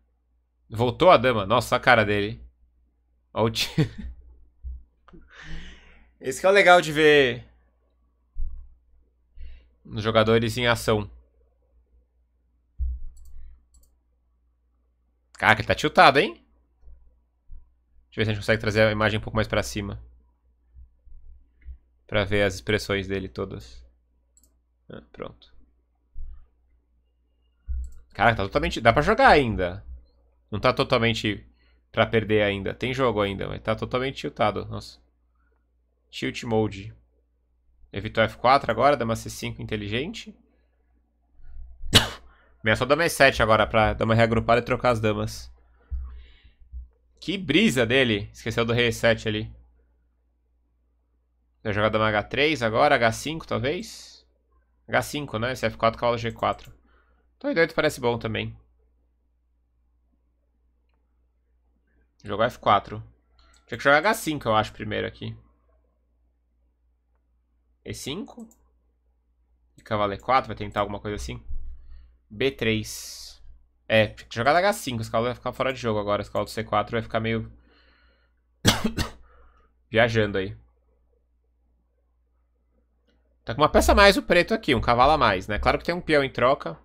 Voltou a dama. Nossa, a cara dele. Esse que é o legal de ver os jogadores em ação. Caraca, ele tá tiltado, hein? Deixa eu ver se a gente consegue trazer a imagem um pouco mais pra cima. Pra ver as expressões dele todas. Ah, pronto. Caraca, tá totalmente... Dá pra jogar ainda. Não tá totalmente pra perder ainda. Tem jogo ainda, mas tá totalmente tiltado. Nossa. Tilt mode. Evitou F4 agora, dá uma C5 inteligente. Minha só dama é 7 agora pra dar uma reagrupada e trocar as damas. Que brisa dele. Esqueceu do rei 7 ali. Vai jogar dama H3 agora, H5 talvez. H5, né? Esse F4 cavalo G4. Torre parece bom também. Jogar F4. Tinha que jogar H5, eu acho, primeiro aqui. E5. E cavalo E4, vai tentar alguma coisa assim. B3. É, tinha que jogar H5, o cavalo vai ficar fora de jogo agora. o cavalo do C4 vai ficar meio... Viajando aí. Tá com uma peça a mais o preto aqui, um cavalo a mais, né? Claro que tem um peão em troca.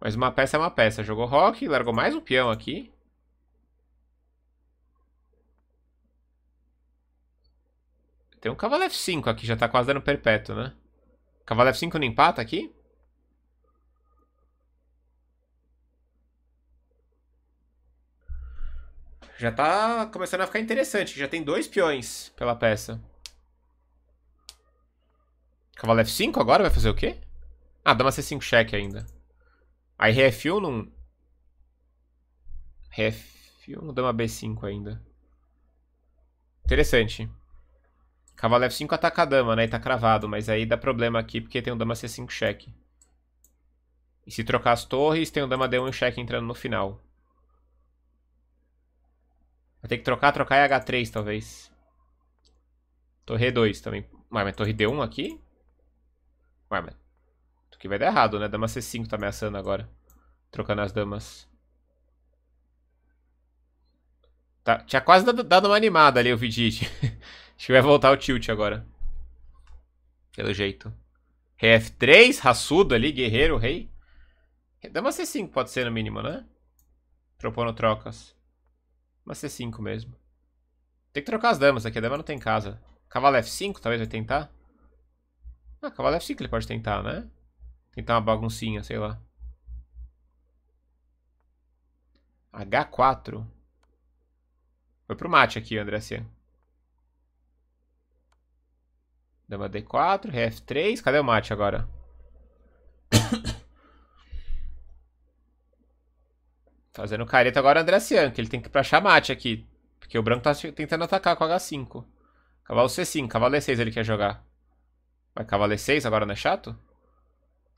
Mas uma peça é uma peça. Jogou rock, largou mais um peão aqui. Tem um cavalo F5 aqui, já tá quase dando perpétuo, né? Cavalo F5 não empata aqui? Já tá começando a ficar interessante. Já tem dois peões pela peça. Cavalo F5 agora vai fazer o quê? Ah, dá uma C5 cheque ainda. Aí 1 não... Refuel não dá uma B5 ainda. Interessante. Cavalo F5 ataca a dama, né? E tá cravado, mas aí dá problema aqui porque tem um dama C5 cheque. E se trocar as torres, tem um dama D1 cheque entrando no final. Vai ter que trocar, trocar é H3, talvez. Torre E2 também. Ué, mas torre D1 aqui? Ué, mas o que vai dar errado, né? Dama C5 tá ameaçando agora. Trocando as damas. Tá, tinha quase dado, dado uma animada ali o Vidid. Acho que vai voltar o tilt agora. Pelo jeito. Rei F3, raçudo ali, guerreiro, rei. Dama C5 pode ser no mínimo, né? Propondo trocas. Dama C5 mesmo. Tem que trocar as damas aqui, a dama não tem casa. Cavalo F5 talvez vai tentar. Ah, cavalo F5 ele pode tentar, né? Tentar tá uma baguncinha, sei lá. H4. Foi pro mate aqui, André C. Dama D4, Rf3. Cadê o mate agora? Fazendo careta agora André Cian, que ele tem que ir pra chamate aqui. Porque o branco tá tentando atacar com H5. Cavalo C5, cavalo E6 ele quer jogar. Vai cavalo E6 agora, não é chato?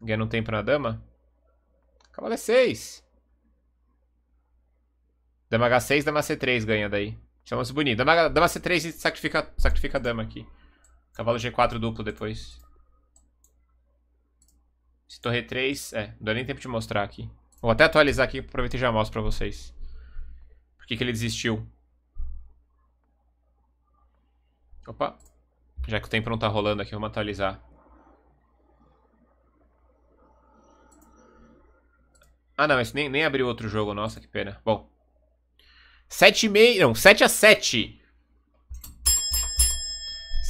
Ganha um tempo na dama. Cavalo é E6. Dama H6, dama C3 ganha daí. Chama-se bonito. Dama, dama C3 e sacrifica, sacrifica a dama aqui. Cavalo G4 duplo depois. Se torre 3... É, não deu nem tempo de mostrar aqui. Vou até atualizar aqui, aproveito e já mostro pra vocês. Por que, que ele desistiu. Opa. Já que o tempo não tá rolando aqui, vamos atualizar. Ah, não, esse nem, nem abriu outro jogo. Nossa, que pena. Bom. 7 e meio... Não, 7 a 7.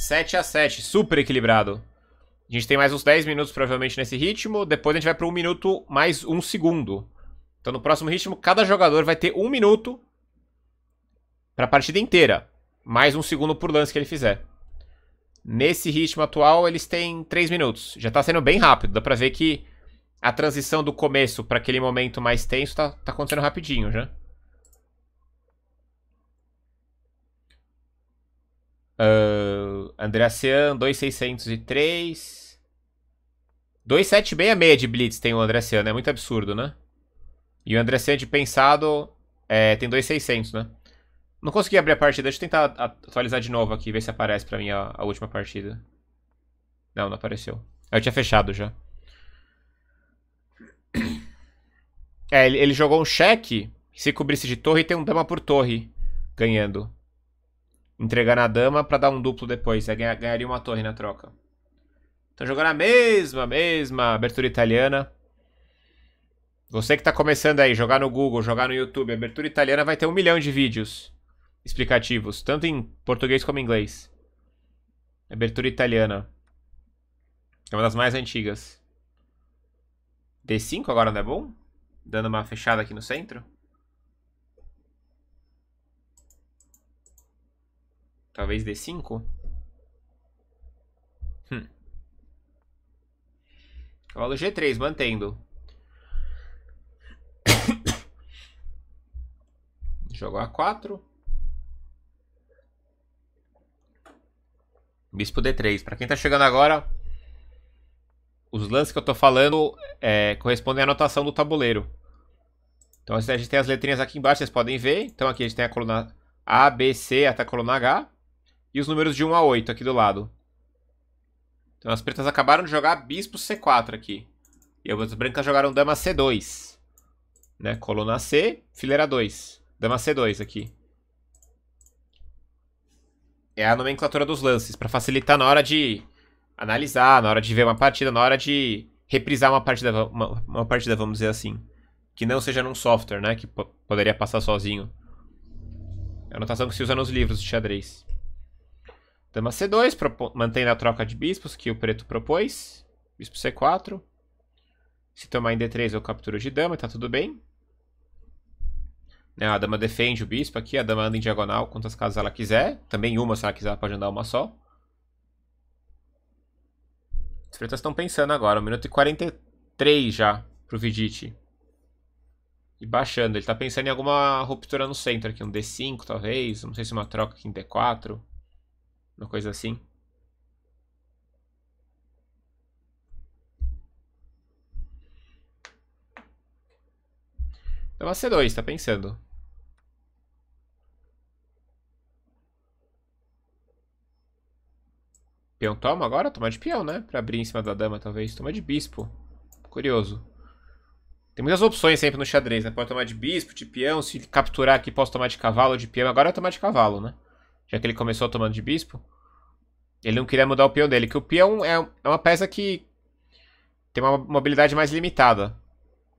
7 a 7. Super equilibrado. A gente tem mais uns 10 minutos, provavelmente, nesse ritmo. Depois a gente vai para 1 minuto mais 1 segundo. Então, no próximo ritmo, cada jogador vai ter 1 minuto para a partida inteira. Mais 1 segundo por lance que ele fizer. Nesse ritmo atual, eles têm 3 minutos. Já tá sendo bem rápido. Dá pra ver que a transição do começo para aquele momento mais tenso tá, tá acontecendo rapidinho já. Uh, André Sean, 2603. 2766 de Blitz tem o André Sean, é né? muito absurdo, né? E o André Sean de pensado é, tem 2600, né? Não consegui abrir a partida, deixa eu tentar atualizar de novo aqui, ver se aparece pra mim a, a última partida. Não, não apareceu. Eu tinha fechado já. É, ele, ele jogou um cheque. Se cobrisse de torre, tem um dama por torre. Ganhando. Entregar na dama pra dar um duplo depois. É aí ganharia uma torre na troca. Estão jogando a mesma, mesma abertura italiana. Você que tá começando aí, jogar no Google, jogar no YouTube, abertura italiana vai ter um milhão de vídeos explicativos, tanto em português como em inglês. Abertura italiana. É uma das mais antigas d 5 agora não é bom? Dando uma fechada aqui no centro? Talvez D5? Hum. Cavalo G3, mantendo. Jogo A4. Bispo D3. Pra quem tá chegando agora, os lances que eu tô falando é, correspondem à anotação do tabuleiro. Então a gente tem as letrinhas aqui embaixo, vocês podem ver. Então aqui a gente tem a coluna A, B, C até a coluna H. E os números de 1 a 8 aqui do lado. Então as pretas acabaram de jogar bispo C4 aqui. E as brancas jogaram dama C2. Né? Coluna C, fileira 2. Dama C2 aqui. É a nomenclatura dos lances, para facilitar na hora de analisar, na hora de ver uma partida, na hora de reprisar uma partida, uma, uma partida vamos dizer assim. Que não seja num software, né? Que poderia passar sozinho. É a anotação que se usa nos livros de xadrez. Dama C2, mantendo a troca de bispos que o preto propôs. Bispo C4. Se tomar em D3 eu capturo de dama, tá tudo bem. Né, a dama defende o bispo aqui, a dama anda em diagonal quantas casas ela quiser. Também uma, se ela quiser, ela pode andar uma só. Os pretas estão pensando agora. 1 minuto e 43 já pro Vidite. E baixando. Ele tá pensando em alguma ruptura no centro aqui. Um D5, talvez. Não sei se uma troca aqui em D4. Uma coisa assim. Então a C2, tá pensando. Peão toma agora? Toma de peão, né? Pra abrir em cima da dama, talvez. Toma de bispo. Curioso. Tem muitas opções sempre no xadrez, né? Pode tomar de bispo, de peão. Se capturar aqui, posso tomar de cavalo ou de peão. Agora é tomar de cavalo, né? Já que ele começou tomando de bispo. Ele não queria mudar o peão dele. Que o peão é, é uma peça que tem uma mobilidade mais limitada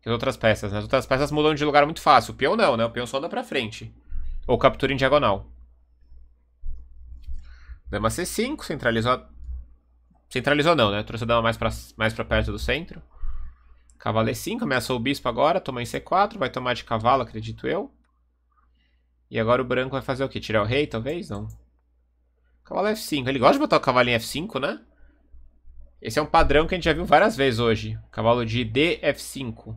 que as outras peças, né? As outras peças mudam de lugar muito fácil. O peão não, né? O peão só anda pra frente. Ou captura em diagonal. Dama C5, centralizou a Centralizou não, né? Trouxe a dama mais pra, mais pra perto do centro. Cavalo E5, é ameaçou o bispo agora, toma em C4, vai tomar de cavalo, acredito eu. E agora o branco vai fazer o quê? Tirar o rei, talvez? Não. Cavalo é F5. Ele gosta de botar o cavalo em F5, né? Esse é um padrão que a gente já viu várias vezes hoje. Cavalo de D, F5.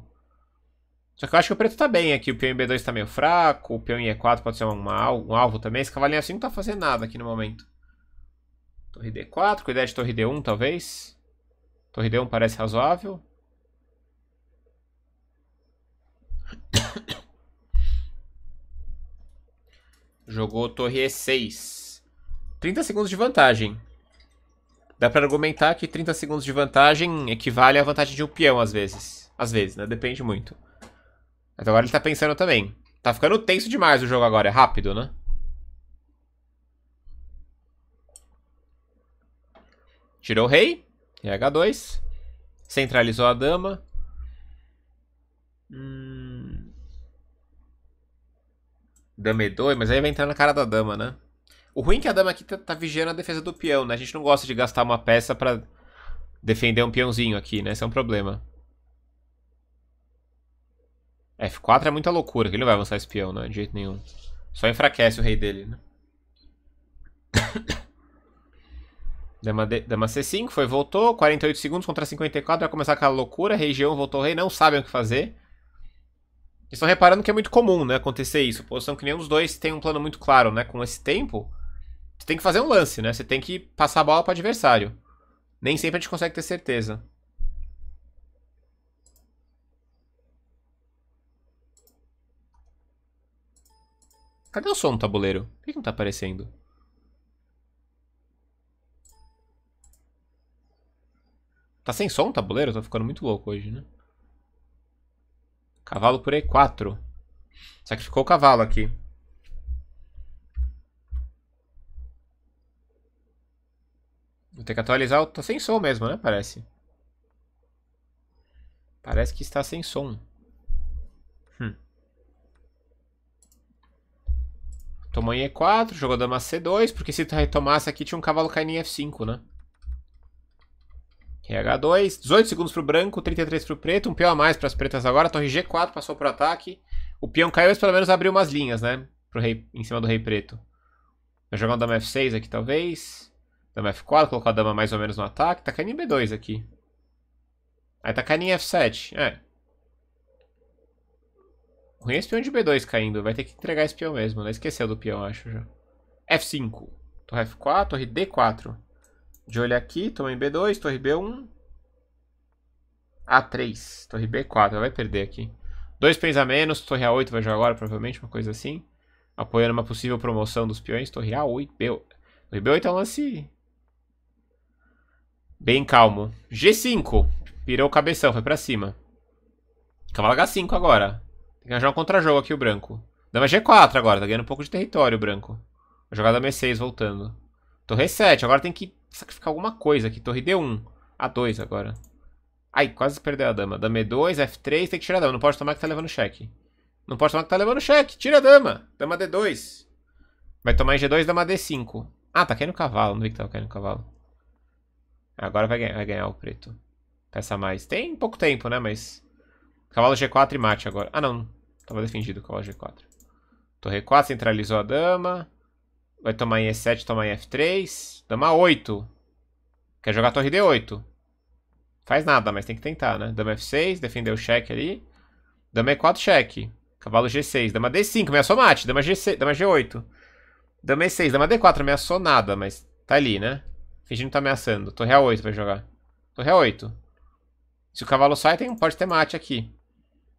Só que eu acho que o preto tá bem aqui. O peão em B2 tá meio fraco. O peão em E4 pode ser uma, um alvo também. Esse cavalinho F5 não tá fazendo nada aqui no momento. Torre D4, com ideia de torre D1 talvez. Torre D1 parece razoável. Jogou torre E6. 30 segundos de vantagem. Dá para argumentar que 30 segundos de vantagem equivale à vantagem de um peão às vezes. Às vezes, né? Depende muito. Mas agora ele tá pensando também. Tá ficando tenso demais o jogo agora, é rápido, né? Tirou o rei. E H2. Centralizou a dama. Hum... Dama E2, é mas aí vai entrar na cara da dama, né? O ruim é que a dama aqui tá, tá vigiando a defesa do peão, né? A gente não gosta de gastar uma peça pra defender um peãozinho aqui, né? Esse é um problema. F4 é muita loucura, que ele não vai avançar esse peão, né? De jeito nenhum. Só enfraquece o rei dele, né? Dama C5, foi, voltou. 48 segundos contra 54. Vai começar aquela loucura. Região, voltou rei. Não sabem o que fazer. Estão reparando que é muito comum, né? Acontecer isso. Posição que nenhum dos dois tem um plano muito claro, né? Com esse tempo, você tem que fazer um lance, né? Você tem que passar a bola para o adversário. Nem sempre a gente consegue ter certeza. Cadê o som do tabuleiro? Por que não tá aparecendo? Tá sem som o tabuleiro? tá ficando muito louco hoje, né? Cavalo por E4. Sacrificou o cavalo aqui. Vou ter que atualizar. Tá sem som mesmo, né? Parece. Parece que está sem som. Hum. Tomou em E4, jogou dama C2, porque se retomasse aqui tinha um cavalo caindo em F5, né? RH2, 18 segundos para o branco, 33 para o preto, um peão a mais para as pretas agora. Torre G4 passou para o ataque. O peão caiu, mas pelo menos abriu umas linhas, né? Pro rei, em cima do rei preto. Vai jogar um dama F6 aqui, talvez. Dama F4, colocar a dama mais ou menos no ataque. Tá caindo em B2 aqui. Aí tá caindo em F7, é. Ruim é esse peão de B2 caindo. Vai ter que entregar esse peão mesmo, né? Esqueceu do peão, acho já. F5. Torre F4, torre D4. De olho aqui, toma em B2, torre B1. A3, torre B4, ela vai perder aqui. Dois pens a menos, torre A8 vai jogar agora, provavelmente, uma coisa assim. Apoiando uma possível promoção dos peões, torre A8. B... Torre B8 é um lance bem calmo. G5, pirou o cabeção, foi pra cima. Cavalo H5 agora. Tem que arranjar um contra-jogo aqui o branco. Dama G4 agora, tá ganhando um pouco de território o branco. jogada M6 voltando. Torre 7. Agora tem que sacrificar alguma coisa aqui. Torre D1. A2 agora. Ai, quase perdeu a dama. Dama E2, F3. Tem que tirar a dama. Não pode tomar que tá levando cheque. Não pode tomar que tá levando cheque. Tira a dama. Dama D2. Vai tomar em G2, dama D5. Ah, tá caindo o cavalo. Não vi que tava caindo o cavalo. Agora vai ganhar, vai ganhar o preto. Peça mais. Tem pouco tempo, né? Mas... Cavalo G4 e mate agora. Ah, não. Tava defendido o cavalo G4. Torre 4 centralizou a dama. Vai tomar em E7, tomar em F3. Dama 8. Quer jogar torre D8. Faz nada, mas tem que tentar, né? Dama F6, defendeu o cheque ali. Dama E4, cheque. Cavalo G6. Dama D5, ameaçou mate. Dama, G6, dama G8. Dama E6, dama D4, ameaçou nada, mas tá ali, né? Fingindo que tá ameaçando. Torre A8 vai jogar. Torre A8. Se o cavalo sai, tem, pode ter mate aqui.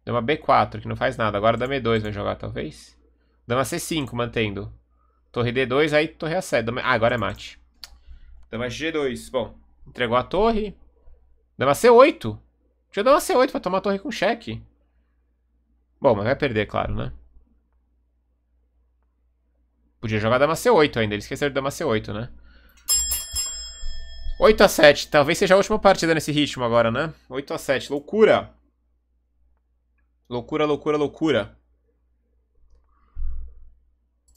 Dama B4, que não faz nada. Agora dama E2 vai jogar, talvez. Dama C5, mantendo. Torre D2, aí torre A7. Ah, agora é mate. Dama G2. Bom, entregou a torre. Dama C8. Deixa eu dar uma C8 pra tomar a torre com cheque. Bom, mas vai perder, claro, né? Podia jogar dama C8 ainda. Ele esqueceu de dama C8, né? 8 a 7 Talvez seja a última partida nesse ritmo agora, né? 8 a 7 Loucura! Loucura, loucura, loucura.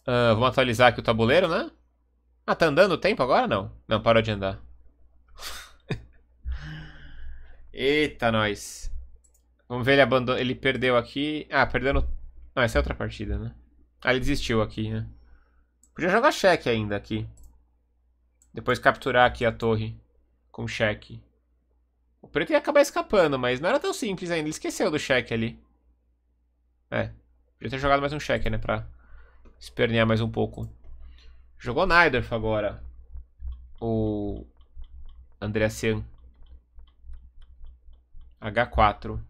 Uh, vamos atualizar aqui o tabuleiro, né? Ah, tá andando o tempo agora? Não. Não, parou de andar. Eita, nós. Vamos ver, ele abandonou. Ele perdeu aqui. Ah, perdendo. Ah, Não, essa é outra partida, né? Ah, ele desistiu aqui, né? Podia jogar cheque ainda aqui. Depois capturar aqui a torre com cheque. O preto ia acabar escapando, mas não era tão simples ainda. Ele esqueceu do cheque ali. É. Podia ter jogado mais um cheque, né? Pra espernear mais um pouco. Jogou Nidorf agora. O Andreasen. H4.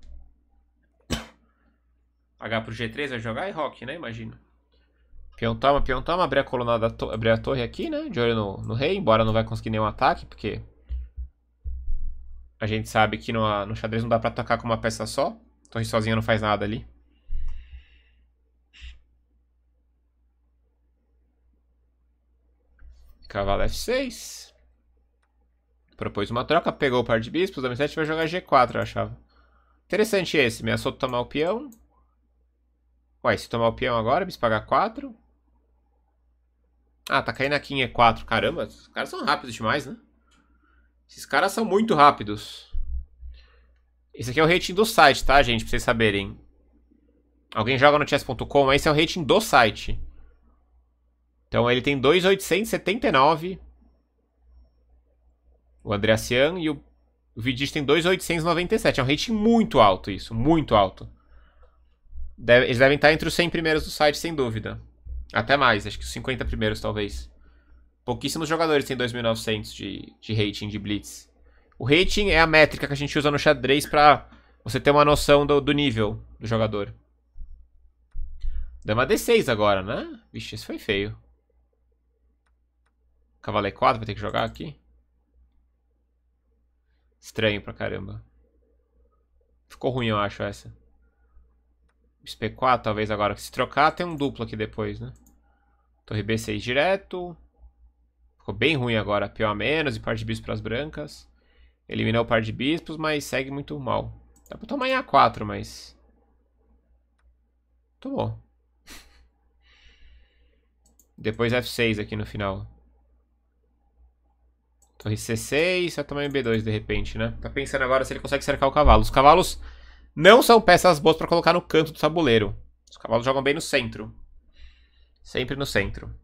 H pro G3 vai jogar e Rock, né? Imagina. Peão toma, peão toma. Abrir a coluna to abrir a torre aqui, né? De olho no, no, rei. Embora não vai conseguir nenhum ataque, porque... A gente sabe que no, no xadrez não dá pra atacar com uma peça só. Torre sozinha não faz nada ali. Cavalo F6. Propôs uma troca, pegou o par de bispos, dama 7 vai jogar G4, eu achava. Interessante esse, assou tomar o peão. Ué, se tomar o peão agora, bispo H4. Ah, tá caindo aqui em E4. Caramba, os caras são rápidos demais, né? Esses caras são muito rápidos. Esse aqui é o rating do site, tá, gente? Pra vocês saberem. Alguém joga no chess.com, esse é o rating do site. Então ele tem 2,879. O Andreasian e o Vidic tem 2,897. É um rating muito alto isso, muito alto. Deve, eles devem estar entre os 100 primeiros do site, sem dúvida. Até mais, acho que os 50 primeiros, talvez. Pouquíssimos jogadores têm 2.900 de, de rating de Blitz. O rating é a métrica que a gente usa no xadrez pra você ter uma noção do, do nível do jogador. Dama D6 agora, né? Vixe, isso foi feio. Cavalo E4, vai ter que jogar aqui? Estranho pra caramba. Ficou ruim, eu acho, essa. Bispo 4 talvez agora que se trocar, tem um duplo aqui depois, né? Torre B6 direto. Ficou bem ruim agora. pior a menos e par de bispos pras brancas. Eliminou o par de bispos, mas segue muito mal. Dá pra tomar em A4, mas... Tomou. Depois F6 aqui no final. Torre C6, vai tomar b 2 de repente, né? Tá pensando agora se ele consegue cercar o cavalo. Os cavalos não são peças boas para colocar no canto do tabuleiro. Os cavalos jogam bem no centro. Sempre no centro.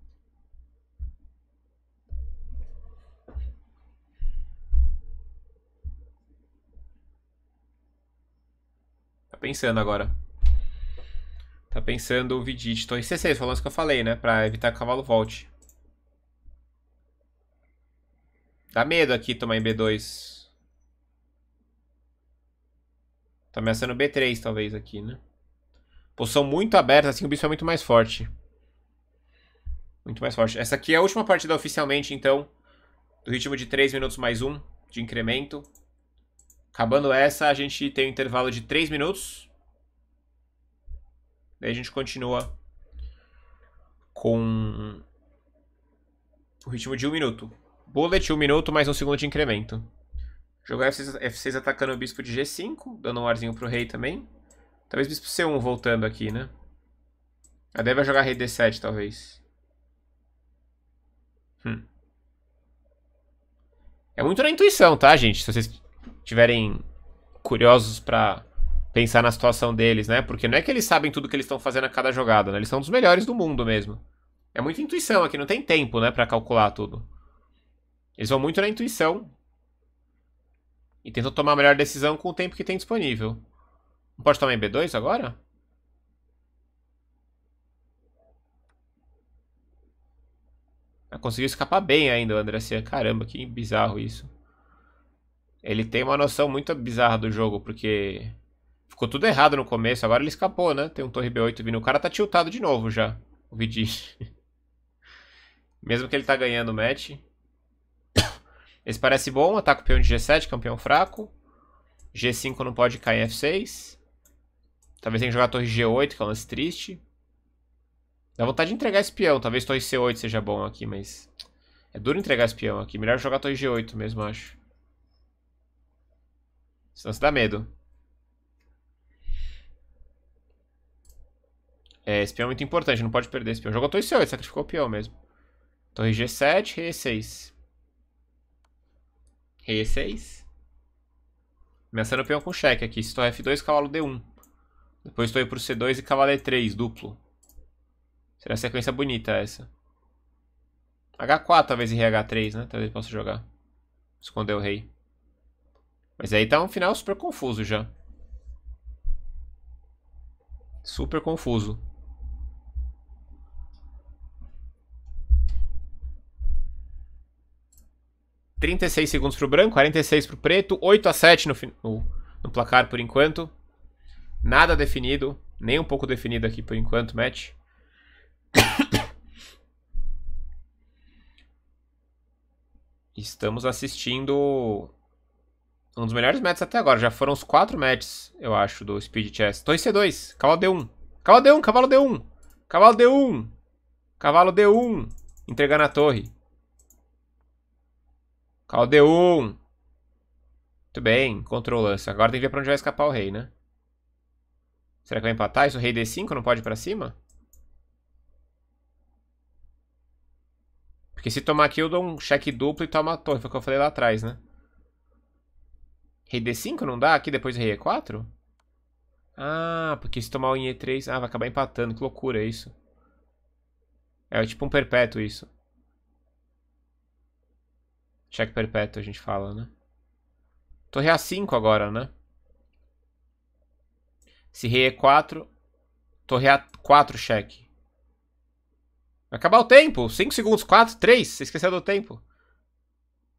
Tá pensando agora. Tá pensando o Vidit. Torre C6, falando isso que eu falei, né? Pra evitar que o cavalo volte. Dá medo aqui tomar em B2. Tá ameaçando B3, talvez, aqui, né? Poção muito aberta, assim o bicho é muito mais forte. Muito mais forte. Essa aqui é a última partida oficialmente, então. Do ritmo de 3 minutos mais 1 de incremento. Acabando essa, a gente tem um intervalo de 3 minutos. Daí a gente continua com o ritmo de 1 minuto. Bullet, um minuto, mais um segundo de incremento. Jogar F6, atacando o bispo de G5, dando um arzinho pro rei também. Talvez bispo C1 voltando aqui, né? A deve jogar rei D7, talvez. Hum. É muito na intuição, tá, gente? Se vocês tiverem curiosos pra pensar na situação deles, né? Porque não é que eles sabem tudo que eles estão fazendo a cada jogada, né? Eles são dos melhores do mundo mesmo. É muita intuição aqui, não tem tempo, né, pra calcular tudo. Eles vão muito na intuição. E tentam tomar a melhor decisão com o tempo que tem disponível. Não pode tomar em B2 agora? Ah, conseguiu escapar bem ainda o Andracian. Caramba, que bizarro isso. Ele tem uma noção muito bizarra do jogo, porque... Ficou tudo errado no começo, agora ele escapou, né? Tem um torre B8 vindo. O cara tá tiltado de novo já, o Vidish. Mesmo que ele tá ganhando o match. Esse parece bom, ataca o peão de G7, campeão é fraco. G5 não pode cair F6. Talvez tenha que jogar torre G8, que é um lance triste. Dá vontade de entregar esse peão. Talvez torre C8 seja bom aqui, mas... É duro entregar esse peão aqui. Melhor jogar torre G8 mesmo, acho. Senão se dá medo. É, esse peão é muito importante. Não pode perder esse peão. Jogou torre C8, sacrificou o peão mesmo. Torre G7, E6. Rei é E6. Ameaçando o peão com cheque aqui. Estou F2, cavalo D1. Depois estou aí pro C2 e cavalo E3, duplo. Será uma sequência bonita essa. H4 talvez e h 3 né? Talvez possa jogar. Esconder o rei. Mas aí tá um final super confuso já. Super confuso. 36 segundos pro branco, 46 pro preto, 8 a 7 no, no, no placar por enquanto. Nada definido, nem um pouco definido aqui por enquanto, match. Estamos assistindo um dos melhores matches até agora. Já foram os quatro matches, eu acho, do Speed Chess. 2C2, cavalo D1. Cavalo D1, cavalo D1. Cavalo D1. Cavalo D1. Entregando a torre. Caldeon. Muito bem, encontrou Agora tem que ver pra onde vai escapar o rei, né? Será que vai empatar? Isso o rei D5 não pode ir pra cima? Porque se tomar aqui eu dou um cheque duplo e toma a torre, foi o que eu falei lá atrás, né? Rei D5 não dá? Aqui depois rei E4? Ah, porque se tomar o em E3... Ah, vai acabar empatando, que loucura isso. É tipo um perpétuo isso. Cheque perpétuo a gente fala, né? Torre A5 agora, né? Se rei E4, é torre A4 cheque. Vai acabar o tempo. 5 segundos, 4, 3. Você esqueceu do tempo.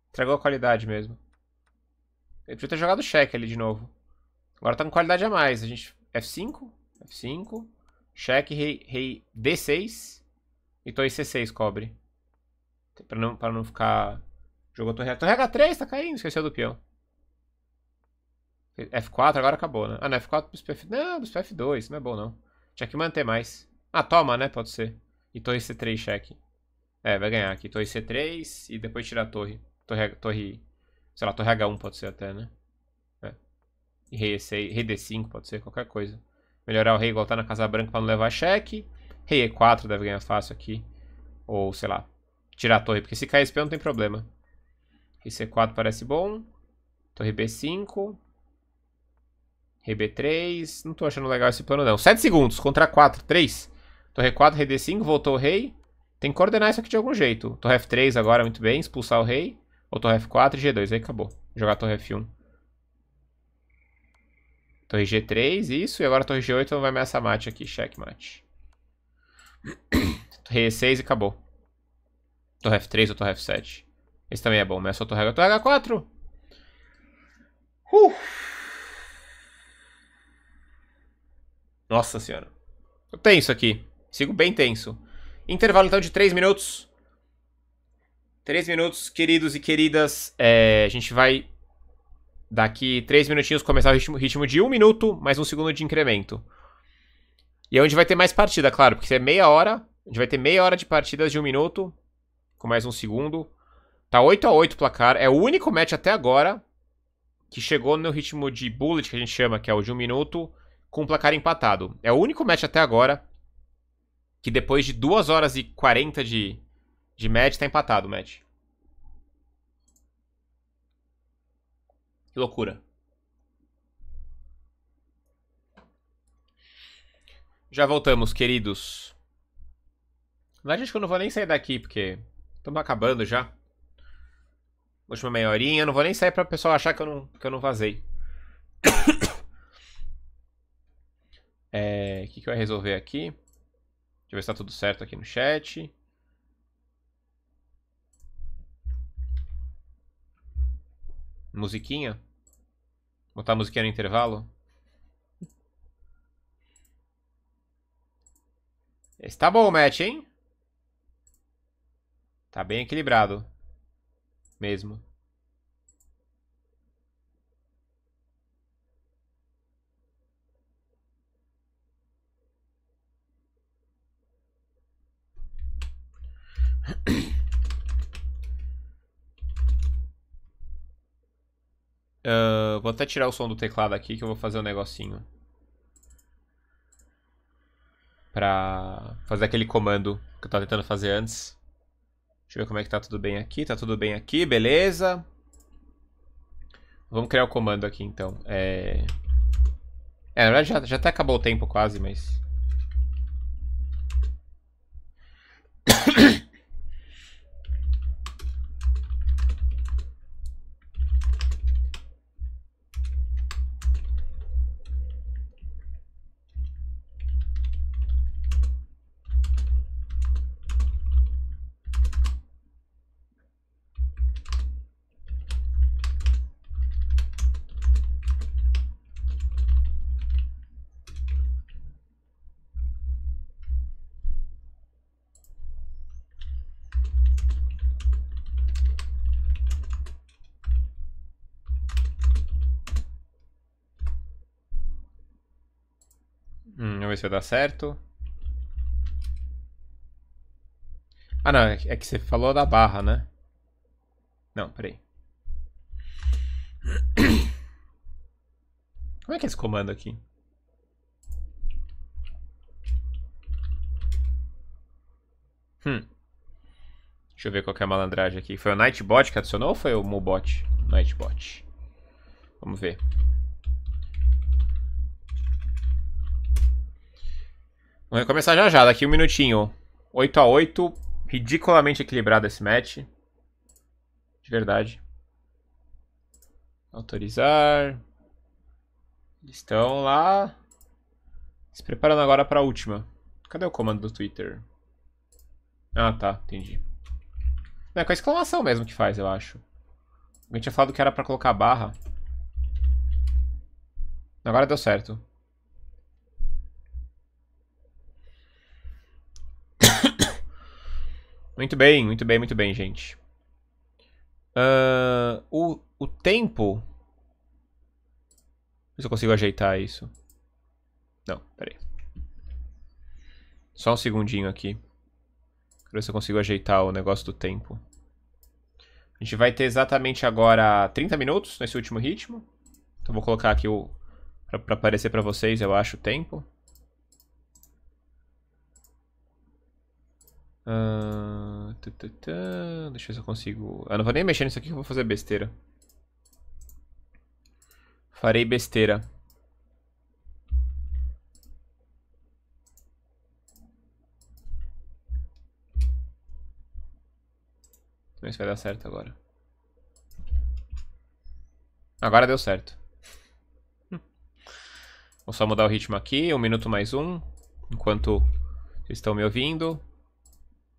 Entregou a qualidade mesmo. Eu podia ter jogado cheque ali de novo. Agora tá com qualidade a mais. A gente... F5, F5, cheque, rei, rei D6 e torre C6 cobre. Pra não, pra não ficar Jogou torre H. Torre H3 tá caindo, esqueceu do peão. F4 agora acabou, né? Ah, não, F4 bispo F... Não, bispo F2, não é bom não. Tinha que manter mais. Ah, toma, né? Pode ser. E torre C3 cheque. É, vai ganhar aqui. Torre C3 e depois tirar a torre. Torre, torre sei lá, torre H1 pode ser até, né? É. E rei, e rei D5 pode ser, qualquer coisa. Melhorar o rei e voltar tá na Casa Branca pra não levar cheque. Rei E4 deve ganhar fácil aqui. Ou, sei lá, tirar a torre. Porque se cair esse peão não tem problema. Rei C4 parece bom. Torre B5. rb 3 Não tô achando legal esse plano, não. 7 segundos contra 4. 3. Torre 4, rd 5 Voltou o rei. Tem que coordenar isso aqui de algum jeito. Torre F3 agora, muito bem. Expulsar o rei. Ou torre F4 e G2. Aí acabou. Jogar torre F1. Torre G3, isso. E agora torre G8 não vai ameaçar mate aqui. Checkmate. torre E6 e acabou. Torre F3 ou torre F7. Esse também é bom, mas eu só tô regra. Tô então, H4. Uh. Nossa senhora. Eu tenso aqui. Sigo bem tenso. Intervalo então de 3 minutos. 3 minutos, queridos e queridas. É, a gente vai daqui 3 minutinhos começar o ritmo, ritmo de 1 um minuto, mais um segundo de incremento. E é onde vai ter mais partida, claro, porque se é meia hora, a gente vai ter meia hora de partidas de 1 um minuto, com mais um segundo, Tá 8 a 8 o placar. É o único match até agora que chegou no ritmo de bullet, que a gente chama, que é o de um minuto, com o placar empatado. É o único match até agora que depois de 2 horas e 40 de, de match, tá empatado o match. Que loucura. Já voltamos, queridos. Na verdade, acho que eu não vou nem sair daqui, porque estamos acabando já última meia horinha. Não vou nem sair pra o pessoal achar que eu não, que eu não vazei. É, o que, que vai resolver aqui? Deixa eu ver se tá tudo certo aqui no chat. Musiquinha? Botar a musiquinha no intervalo? Está bom o match, hein? Tá bem equilibrado mesmo Uh, vou até tirar o som do teclado aqui que eu vou fazer um negocinho. Pra fazer aquele comando que eu tava tentando fazer antes. Deixa eu ver como é que tá tudo bem aqui. Tá tudo bem aqui, beleza. Vamos criar o comando aqui, então. É... é na verdade já, já até acabou o tempo quase, mas... ver se vai dar certo. Ah, não. É que você falou da barra, né? Não, peraí. Como é que é esse comando aqui? Hum. Deixa eu ver qual é a malandragem aqui. Foi o Nightbot que adicionou ou foi o mobot Nightbot. Vamos ver. Vamos começar já já, daqui um minutinho. 8x8, ridiculamente equilibrado esse match. De verdade. Autorizar. Eles estão lá. Se preparando agora para a última. Cadê o comando do Twitter? Ah, tá, entendi. é com a exclamação mesmo que faz, eu acho. A gente tinha falado que era para colocar barra. Agora deu certo. Muito bem, muito bem, muito bem, gente. Uh, o, o tempo... Ver se eu consigo ajeitar isso. Não, peraí. Só um segundinho aqui. Quero ver se eu consigo ajeitar o negócio do tempo. A gente vai ter exatamente agora 30 minutos nesse último ritmo. Então vou colocar aqui o... Pra, pra aparecer pra vocês, eu acho, o tempo. Uh... Deixa eu ver se eu consigo... Ah, não vou nem mexer nisso aqui que eu vou fazer besteira. Farei besteira. Vamos ver se vai dar certo agora. Agora deu certo. Vou só mudar o ritmo aqui, um minuto mais um, enquanto vocês estão me ouvindo.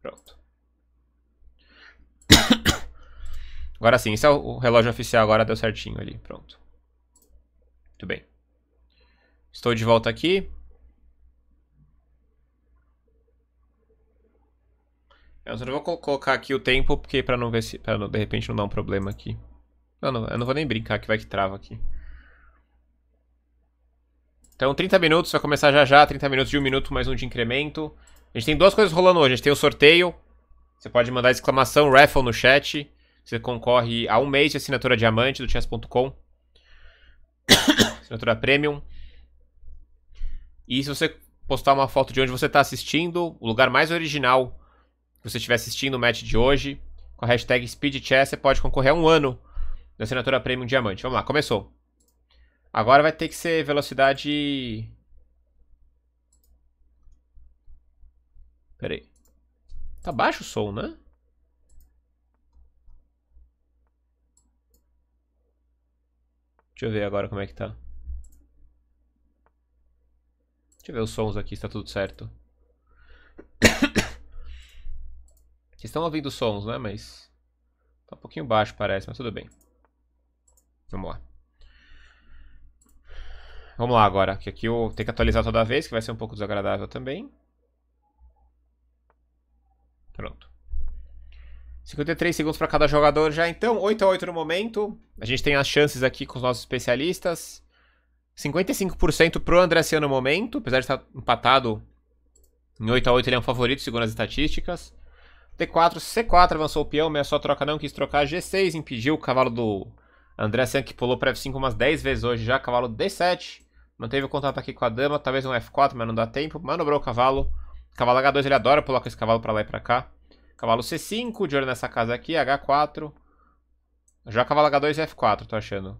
Pronto. Agora sim, esse é o relógio oficial, agora deu certinho ali, pronto. Muito bem. Estou de volta aqui. Eu só não vou colocar aqui o tempo, porque para não ver se... Pra não, de repente não dar um problema aqui. Não, não, eu não vou nem brincar que vai que trava aqui. Então 30 minutos, vai começar já já, 30 minutos de 1 minuto, mais um de incremento. A gente tem duas coisas rolando hoje, a gente tem o sorteio, você pode mandar exclamação raffle no chat. Você concorre a um mês de assinatura diamante do chess.com. assinatura premium. E se você postar uma foto de onde você está assistindo, o lugar mais original que você estiver assistindo o match de hoje, com a hashtag SpeedChess, você pode concorrer a um ano da assinatura Premium Diamante. Vamos lá, começou. Agora vai ter que ser velocidade... Peraí, Tá baixo o som, né? Deixa eu ver agora como é que tá. Deixa eu ver os sons aqui, se tá tudo certo. Vocês estão ouvindo os sons, né? Mas tá um pouquinho baixo, parece, mas tudo bem. Vamos lá. Vamos lá agora, que aqui eu tenho que atualizar toda vez, que vai ser um pouco desagradável também. Pronto. 53 segundos para cada jogador já, então 8 a 8 no momento. A gente tem as chances aqui com os nossos especialistas. 55% pro Andressa no momento, apesar de estar empatado em 8 a 8 ele é um favorito, segundo as estatísticas. D4, C4 avançou o peão, meia só troca não, quis trocar. G6 impediu o cavalo do Andressa que pulou para F5 umas 10 vezes hoje já. Cavalo D7, manteve o contato aqui com a dama, talvez um F4, mas não dá tempo. Manobrou o cavalo. Cavalo H2 ele adora pular com esse cavalo para lá e para cá. Cavalo C5, de olho nessa casa aqui, H4. Já cavalo H2 e F4, tô achando.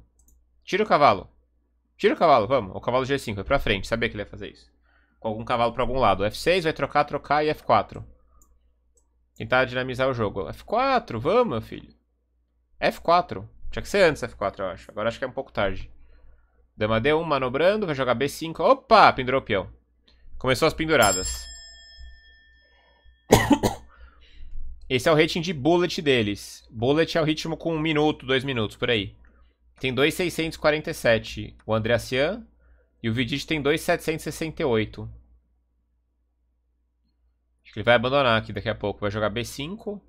Tira o cavalo. Tira o cavalo, vamos. O cavalo G5, vai é pra frente. Sabia que ele ia fazer isso. Com algum cavalo pra algum lado. F6, vai trocar, trocar e F4. Tentar dinamizar o jogo. F4, vamos, meu filho. F4. Tinha que ser antes F4, eu acho. Agora acho que é um pouco tarde. Dama D1 manobrando, vai jogar B5. Opa, pendurou o peão. Começou as penduradas. Esse é o rating de bullet deles. Bullet é o ritmo com um minuto, dois minutos, por aí. Tem 2,647 o Andreassian. E o Vidit tem 2,768. Acho que ele vai abandonar aqui daqui a pouco. Vai jogar B5.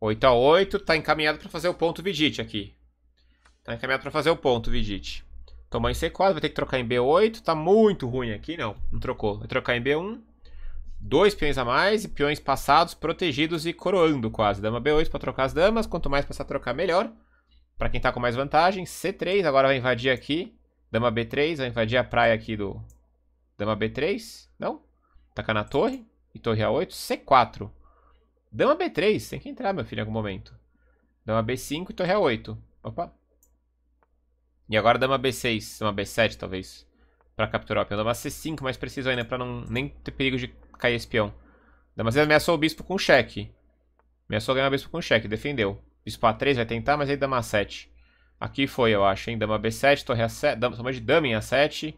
8 x 8 Tá encaminhado para fazer o ponto Vidit aqui. Tá encaminhado para fazer o ponto Vidit. Tomou em C4, vai ter que trocar em B8. Tá muito ruim aqui, não. Não trocou. Vai trocar em B1 dois peões a mais e peões passados, protegidos e coroando quase. Dama B8 para trocar as damas, quanto mais passar a trocar, melhor. Para quem tá com mais vantagem, C3 agora vai invadir aqui. Dama B3 vai invadir a praia aqui do Dama B3, não? Tacar na torre e torre A8, C4. Dama B3, tem que entrar, meu filho, em algum momento. Dama B5 e torre A8. Opa. E agora dama B6, dama B7 talvez, para capturar o peão. Dama C5, mais preciso ainda para não nem ter perigo de cair esse peão. Damasceno ameaçou o bispo com cheque. Ameaçou ganhar o bispo com cheque, defendeu. Bispo A3 vai tentar, mas aí dama A7. Aqui foi, eu acho, hein? Dama B7, torre A7, dama, de dama em A7.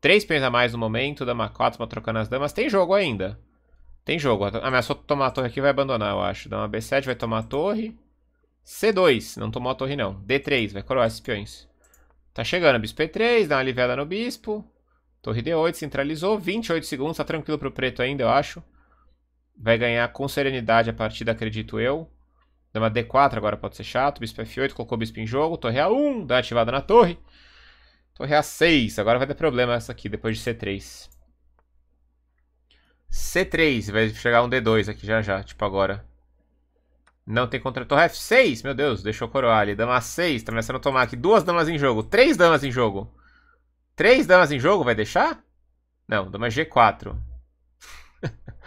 Três peões a mais no momento, dama 4, uma trocando as damas. Tem jogo ainda. Tem jogo. Ameaçou tomar a torre aqui, vai abandonar, eu acho. Dama B7, vai tomar a torre. C2, não tomou a torre não. D3, vai coroar esses peões. Tá chegando, bispo E3, dá uma aliviada no bispo. Torre D8, centralizou. 28 segundos, tá tranquilo pro preto ainda, eu acho. Vai ganhar com serenidade a partida, acredito eu. Dama D4 agora pode ser chato. Bispo F8, colocou bispo em jogo. Torre A1, dá ativada na torre. Torre A6, agora vai dar problema essa aqui, depois de C3. C3, vai chegar um D2 aqui já já, tipo agora. Não tem contra torre F6, meu Deus, deixou coroar ali. Dama A6, tá começando a tomar aqui duas damas em jogo, três damas em jogo. Três damas em jogo, vai deixar? Não, dama G4.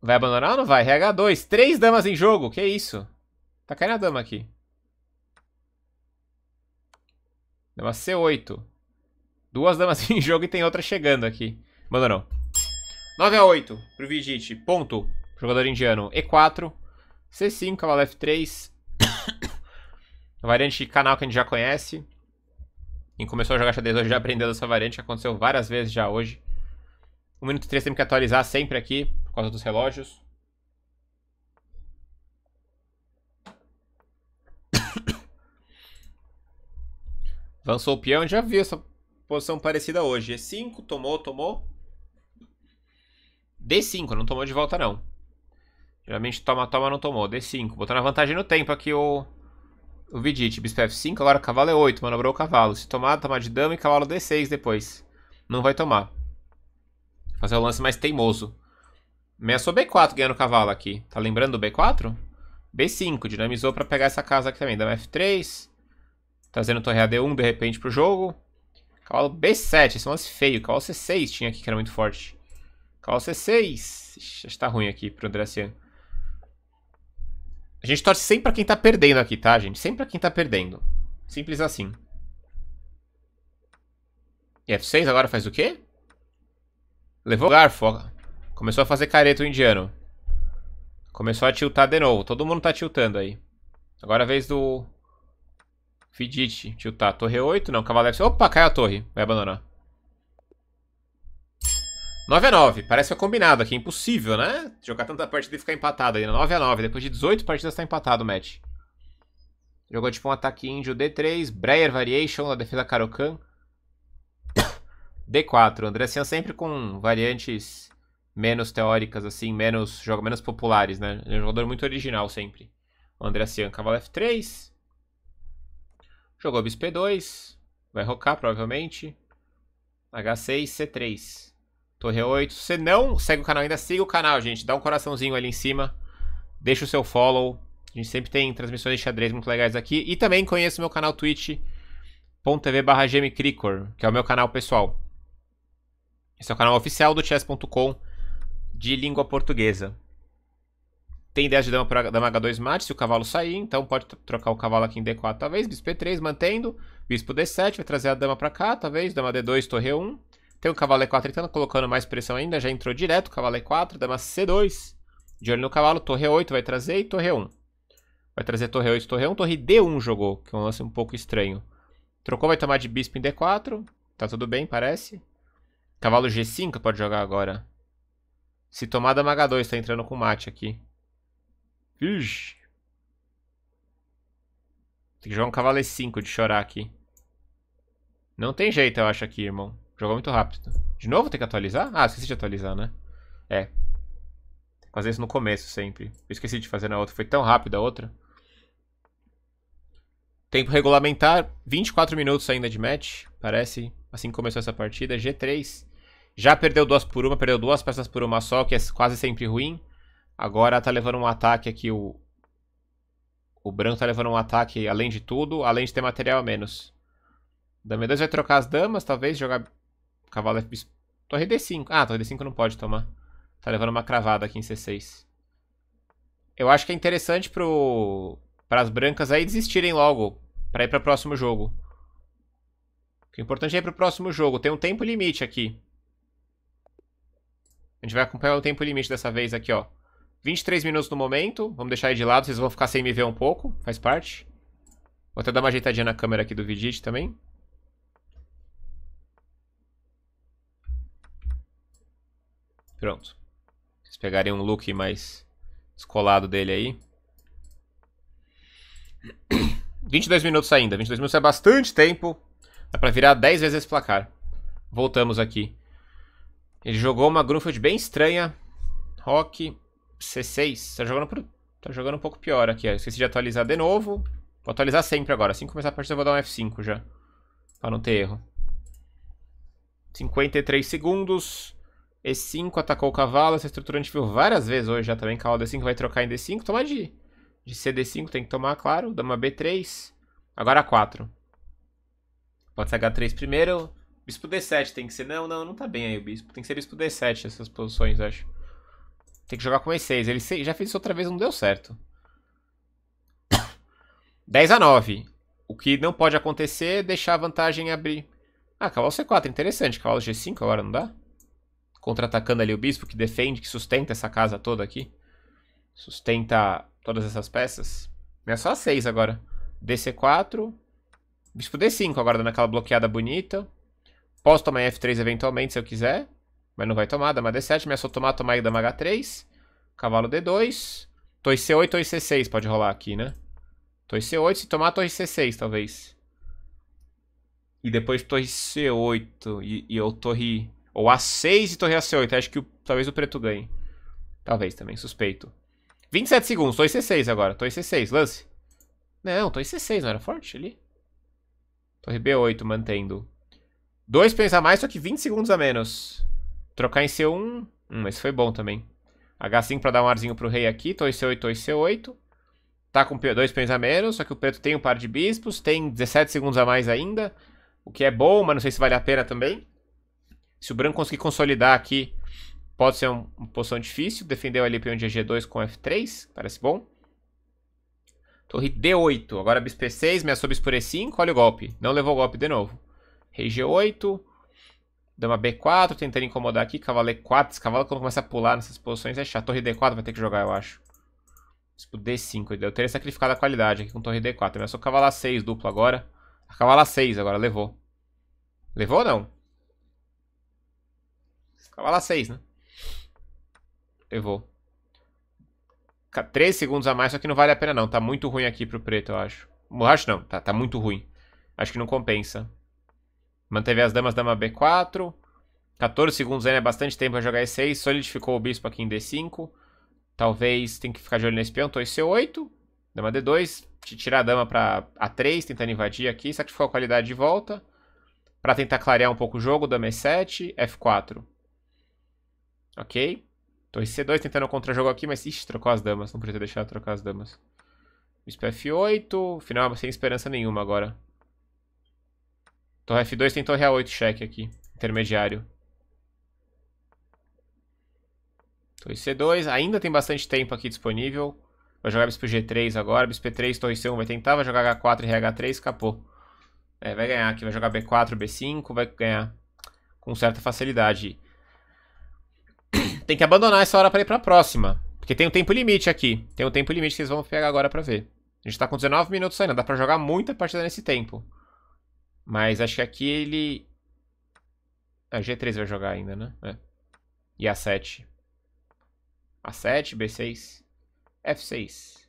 vai abandonar ou não vai? RH2, três damas em jogo, que isso? Tá caindo a dama aqui. Dama C8. Duas damas em jogo e tem outra chegando aqui. Abandonou. 9 a 8 pro Vigit. Ponto. Jogador indiano. E4. C5, cavalo F3. variante canal que a gente já conhece. Quem começou a jogar xadrez hoje já aprendeu dessa variante, que aconteceu várias vezes já hoje. 1 minuto 3 tem que atualizar sempre aqui, por causa dos relógios. Avançou o peão, já vi essa posição parecida hoje. E5, é tomou, tomou. D5, não tomou de volta não. Geralmente toma, toma, não tomou. D5, botando a vantagem no tempo aqui o... O Vidit, bispo F5, agora cavalo E8, é manobrou o cavalo. Se tomar, tomar de dama e cavalo D6 depois. Não vai tomar. Fazer o lance mais teimoso. Ameaçou B4 ganhando o cavalo aqui. Tá lembrando do B4? B5, dinamizou pra pegar essa casa aqui também. Dama F3, trazendo torre AD1 de repente pro jogo. Cavalo B7, esse é um lance feio. Cavalo C6 tinha aqui, que era muito forte. Cavalo C6. Ixi, acho que tá ruim aqui pro Draciano. A gente torce sempre pra quem tá perdendo aqui, tá, gente? Sempre pra quem tá perdendo. Simples assim. E F6 agora faz o quê? Levou o garfo, Começou a fazer careta o indiano. Começou a tiltar de novo. Todo mundo tá tiltando aí. Agora é a vez do... Fidit tiltar. Torre 8, não. Cavaleiro... Opa, cai a torre. Vai abandonar. 9x9, parece que é combinado aqui, impossível, né? Jogar tanta partida e ficar empatado ainda. Né? 9x9, depois de 18 partidas tá empatado o match. Jogou tipo um ataque índio D3, Breyer Variation na defesa Karokan. D4, Sian sempre com variantes menos teóricas, assim, menos, joga menos populares, né? Ele é um jogador muito original sempre. O Sian, cavalo F3. Jogou bispo p 2 vai rocar provavelmente. H6, C3. Torre 8. Se não segue o canal ainda, siga o canal, gente. Dá um coraçãozinho ali em cima. Deixa o seu follow. A gente sempre tem transmissões de xadrez muito legais aqui. E também conheça o meu canal twitch.tv barra que é o meu canal pessoal. Esse é o canal oficial do chess.com de língua portuguesa. Tem 10 de dama para dama H2 mate, se o cavalo sair, então pode trocar o cavalo aqui em D4, talvez, bispo E3, mantendo, bispo D7, vai trazer a dama para cá, talvez, dama D2, torre 1, tem o cavalo E4 tentando, colocando mais pressão ainda. Já entrou direto, cavalo E4, dama C2. De olho no cavalo, torre 8 vai trazer e torre 1. Vai trazer torre 8, torre 1. Torre D1 jogou, que é um lance um pouco estranho. Trocou, vai tomar de bispo em D4. Tá tudo bem, parece. Cavalo G5 pode jogar agora. Se tomar, dama H2. Tá entrando com mate aqui. Ixi. Tem que jogar um cavalo E5 de chorar aqui. Não tem jeito, eu acho, aqui, irmão. Jogou muito rápido. De novo tem que atualizar? Ah, esqueci de atualizar, né? É. Fazer isso no começo sempre. Eu esqueci de fazer na outra. Foi tão rápido a outra. Tempo regulamentar, 24 minutos ainda de match, parece. Assim que começou essa partida. G3. Já perdeu duas por uma, perdeu duas peças por uma só, que é quase sempre ruim. Agora tá levando um ataque aqui, o... O branco tá levando um ataque além de tudo, além de ter material a menos. Dama 2 vai trocar as damas, talvez, jogar Cavalo F bispo. Torre D5. Ah, torre D5 não pode tomar. Tá levando uma cravada aqui em C6. Eu acho que é interessante pro... as brancas aí desistirem logo. Pra ir o próximo jogo. O é importante é ir pro próximo jogo. Tem um tempo limite aqui. A gente vai acompanhar o tempo limite dessa vez aqui, ó. 23 minutos no momento. Vamos deixar aí de lado. Vocês vão ficar sem me ver um pouco. Faz parte. Vou até dar uma ajeitadinha na câmera aqui do Vidit também. Pronto. Vocês pegarem um look mais descolado dele aí. 22 minutos ainda. 22 minutos é bastante tempo. Dá pra virar 10 vezes esse placar. Voltamos aqui. Ele jogou uma Grunfeld bem estranha. Rock C6. Tá jogando, pro... tá jogando um pouco pior aqui. Ó. Esqueci de atualizar de novo. Vou atualizar sempre agora. Assim que começar a partida eu vou dar um F5 já. Pra não ter erro. 53 segundos. E5 atacou o cavalo. Essa estrutura a gente viu várias vezes hoje já também. Cavalo D5 vai trocar em D5. Toma de, de CD5, tem que tomar, claro. Dama B3. Agora A4. Pode ser H3 primeiro. Bispo D7 tem que ser. Não, não, não tá bem aí o bispo. Tem que ser bispo D7 essas posições, acho. Tem que jogar com E6. Ele já fez isso outra vez, não deu certo. 10 a 9. O que não pode acontecer é deixar a vantagem abrir. Ah, cavalo C4, interessante. Cavalo G5 agora, não dá? contra-atacando ali o bispo, que defende, que sustenta essa casa toda aqui. Sustenta todas essas peças. É só a 6 agora. DC4. Bispo D5 agora dando aquela bloqueada bonita. Posso tomar F3 eventualmente se eu quiser. Mas não vai tomar. Dama D7. Minha só tomar, tomar Dama H3. Cavalo D2. Torre C8, ou C6 pode rolar aqui, né? Torre C8, se tomar Torre C6 talvez. E depois Torre C8 e, e eu Torre ou A6 e torre A8. acho que o, talvez o preto ganhe. Talvez também, suspeito. 27 segundos, torre C6 agora. Torre C6, lance. Não, torre C6, não era forte ali? Torre B8 mantendo. Dois pênis a mais, só que 20 segundos a menos. Trocar em C1. Hum, esse foi bom também. H5 pra dar um arzinho pro rei aqui. Torre C8, torre C8. Tá com dois pênis a menos, só que o preto tem um par de bispos. Tem 17 segundos a mais ainda. O que é bom, mas não sei se vale a pena também. Se o branco conseguir consolidar aqui, pode ser uma, uma posição difícil. Defendeu ali peão de G2 com F3, parece bom. Torre D8, agora bispo P6, meia sob por E5, olha o golpe. Não levou o golpe de novo. Rei G8, dama B4, tentando incomodar aqui. Cavalo E4, esse cavalo quando começa a pular nessas posições é chato. Torre D4 vai ter que jogar, eu acho. Bispo D5, eu teria sacrificado a qualidade aqui com torre D4. Minha só cavalo A6 duplo agora. Ah, cavalo A6 agora, levou. Levou ou não? Ficava lá 6, né? Eu Levou. 3 segundos a mais, só que não vale a pena não. Tá muito ruim aqui pro preto, eu acho. Eu não, tá, tá muito ruim. Acho que não compensa. Manteve as damas, dama B4. 14 segundos ainda é bastante tempo pra jogar E6. Solidificou o bispo aqui em D5. Talvez tem que ficar de olho nesse peão. Tô em C8. Dama D2. Tirar a dama pra A3, tentando invadir aqui. Sacrificou a qualidade de volta. Pra tentar clarear um pouco o jogo, dama E7. F4. Ok. Torre C2 tentando contra-jogo aqui, mas... Ixi, trocou as damas. Não podia ter deixado trocar as damas. Bispo F8. Final sem esperança nenhuma agora. Torre F2 tem torre A8 cheque aqui. Intermediário. Torre C2. Ainda tem bastante tempo aqui disponível. Vai jogar bispo G3 agora. Bispo E3, torre C1 vai tentar. Vai jogar H4 e RH3. Escapou. É, vai ganhar aqui. Vai jogar B4, B5. Vai ganhar com certa facilidade. Tem que abandonar essa hora pra ir pra próxima. Porque tem um tempo limite aqui. Tem um tempo limite que vocês vão pegar agora pra ver. A gente tá com 19 minutos ainda. Dá pra jogar muita partida nesse tempo. Mas acho que aqui ele... A é, G3 vai jogar ainda, né? É. E A7. A7, B6, F6.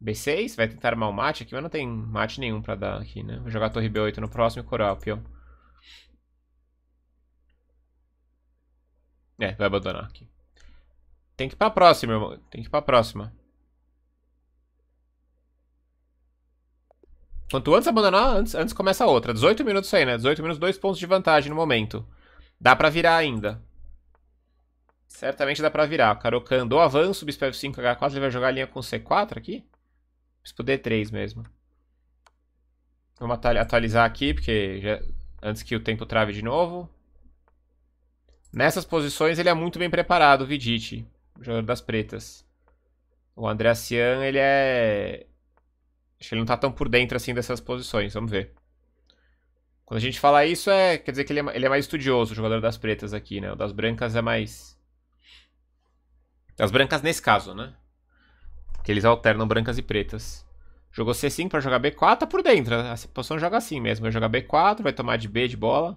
B6, vai tentar armar o mate aqui, mas não tem mate nenhum pra dar aqui, né? Vou jogar a torre B8 no próximo e o peão. É, vai abandonar aqui. Tem que ir pra próxima, irmão. Tem que ir pra próxima. Quanto antes abandonar, antes, antes começa a outra. 18 minutos aí, né? 18 minutos, 2 pontos de vantagem no momento. Dá pra virar ainda. Certamente dá pra virar. Karokan do avanço, bispo F5, H4. Ele vai jogar a linha com C4 aqui? Bispo D3 mesmo. Vamos atualizar aqui, porque já... antes que o tempo trave de novo. Nessas posições ele é muito bem preparado, o Vidic, o jogador das pretas. O André Cian, ele é... Acho que ele não tá tão por dentro assim dessas posições, vamos ver. Quando a gente fala isso, é quer dizer que ele é, ele é mais estudioso, o jogador das pretas aqui, né? O das brancas é mais... Das brancas nesse caso, né? Que eles alternam brancas e pretas. Jogou C5 para jogar B4, tá por dentro. A posição joga assim mesmo. Vai jogar B4, vai tomar de B de bola.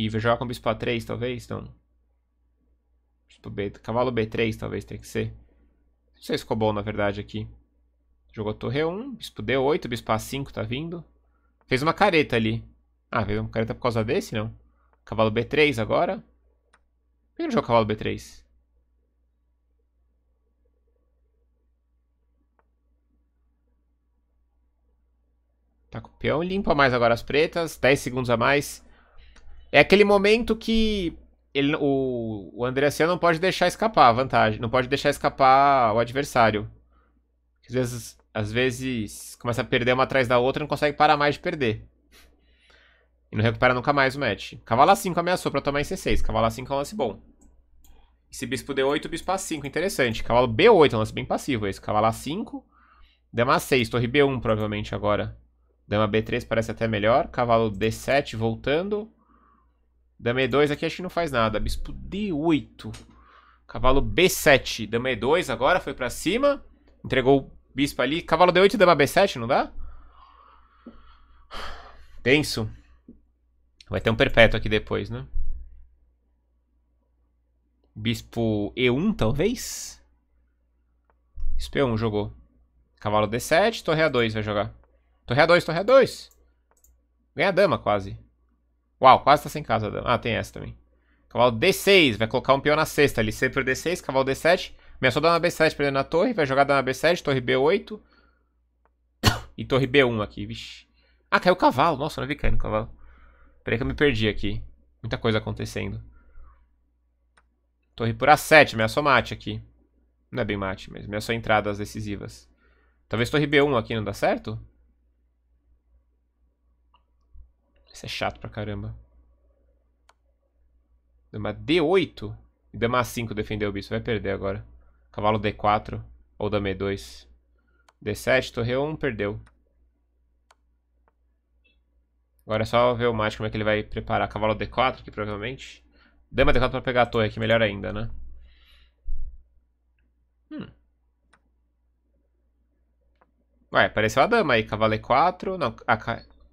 E jogar com bispo A3, talvez? Não. Bispo B... Cavalo B3, talvez, tem que ser. Não sei se ficou bom, na verdade, aqui. Jogou torre 1, bispo D8, bispo A5 tá vindo. Fez uma careta ali. Ah, fez uma careta por causa desse, não? Cavalo B3 agora. Por que não jogou cavalo B3? Tá com o peão. Limpa mais agora as pretas. 10 segundos a mais. É aquele momento que ele, o, o André Cian não pode deixar escapar a vantagem, não pode deixar escapar o adversário. Às vezes, às vezes começa a perder uma atrás da outra e não consegue parar mais de perder. E não recupera nunca mais o match. Cavalo A5 ameaçou pra tomar em C6. Cavalo A5 é um lance bom. Esse bispo D8, bispo A5, interessante. Cavalo B8 é um lance bem passivo esse. Cavalo A5, dama A6, torre B1 provavelmente agora. Dama B3 parece até melhor. Cavalo D7 voltando. Dama E2 aqui acho que não faz nada. Bispo D8. Cavalo B7. Dama E2 agora foi pra cima. Entregou o bispo ali. Cavalo D8 e dama B7, não dá? Tenso. Vai ter um perpétuo aqui depois, né? Bispo E1, talvez? Bispo E1 jogou. Cavalo D7, torre A2 vai jogar. Torre A2, torre A2. Ganha a dama, quase. Uau, quase tá sem casa Ah, tem essa também. Cavalo D6, vai colocar um peão na sexta ali. C por D6, cavalo D7. Ameaçou dona B7 perdendo a torre. Vai jogar dona B7, torre B8. E torre B1 aqui, vixi. Ah, caiu o cavalo. Nossa, não vi caindo o cavalo. Peraí que eu me perdi aqui. Muita coisa acontecendo. Torre por A7, ameaçou mate aqui. Não é bem mate, mas ameaçou entradas decisivas. Talvez torre B1 aqui não dá certo? Isso é chato pra caramba. Dama D8 e dama A5 defendeu o bicho. Vai perder agora. Cavalo D4 ou dama E2. D7, torre 1, perdeu. Agora é só ver o mate como é que ele vai preparar. Cavalo D4 aqui, provavelmente. Dama D4 pra pegar a torre aqui, melhor ainda, né? Hum. Ué, apareceu a dama aí. Cavalo E4. Não, a,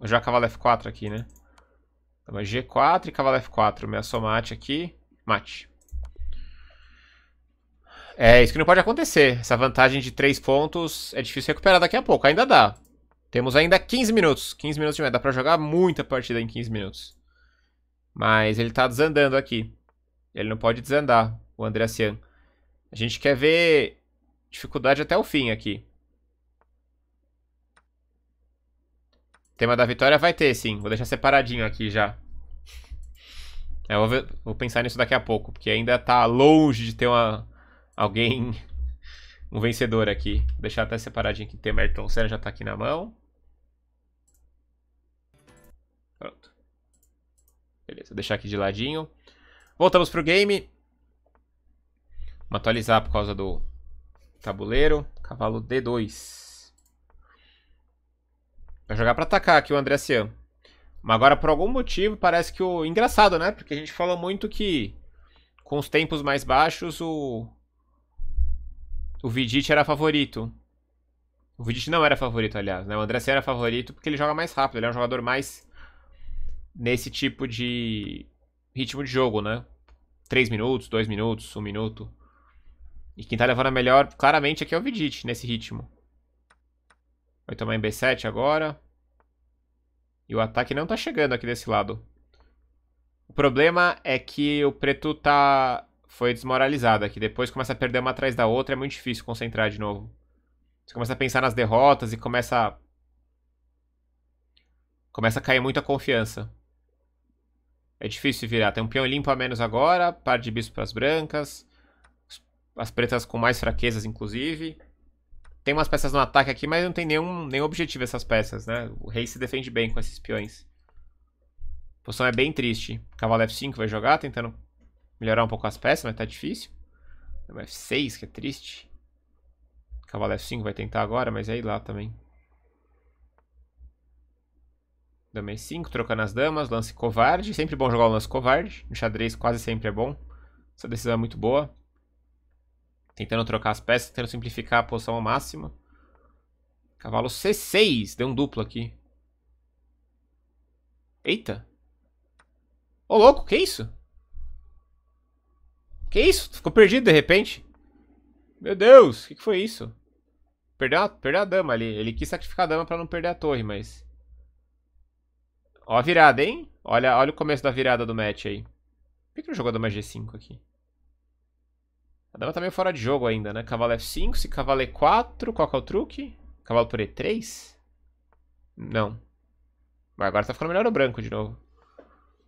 já cavalo F4 aqui, né? Então, G4 e cavalo F4. Me somate aqui. Mate. É, isso que não pode acontecer. Essa vantagem de 3 pontos é difícil recuperar daqui a pouco. Ainda dá. Temos ainda 15 minutos. 15 minutos de é? Dá pra jogar muita partida em 15 minutos. Mas ele tá desandando aqui. Ele não pode desandar, o André Cian. A gente quer ver dificuldade até o fim aqui. Tema da vitória vai ter, sim. Vou deixar separadinho aqui já. É, vou, ver, vou, pensar nisso daqui a pouco, porque ainda tá longe de ter uma, alguém, um vencedor aqui. Vou deixar até separadinho aqui. Tema Ayrton Senna já tá aqui na mão. Pronto. Beleza, vou deixar aqui de ladinho. Voltamos pro game. Vamos atualizar por causa do tabuleiro. Cavalo D2. Vai jogar para atacar aqui o André Cian. Mas agora, por algum motivo, parece que o... Engraçado, né? Porque a gente falou muito que com os tempos mais baixos, o... O Vidit era favorito. O Vidit não era favorito, aliás, né? O André Cian era favorito porque ele joga mais rápido. Ele é um jogador mais... Nesse tipo de... Ritmo de jogo, né? 3 minutos, 2 minutos, 1 um minuto. E quem tá levando a melhor, claramente, aqui é o Vidit nesse ritmo. Vai tomar em B7 agora. E o ataque não tá chegando aqui desse lado. O problema é que o preto tá... Foi desmoralizado aqui. Depois começa a perder uma atrás da outra. É muito difícil concentrar de novo. Você começa a pensar nas derrotas e começa... Começa a cair muito a confiança. É difícil virar. Tem um peão limpo a menos agora. Par de bispo para as brancas. As pretas com mais fraquezas, inclusive tem umas peças no ataque aqui, mas não tem nenhum, nenhum objetivo essas peças, né? O rei se defende bem com esses peões. A posição é bem triste. Cavalo F5 vai jogar, tentando melhorar um pouco as peças, mas tá difícil. F6, que é triste. Cavalo F5 vai tentar agora, mas é ir lá também. Dama E5, trocando as damas, lance covarde. Sempre bom jogar o lance covarde. No xadrez quase sempre é bom. Essa decisão é muito boa. Tentando trocar as peças, tentando simplificar a posição ao máximo. Cavalo C6. Deu um duplo aqui. Eita. Ô, oh, louco, que isso? Que isso? Ficou perdido de repente. Meu Deus, o que, que, foi isso? Perdeu a, perdeu a dama ali. Ele quis sacrificar a dama pra não perder a torre, mas... Ó a virada, hein? Olha, olha o começo da virada do match aí. Por que, que não jogou a dama G5 aqui? A dama tá meio fora de jogo ainda, né? Cavalo F5, se cavalo E4, qual que é o truque? Cavalo por E3? Não. Mas agora tá ficando melhor o branco de novo.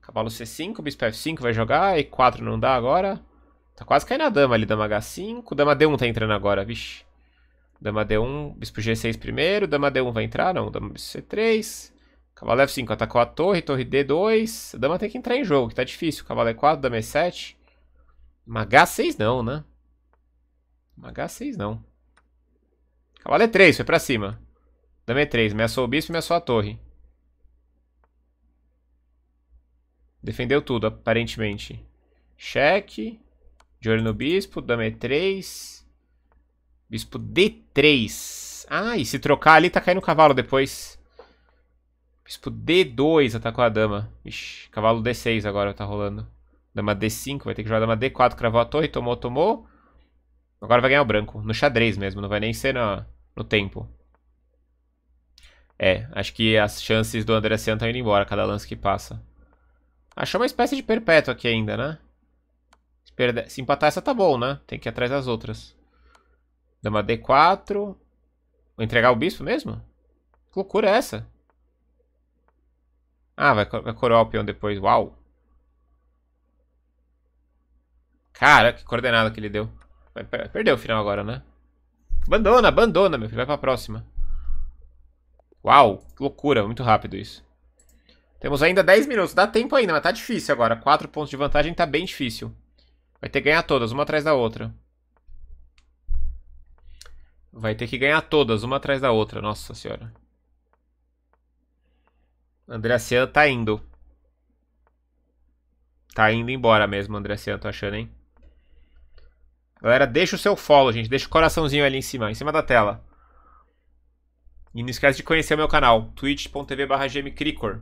Cavalo C5, bispo F5 vai jogar, E4 não dá agora. Tá quase caindo a dama ali, dama H5, dama D1 tá entrando agora, vixe. Dama D1, bispo G6 primeiro, dama D1 vai entrar, não, dama bispo C3. Cavalo F5 atacou a torre, torre D2. A dama tem que entrar em jogo, que tá difícil. Cavalo E4, dama E7. Uma H6 não, né? Uma H6 não. Cavalo E3, é foi pra cima. Dama é E3, ameaçou o bispo e ameaçou a torre. Defendeu tudo, aparentemente. Cheque. De olho no bispo, dama E3. É bispo D3. Ah, e se trocar ali, tá caindo o cavalo depois. Bispo D2 atacou a dama. Ixi, cavalo D6 agora tá rolando. Dama D5, vai ter que jogar dama D4, cravou a torre, tomou, tomou. Agora vai ganhar o branco. No xadrez mesmo, não vai nem ser no, no tempo. É, acho que as chances do Andressian estão tá indo embora cada lance que passa. Achou uma espécie de perpétuo aqui ainda, né? Se, perder, se empatar essa tá bom, né? Tem que ir atrás das outras. Dama D4. Vou entregar o bispo mesmo? Que loucura é essa? Ah, vai, vai coroar o peão depois. Uau! Cara, que coordenada que ele deu. Perdeu o final agora, né? Abandona, abandona, meu filho. Vai pra próxima. Uau, que loucura. Muito rápido isso. Temos ainda 10 minutos. Dá tempo ainda, mas tá difícil agora. 4 pontos de vantagem tá bem difícil. Vai ter que ganhar todas, uma atrás da outra. Vai ter que ganhar todas, uma atrás da outra. Nossa senhora. Andreacian tá indo. Tá indo embora mesmo, Andreacian, tô achando, hein? Galera, deixa o seu follow, gente. Deixa o coraçãozinho ali em cima, em cima da tela. E não esquece de conhecer o meu canal, twitch.tv barra gmcricor.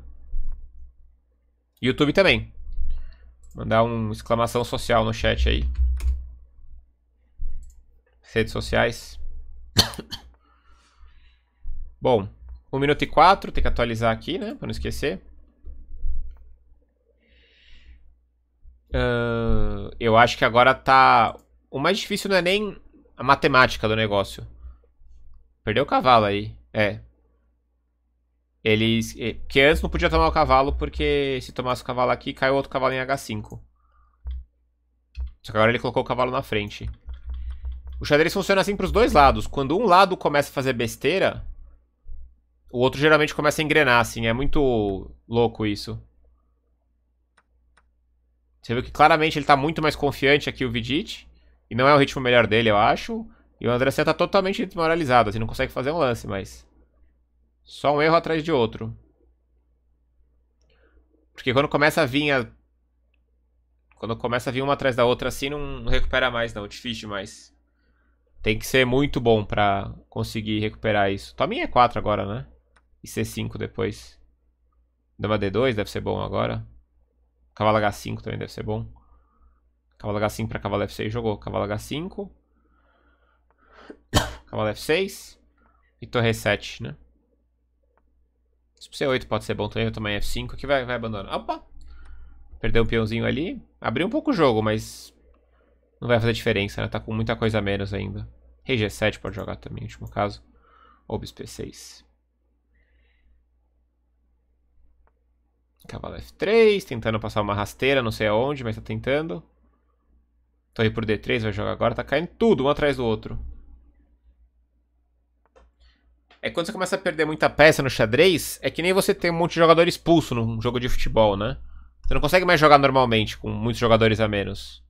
YouTube também. Mandar um exclamação social no chat aí. Redes sociais. Bom, 1 minuto e 4, tem que atualizar aqui, né? Pra não esquecer. Uh, eu acho que agora tá o mais difícil não é nem a matemática do negócio. Perdeu o cavalo aí. É. ele, é, Que antes não podia tomar o cavalo, porque se tomasse o cavalo aqui, caiu outro cavalo em H5. Só que agora ele colocou o cavalo na frente. O xadrez funciona assim para os dois lados. Quando um lado começa a fazer besteira, o outro geralmente começa a engrenar, assim. É muito louco isso. Você viu que claramente ele está muito mais confiante aqui, o Vidit. E não é o ritmo melhor dele, eu acho. E o André tá totalmente desmoralizado, assim, não consegue fazer um lance, mas... Só um erro atrás de outro. Porque quando começa a vir a... Quando começa a vir uma atrás da outra assim, não recupera mais não, difícil demais. Tem que ser muito bom pra conseguir recuperar isso. Tominha tá e 4 agora, né? E C5 depois. Dama D2 deve ser bom agora. Cavalo H5 também deve ser bom. Cavalo H5 para cavalo F6 jogou. Cavalo H5. Cavalo F6. E torre 7, né? Se C8 pode ser bom também, eu também F5. Aqui vai, vai abandonar. Opa! Perdeu um peãozinho ali. Abriu um pouco o jogo, mas... Não vai fazer diferença, né? Tá com muita coisa a menos ainda. Rei G7 pode jogar também, no último caso. Ou bispo 6 Cavalo F3, tentando passar uma rasteira, não sei aonde, mas tá tentando. Tô aí por D3, vai jogar agora. Tá caindo tudo um atrás do outro. É quando você começa a perder muita peça no xadrez, é que nem você tem um monte de jogador expulso num jogo de futebol, né? Você não consegue mais jogar normalmente com muitos jogadores a menos.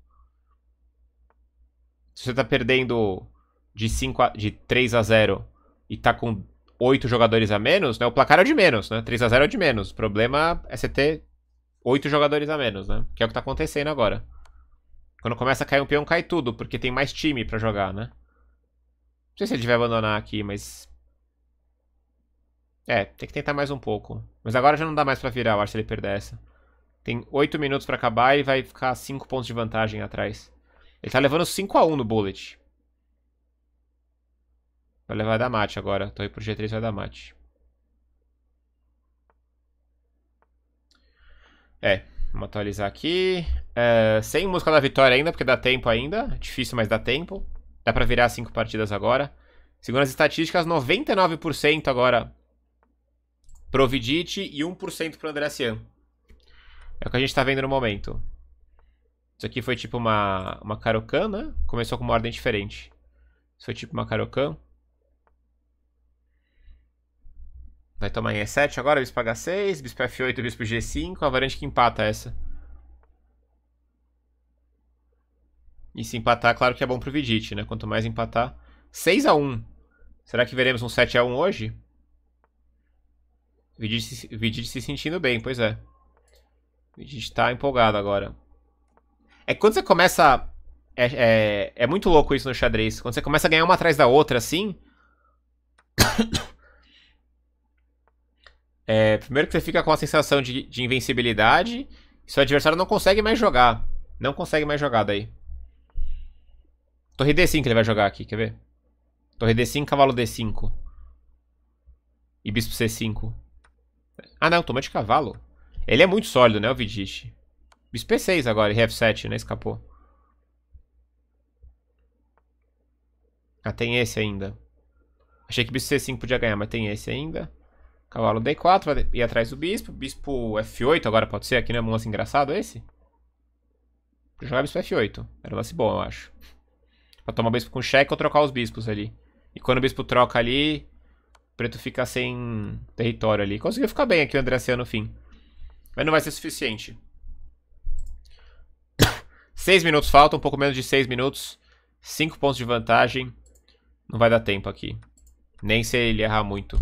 Se você tá perdendo de, 5 a, de 3 a 0 e tá com 8 jogadores a menos, né? O placar é de menos, né? 3 a 0 é de menos. O problema é você ter 8 jogadores a menos, né? Que é o que tá acontecendo agora. Quando começa a cair um peão, cai tudo, porque tem mais time pra jogar, né? Não sei se ele vai abandonar aqui, mas... É, tem que tentar mais um pouco. Mas agora já não dá mais pra virar, eu acho, se ele perder essa. Tem 8 minutos pra acabar e vai ficar 5 pontos de vantagem atrás. Ele tá levando 5x1 no Bullet. Vai levar da mate agora. Torre pro G3 vai dar mate. É, Vamos atualizar aqui. É, sem música da vitória ainda, porque dá tempo ainda. É difícil, mas dá tempo. Dá pra virar cinco partidas agora. Segundo as estatísticas, 99% agora pro Vidit e 1% pro André Cian. É o que a gente tá vendo no momento. Isso aqui foi tipo uma, uma Karokan, né? Começou com uma ordem diferente. Isso foi tipo uma Karokan. Vai tomar em E7 agora, bispo H6, bispo F8, bispo G5, a variante que empata essa. E se empatar, claro que é bom pro Vidit né? Quanto mais empatar. 6 a 1 Será que veremos um 7 a 1 hoje? Vidit Vidit se sentindo bem, pois é. Vidit tá empolgado agora. É que quando você começa... É, é, é muito louco isso no xadrez. Quando você começa a ganhar uma atrás da outra, assim... É, primeiro que você fica com a sensação de, de invencibilidade. seu adversário não consegue mais jogar. Não consegue mais jogar daí. Torre D5 que ele vai jogar aqui, quer ver? Torre D5, cavalo D5. E bispo C5. Ah não, toma de cavalo. Ele é muito sólido, né, o Vidish. Bispo P6 agora, e é F7, né, escapou. Ah, tem esse ainda. Achei que bispo C5 podia ganhar, mas tem esse ainda. Cavalo D4, vai ir atrás do bispo. Bispo F8 agora pode ser aqui, né? Um lance engraçado esse? Vou jogar bispo F8. Era um lance bom, eu acho. Pra tomar bispo com cheque ou trocar os bispos ali. E quando o bispo troca ali, o preto fica sem território ali. Conseguiu ficar bem aqui o André no fim. Mas não vai ser suficiente. seis minutos faltam, um pouco menos de seis minutos. Cinco pontos de vantagem. Não vai dar tempo aqui. Nem se ele errar muito.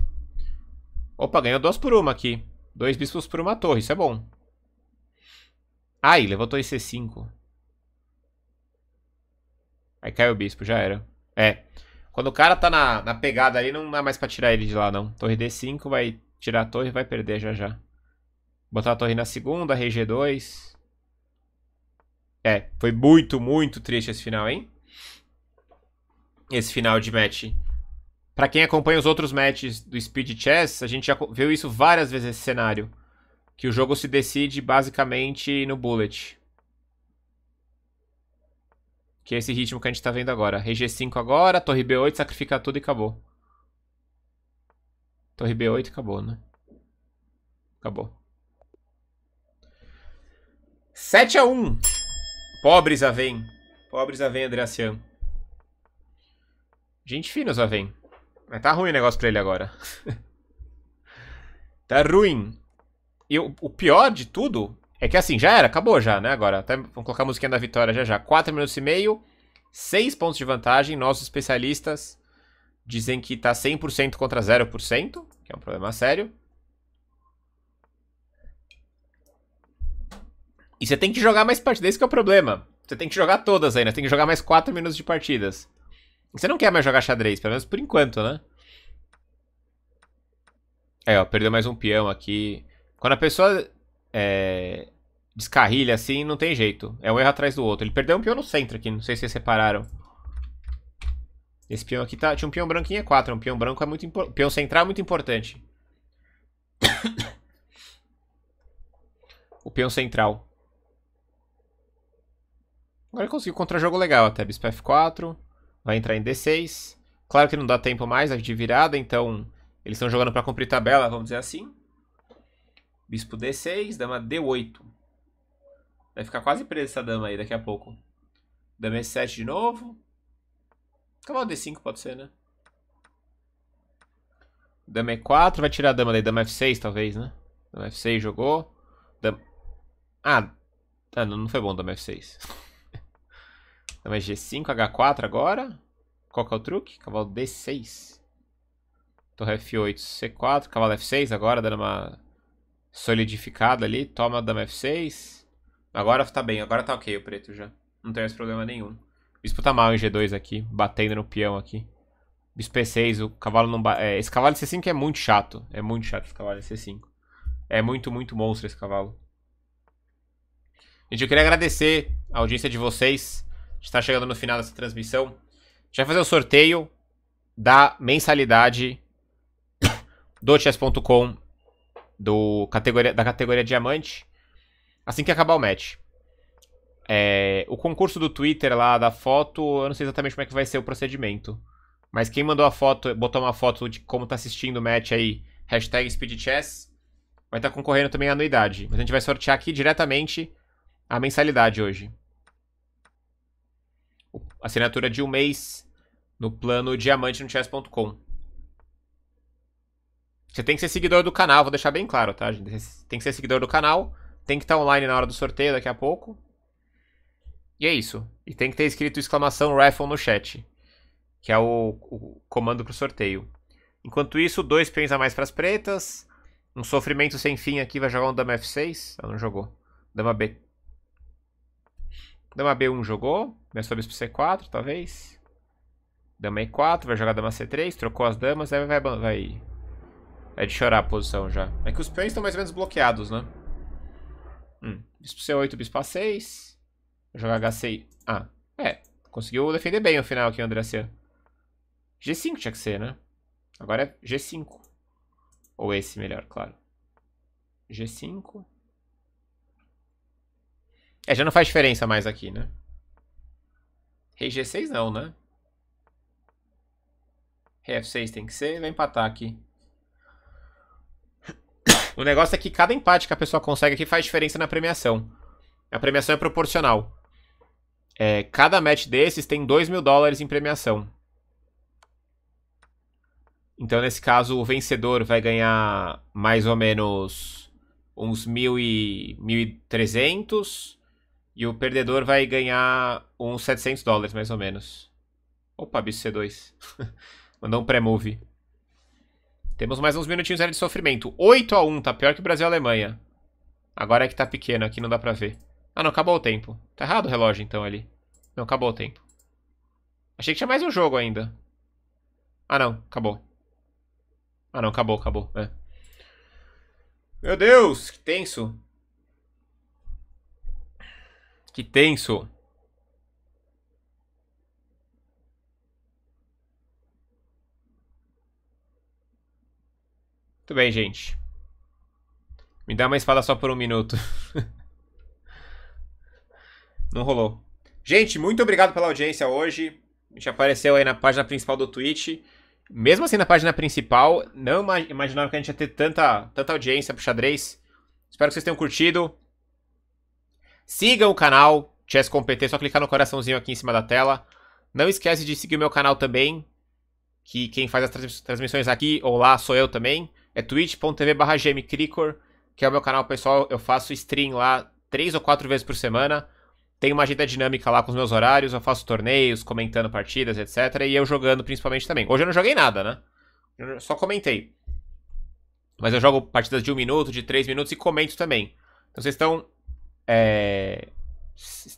Opa, ganhou duas por uma aqui. Dois bispos por uma torre, isso é bom. Ai, levantou esse C5. Aí caiu o bispo, já era. É. Quando o cara tá na, na pegada ali, não dá mais pra tirar ele de lá, não. Torre D5, vai tirar a torre, vai perder já já. Botar a torre na segunda, rei G2. É, foi muito, muito triste esse final, hein? Esse final de match. Para quem acompanha os outros matches do Speed Chess, a gente já viu isso várias vezes esse cenário, que o jogo se decide basicamente no bullet. Que é esse ritmo que a gente tá vendo agora. RG5 agora, torre B8, sacrificar tudo e acabou. Torre B8 acabou, né? Acabou. 7x1. Pobres Avém. Pobres Avém, Andreacian. Gente fina os Avém. Mas tá ruim o negócio pra ele agora. tá ruim. E o, o, pior de tudo é que assim, já era, acabou já, né? Agora, até vamos colocar a musiquinha da vitória já já. 4 minutos e meio, 6 pontos de vantagem. Nossos especialistas dizem que tá 100% contra 0%, que é um problema sério. E você tem que jogar mais partidas, esse é o problema. Você tem que jogar todas ainda, tem que jogar mais 4 minutos de partidas. Você não quer mais jogar xadrez, pelo menos por enquanto, né? É, ó, perdeu mais um peão aqui. Quando a pessoa é, descarrilha assim, não tem jeito. É um erro atrás do outro. Ele perdeu um peão no centro aqui, não sei se vocês separaram. Esse peão aqui tá... Tinha um peão branco em E4, um peão branco é muito importante. Peão central é muito importante. o peão central. Agora ele conseguiu contra-jogo legal até. Bispo F4 vai entrar em D6. Claro que não dá tempo mais de virada, então eles estão jogando para cumprir tabela, vamos dizer assim. Bispo D6, dama D8. Vai ficar quase presa essa dama aí daqui a pouco. Dama E7 de novo. Cavalo D5 pode ser, né? Dama E4, vai tirar a dama daí. Dama F6 talvez, né? Dama F6 jogou. Dama... Ah, ah, não, não foi bom dama F6. Então G5, H4 agora. Qual que é o truque? Cavalo D6. Torre F8, C4. Cavalo F6 agora, dando uma solidificada ali. Toma dama F6. Agora tá bem, agora tá ok o preto já. Não tem mais problema nenhum. Bispo tá mal em G2 aqui, batendo no peão aqui. Bispo E6, o cavalo não... É, esse cavalo C5 é muito chato. É muito chato esse cavalo C5. É muito, muito monstro esse cavalo. Gente, eu queria agradecer a audiência de vocês está chegando no final dessa transmissão. A gente vai fazer o sorteio da mensalidade do chess.com do categoria, da categoria diamante assim que acabar o match. É, o concurso do Twitter lá da foto, eu não sei exatamente como é que vai ser o procedimento. Mas quem mandou a foto, botou uma foto de como tá assistindo o match aí, hashtag SpeedChess, vai estar tá concorrendo também à anuidade. Mas a gente vai sortear aqui diretamente a mensalidade hoje assinatura de um mês no plano diamante no chess.com. Você tem que ser seguidor do canal, vou deixar bem claro, tá, gente? tem que ser seguidor do canal, tem que estar online na hora do sorteio daqui a pouco. E é isso. E tem que ter escrito exclamação raffle no chat, que é o, o comando o sorteio. Enquanto isso, dois peões a mais para as pretas. Um sofrimento sem fim aqui vai jogar um dama F6. Ela não jogou. Dama B, Dama B1 jogou. Vai sobe pro C4, talvez. Dama E4, vai jogar dama C3, trocou as damas, aí vai... vai... É de chorar a posição já. É que os peões estão mais ou menos bloqueados, né? Hum. Bispo C8, bispo A6. Vou jogar H6. Ah, é. Conseguiu defender bem o final aqui, o Andressa. G5 tinha que ser, né? Agora é G5. Ou esse melhor, claro. G5. É, já não faz diferença mais aqui, né? Rei G6 não, né? Rei F6 tem que ser, vai empatar aqui. O negócio é que cada empate que a pessoa consegue aqui faz diferença na premiação. A premiação é proporcional. É, cada match desses tem 2 mil dólares em premiação. Então, nesse caso, o vencedor vai ganhar mais ou menos uns 1.300 e o perdedor vai ganhar uns 700 dólares, mais ou menos. Opa, bicho C2. Mandou um pré-move. Temos mais uns minutinhos de sofrimento. 8 a 1 tá pior que Brasil e Alemanha. Agora é que tá pequeno, aqui não dá pra ver. Ah, não, acabou o tempo. Tá errado o relógio, então, ali. Não, acabou o tempo. Achei que tinha mais um jogo ainda. Ah, não, acabou. Ah, não, acabou, acabou. É. Meu Deus, que tenso. Que tenso. Muito bem, gente. Me dá uma espada só por um minuto. Não rolou. Gente, muito obrigado pela audiência hoje. A gente apareceu aí na página principal do Twitch. Mesmo assim, na página principal, não imaginava que a gente ia ter tanta, tanta audiência pro xadrez. Espero que vocês tenham curtido. Sigam o canal Chess Competente, só clicar no coraçãozinho aqui em cima da tela. Não esquece de seguir o meu canal também, que quem faz as transmissões aqui ou lá sou eu também. É twitch.tv barra que é o meu canal pessoal, eu faço stream lá três ou quatro vezes por semana. Tenho uma agenda dinâmica lá com os meus horários, eu faço torneios, comentando partidas, etc. E eu jogando principalmente também. Hoje eu não joguei nada, né? Eu só comentei. Mas eu jogo partidas de um minuto, de três minutos e comento também. Então vocês estão é,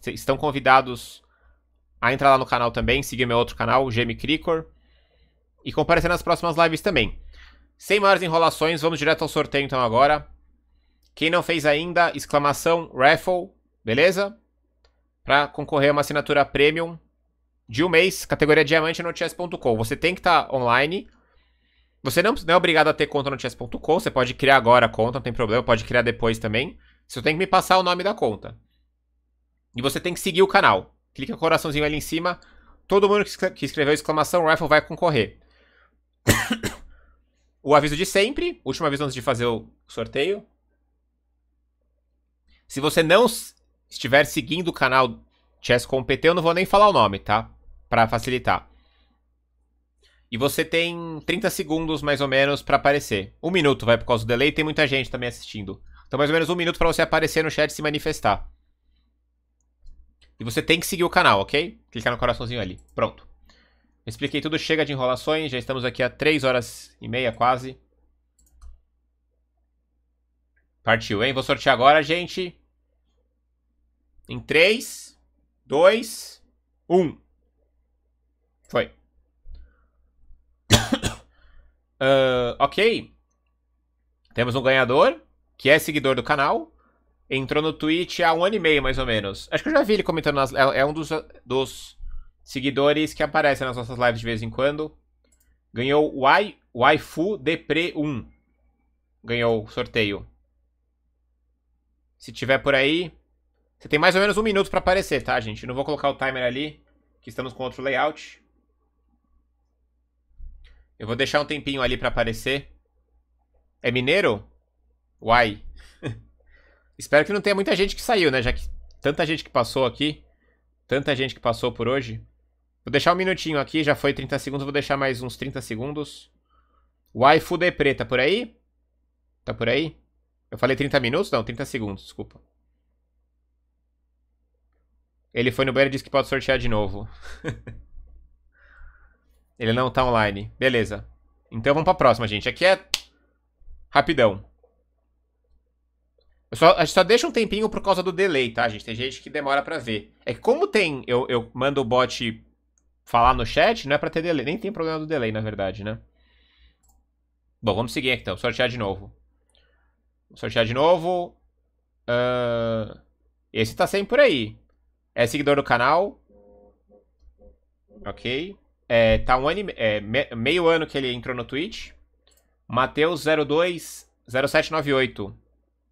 estão convidados a entrar lá no canal também, seguir meu outro canal, Jamie Cricor, e comparecer nas próximas lives também. Sem maiores enrolações, vamos direto ao sorteio então agora. Quem não fez ainda, exclamação raffle, beleza? Para concorrer a uma assinatura premium de um mês, categoria diamante no chess.com. Você tem que estar tá online. Você não, não é obrigado a ter conta no chess.com, você pode criar agora a conta, não tem problema, pode criar depois também. Você tem que me passar o nome da conta. E você tem que seguir o canal. Clica no coraçãozinho ali em cima. Todo mundo que escreveu exclamação Rifle vai concorrer. o aviso de sempre. Último aviso antes de fazer o sorteio. Se você não estiver seguindo o canal Chess com PT, eu não vou nem falar o nome, tá? Para facilitar. E você tem 30 segundos mais ou menos para aparecer. Um minuto vai por causa do delay, tem muita gente também assistindo. Então, mais ou menos um minuto para você aparecer no chat e se manifestar. E você tem que seguir o canal, ok? Clicar no coraçãozinho ali. Pronto. Expliquei tudo, chega de enrolações. Já estamos aqui há 3 horas e meia quase. Partiu, hein? Vou sortear agora, gente. Em 3, 2, 1. Foi. uh, ok. Temos um ganhador que é seguidor do canal, entrou no Twitch há um ano e meio, mais ou menos. Acho que eu já vi ele comentando, nas, é, é, um dos, dos seguidores que aparece nas nossas lives de vez em quando. Ganhou o Wai, Waifu Depre 1. Ganhou o sorteio. Se tiver por aí, você tem mais ou menos um minuto para aparecer, tá, gente? Não vou colocar o timer ali, que estamos com outro layout. Eu vou deixar um tempinho ali para aparecer. É mineiro? Uai. Espero que não tenha muita gente que saiu, né? Já que tanta gente que passou aqui. Tanta gente que passou por hoje. Vou deixar um minutinho aqui, já foi 30 segundos, vou deixar mais uns 30 segundos. Uai, de preta, tá por aí? Tá por aí? Eu falei 30 minutos? Não, 30 segundos, desculpa. Ele foi no banheiro e disse que pode sortear de novo. Ele não tá online. Beleza. Então vamos pra próxima, gente. Aqui é rapidão. Só, a gente só deixa um tempinho por causa do delay, tá, gente? Tem gente que demora pra ver. É que como tem... Eu, eu mando o bot falar no chat, não é pra ter delay. Nem tem problema do delay, na verdade, né? Bom, vamos seguir então. Sortear de novo. Sortear de novo. Uh, esse tá sempre por aí. É seguidor do canal. Ok. É, tá um ano, é, me, meio ano que ele entrou no Twitch. Mateus 020798.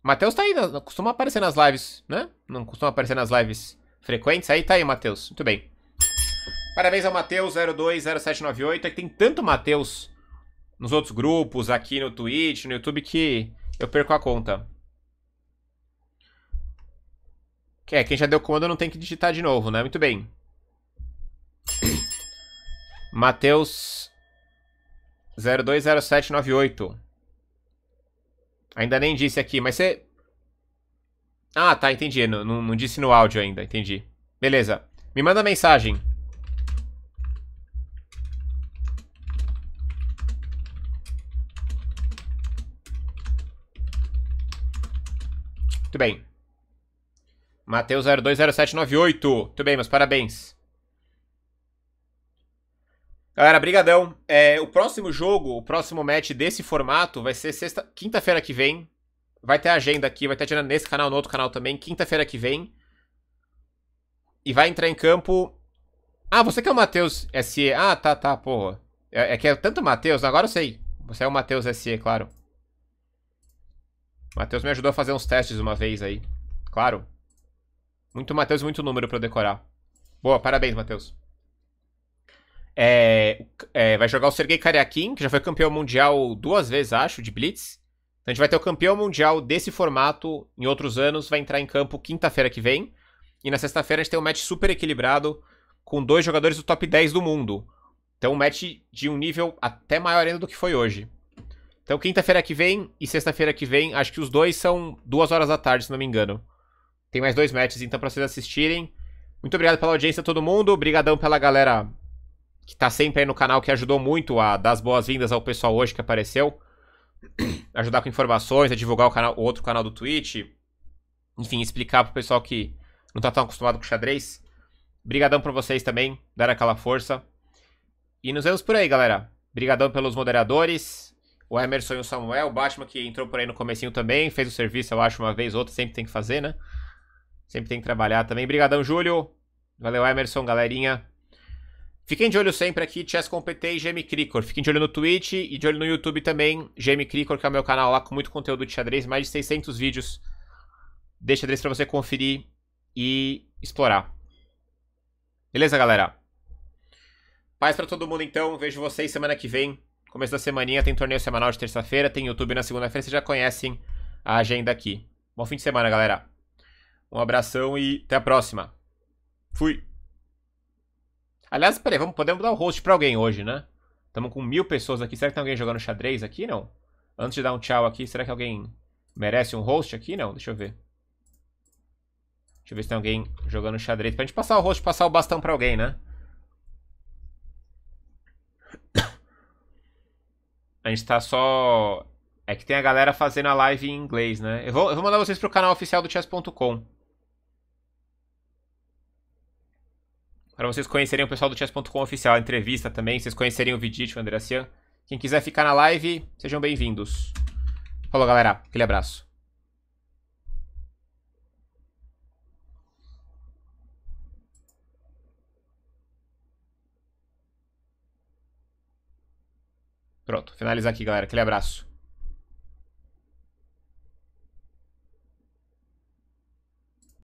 Matheus tá aí, não costuma aparecer nas lives, né? Não costuma aparecer nas lives frequentes. Aí tá aí, Matheus. Muito bem. Parabéns ao Matheus020798. É que tem tanto Matheus nos outros grupos, aqui no Twitch, no YouTube, que eu perco a conta. É, quem já deu comando não tem que digitar de novo, né? Muito bem. Matheus020798. Ainda nem disse aqui, mas você... Ah, tá, entendi. Não, não, não disse no áudio ainda, entendi. Beleza. Me manda mensagem. Muito bem. Mateus 020798. Muito bem, meus parabéns. Galera, brigadão. É, o próximo jogo, o próximo match desse formato vai ser sexta, quinta-feira que vem. Vai ter agenda aqui, vai ter agenda nesse canal, no outro canal também, quinta-feira que vem. E vai entrar em campo... Ah, você que é o Matheus SE. Ah, tá, tá, porra. É, é que é tanto Matheus, agora eu sei. Você é o Matheus SE, claro. Matheus me ajudou a fazer uns testes uma vez aí. Claro. Muito Matheus, muito número pra eu decorar. Boa, parabéns, Matheus. É, é, vai jogar o Sergei Karyakin, que já foi campeão mundial duas vezes, acho, de Blitz. Então a gente vai ter o campeão mundial desse formato em outros anos, vai entrar em campo quinta-feira que vem. E na sexta-feira a gente tem um match super equilibrado com dois jogadores do top 10 do mundo. Então um match de um nível até maior ainda do que foi hoje. Então quinta-feira que vem e sexta-feira que vem, acho que os dois são duas horas da tarde, se não me engano. Tem mais dois matches, então pra vocês assistirem. Muito obrigado pela audiência, todo mundo. Obrigadão pela galera que tá sempre aí no canal, que ajudou muito a dar as boas-vindas ao pessoal hoje que apareceu. ajudar com informações, a divulgar o, canal, o outro canal do Twitch. Enfim, explicar pro pessoal que não tá tão acostumado com xadrez. Brigadão pra vocês também, dar aquela força. E nos vemos por aí, galera. Brigadão pelos moderadores. O Emerson e o Samuel, o Batman que entrou por aí no comecinho também, fez o serviço, eu acho, uma vez, outra, sempre tem que fazer, né? Sempre tem que trabalhar também. Brigadão, Júlio. Valeu, Emerson, galerinha. Fiquem de olho sempre aqui, Chess Compete e GM Cricor. Fiquem de olho no Twitch e de olho no YouTube também, GM Cricor, que é o meu canal lá com muito conteúdo de xadrez, mais de 600 vídeos de xadrez pra você conferir e explorar. Beleza, galera? Paz pra todo mundo, então. Vejo vocês semana que vem. Começo da semaninha tem torneio semanal de terça-feira, tem YouTube na segunda-feira. Vocês já conhecem a agenda aqui. Bom fim de semana, galera. Um abração e até a próxima. Fui! Aliás, peraí, vamos, podemos dar o um host pra alguém hoje, né? Estamos com mil pessoas aqui. Será que tem alguém jogando xadrez aqui? Não. Antes de dar um tchau aqui, será que alguém merece um host aqui? Não, deixa eu ver. Deixa eu ver se tem alguém jogando xadrez. Pra gente passar o host, passar o bastão pra alguém, né? A gente tá só... É que tem a galera fazendo a live em inglês, né? Eu vou, eu vou mandar vocês pro canal oficial do chess.com. Para vocês conhecerem o pessoal do chess.com oficial, entrevista também, vocês conhecerem o Vidit, o Andreacian. Quem quiser ficar na live, sejam bem-vindos. Falou, galera. Aquele abraço. Pronto, finalizar aqui, galera. Aquele abraço.